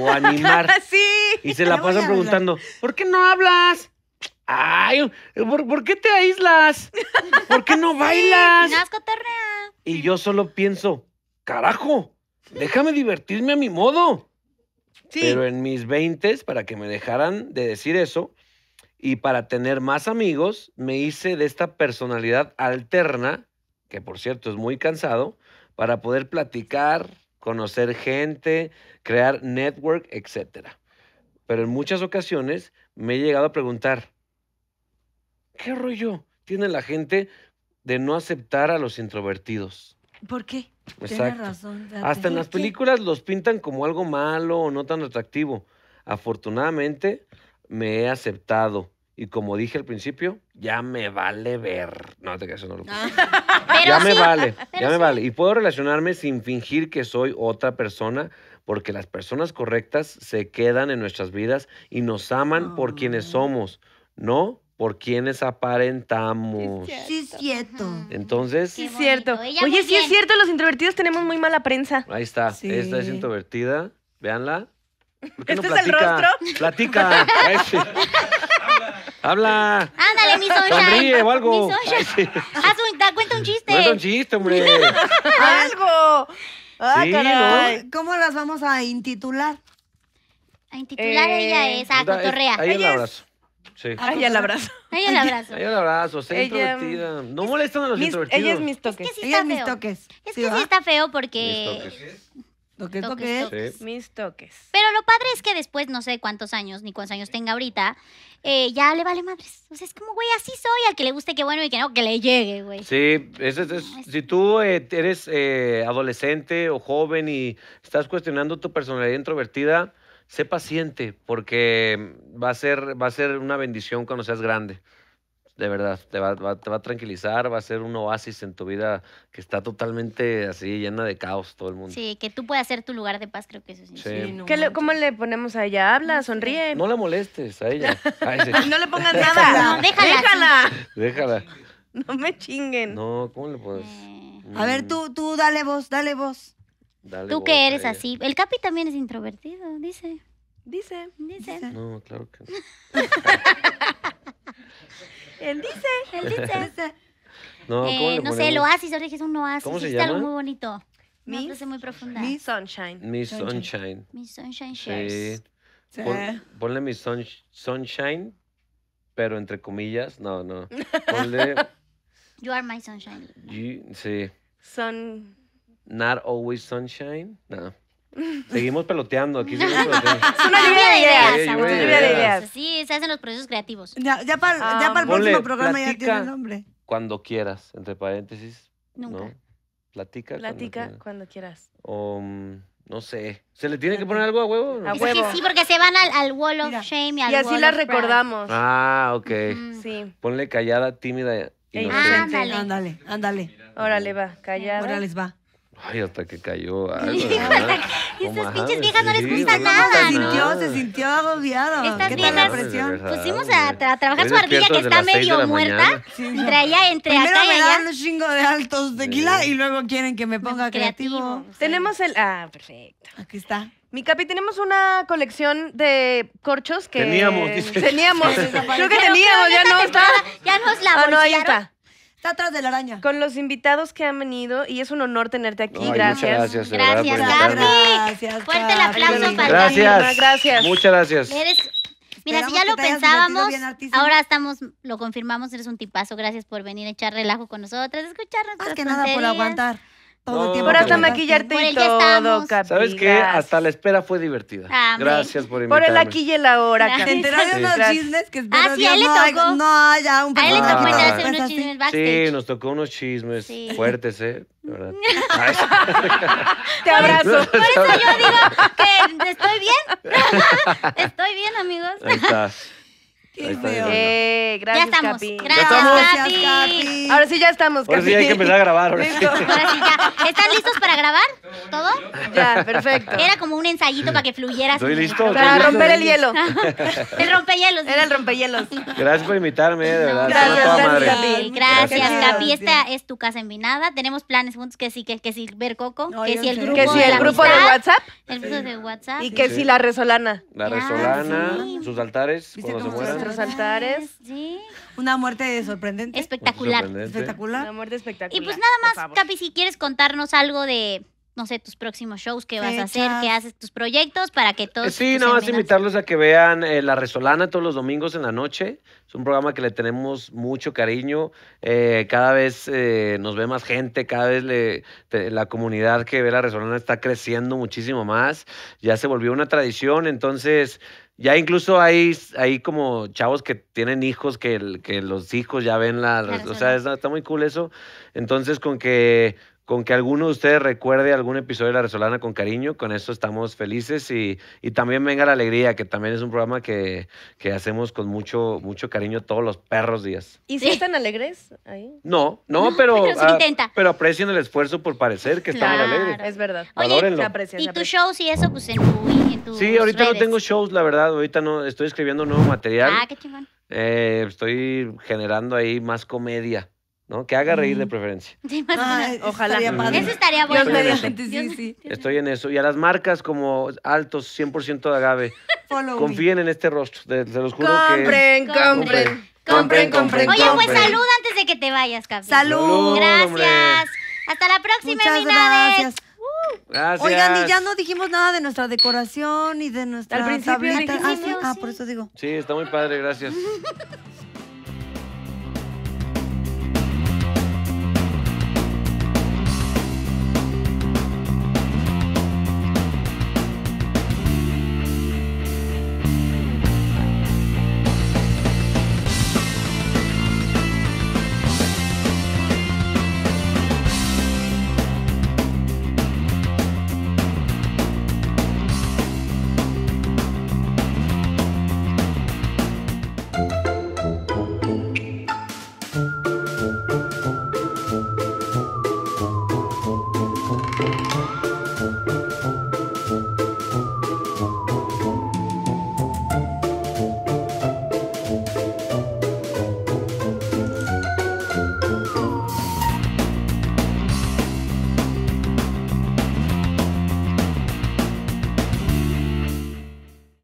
o <laughs> animar. así Y se la pasan preguntando, ¿por qué no hablas? Ay, ¿por, qué te aíslas? ¿Por qué no <laughs> bailas? Y yo solo pienso, carajo, déjame divertirme a mi modo. Pero en mis 20, para que me dejaran de decir eso y para tener más amigos, me hice de esta personalidad alterna, que por cierto es muy cansado, para poder platicar, conocer gente, crear network, etc. Pero en muchas ocasiones me he llegado a preguntar, ¿Qué rollo tiene la gente de no aceptar a los introvertidos? ¿Por qué? Exacto. razón. Hasta en las películas los pintan como algo malo o no tan atractivo. Afortunadamente me he aceptado. Y como dije al principio, ya me vale ver. No, te quedas, no lo ah. <laughs> ya me vale, <laughs> ya me vale. Y puedo relacionarme sin fingir que soy otra persona, porque las personas correctas se quedan en nuestras vidas y nos aman por quienes ah. somos, no por quienes aparentamos. Sí, es cierto. Entonces. Sí, es cierto. Oye, sí es cierto, los introvertidos tenemos muy mala prensa. Ahí está. Esta es introvertida. Veanla ¿Este no platica? es el rostro? Platica. <laughs> Habla. Ándale, mi soya. Sonríe o algo. Mi Haz un, da cuenta un chiste. Cuenta un chiste, hombre. <laughs> algo. Ah, caray. ¿Cómo las vamos a intitular? A intitular ella eh, es a Cotorrea. Ahí el abrazo. Sí. Ay, ella abrazo. Ella le abrazo. Ella le abrazo, sé introvertida. No molestan a los introvertidos. Ella es mis toques. ella es mis toques. Es que sí, está feo porque... Mis toques. Lo toques, es toques. Mis toques. Pero lo padre es que después, no sé cuántos años, ni cuántos años tenga ahorita, eh, ya le vale madres. O sea, es como, güey, así soy, al que le guste, qué bueno, y que no, que le llegue, güey. Sí, es, si tú eh, eres eh, adolescente o joven y estás cuestionando tu personalidad introvertida, sé paciente porque va a ser, va a ser una bendición cuando seas grande. De verdad, te va, te va a tranquilizar, va a ser un oasis en tu vida que está totalmente así, llena de caos todo el mundo. Sí, que tú puedas ser tu lugar de paz, creo que eso sí. sí. le, ¿Cómo le ponemos a ella? Habla, sonríe. No la molestes a ella. <laughs> no le pongas nada. déjala. Déjala. No me chinguen. No, ¿cómo le puedes? Eh. Mm. A ver, tú, tú, dale voz, dale voz. Tú que eres así. El Capi también es introvertido, dice. Dice. Dice. No, claro que no. <laughs> él dice, él dice. <laughs> No, eh, no sé, el oasis, Jorge, es un no ¿Cómo se algo muy bonito. mi, muy profunda. Mi sunshine. Mi sunshine. Mi sunshine Sí. ponle mi sunshine, pero entre comillas, no, no. <laughs> Ponle... you are my sunshine. sí. Sun... Not Always Sunshine. No. <laughs> Seguimos peloteando, aquí <laughs> Es una lluvia de ideas, sí, de ideas. Sí, se hacen los procesos creativos. Ya, para, ya el ah. próximo programa ya tiene el nombre. Cuando quieras, entre paréntesis. Nunca. Platica. Platica cuando quieras. Um, no sé. ¿Se le tiene que poner algo a huevo? A huevo. Que sí, porque se van al, Wall of Shame y al Y así las recordamos. Ah, ok. Sí. Ponle callada, tímida. Ándale. Ándale, ándale. Órale, va, callada. Órale, va. Ay, hasta que cayó algo. y esas pinches viejas no les gusta nada. Se sintió, se sintió agobiado. ¿Qué tal la presión? Pusimos a, a trabajar su ardilla que está medio muerta. Entre allá, entre acá y allá. Me dan un chingo de altos tequila y luego quieren que me ponga creativo. Tenemos el. Ah, perfecto. Aquí está. Mi capi, tenemos una colección de corchos que... Teníamos, Teníamos. <laughs> Creo que teníamos, ya no está. Ya nos la ah, no, está. Está atrás de la araña. Con los invitados que han venido y es un honor tenerte aquí. gracias. Muchas gracias. Gracias, Gaby. Gracias, Fuerte el aplauso para Gracias. Muchas gracias. Mira, si ya lo pensábamos, ahora estamos, lo confirmamos, eres un tipazo. Gracias por venir a echar relajo con nosotros, escucharnos. Más que nada por aguantar. Todo tiempo. Por hasta maquillarte y todo, ¿Sabes qué? Hasta la espera fue divertida. Gracias por invitarme. Por el aquí y el ahora, Te enteraste de unos chismes que es ah, sí, a él le tocó. no, ya un poco. A él le tocó unos pues chismes Sí, nos tocó unos chismes fuertes, ¿eh? <laughs> Te abrazo. Por eso, yo digo que estoy bien. <laughs> estoy bien, amigos. Ahí está. Eh, gracias, ya estamos. Capi. Gracias, ¿Ya Ahora sí ya estamos, Capi. Ahora sí hay que empezar a grabar. <laughs> ¿Están listos para grabar? ¿Todo? Ya, perfecto. Era como un ensayito para que fluyera. ¿Estoy listo? Para romper el hielo. <laughs> el rompehielos. Era el rompehielos. Gracias por invitarme, de verdad. Gracias, Capi. Gracias, Esta es tu casa envinada. Tenemos planes juntos que sí, que, que sí ver Coco, que sí el grupo, el de, grupo de WhatsApp. El grupo de WhatsApp. Y que sí, la resolana. La resolana, sus altares, cuando se mueran los altares. Sí. Una muerte sorprendente. Espectacular. Espectacular. Una muerte espectacular. Y pues nada más, Capi, si quieres contarnos algo de no sé, tus próximos shows que vas a hacer, qué haces tus proyectos para que todos... Eh, sí, nada más invitarlos a que vean eh, La Resolana todos los domingos en la noche. Es un programa que le tenemos mucho cariño. Eh, cada vez nos ve más gente, cada vez la comunidad que ve La Resolana está creciendo muchísimo más. Ya se volvió una tradición, entonces ya incluso hay, como chavos que tienen hijos que, que los hijos ya ven la... o sea, está muy cool eso. Entonces, con que con que alguno de ustedes recuerde algún episodio de La Resolana con cariño. Con eso estamos felices y, también venga la alegría, que también es un programa que, hacemos con mucho, mucho cariño todos los perros días. ¿Y si están alegres ahí? No, no, pero, pero, ah, el esfuerzo por parecer que están alegres. Es verdad. Oye, y tus shows y eso, pues en tu... En sí, ahorita no tengo shows, la verdad. Ahorita no estoy escribiendo nuevo material. Ah, qué chingón. Eh, estoy generando ahí más comedia. ¿no? Que haga reír de mm. preferencia. ojalá. Eso estaría bueno. Yo sí, Estoy en eso. Y a las marcas como altos, 100% de agave, confíen en este rostro. Se los juro compren, que... Compren, compren. Compren, compren, Oye, pues salud antes de que te vayas, cabrón. Salud. gracias. Hasta la próxima, Muchas gracias. gracias. Oigan, y ya no dijimos nada de nuestra decoración y de nuestra Al principio, ah, ah por eso digo. Sí, está muy padre, gracias. <laughs>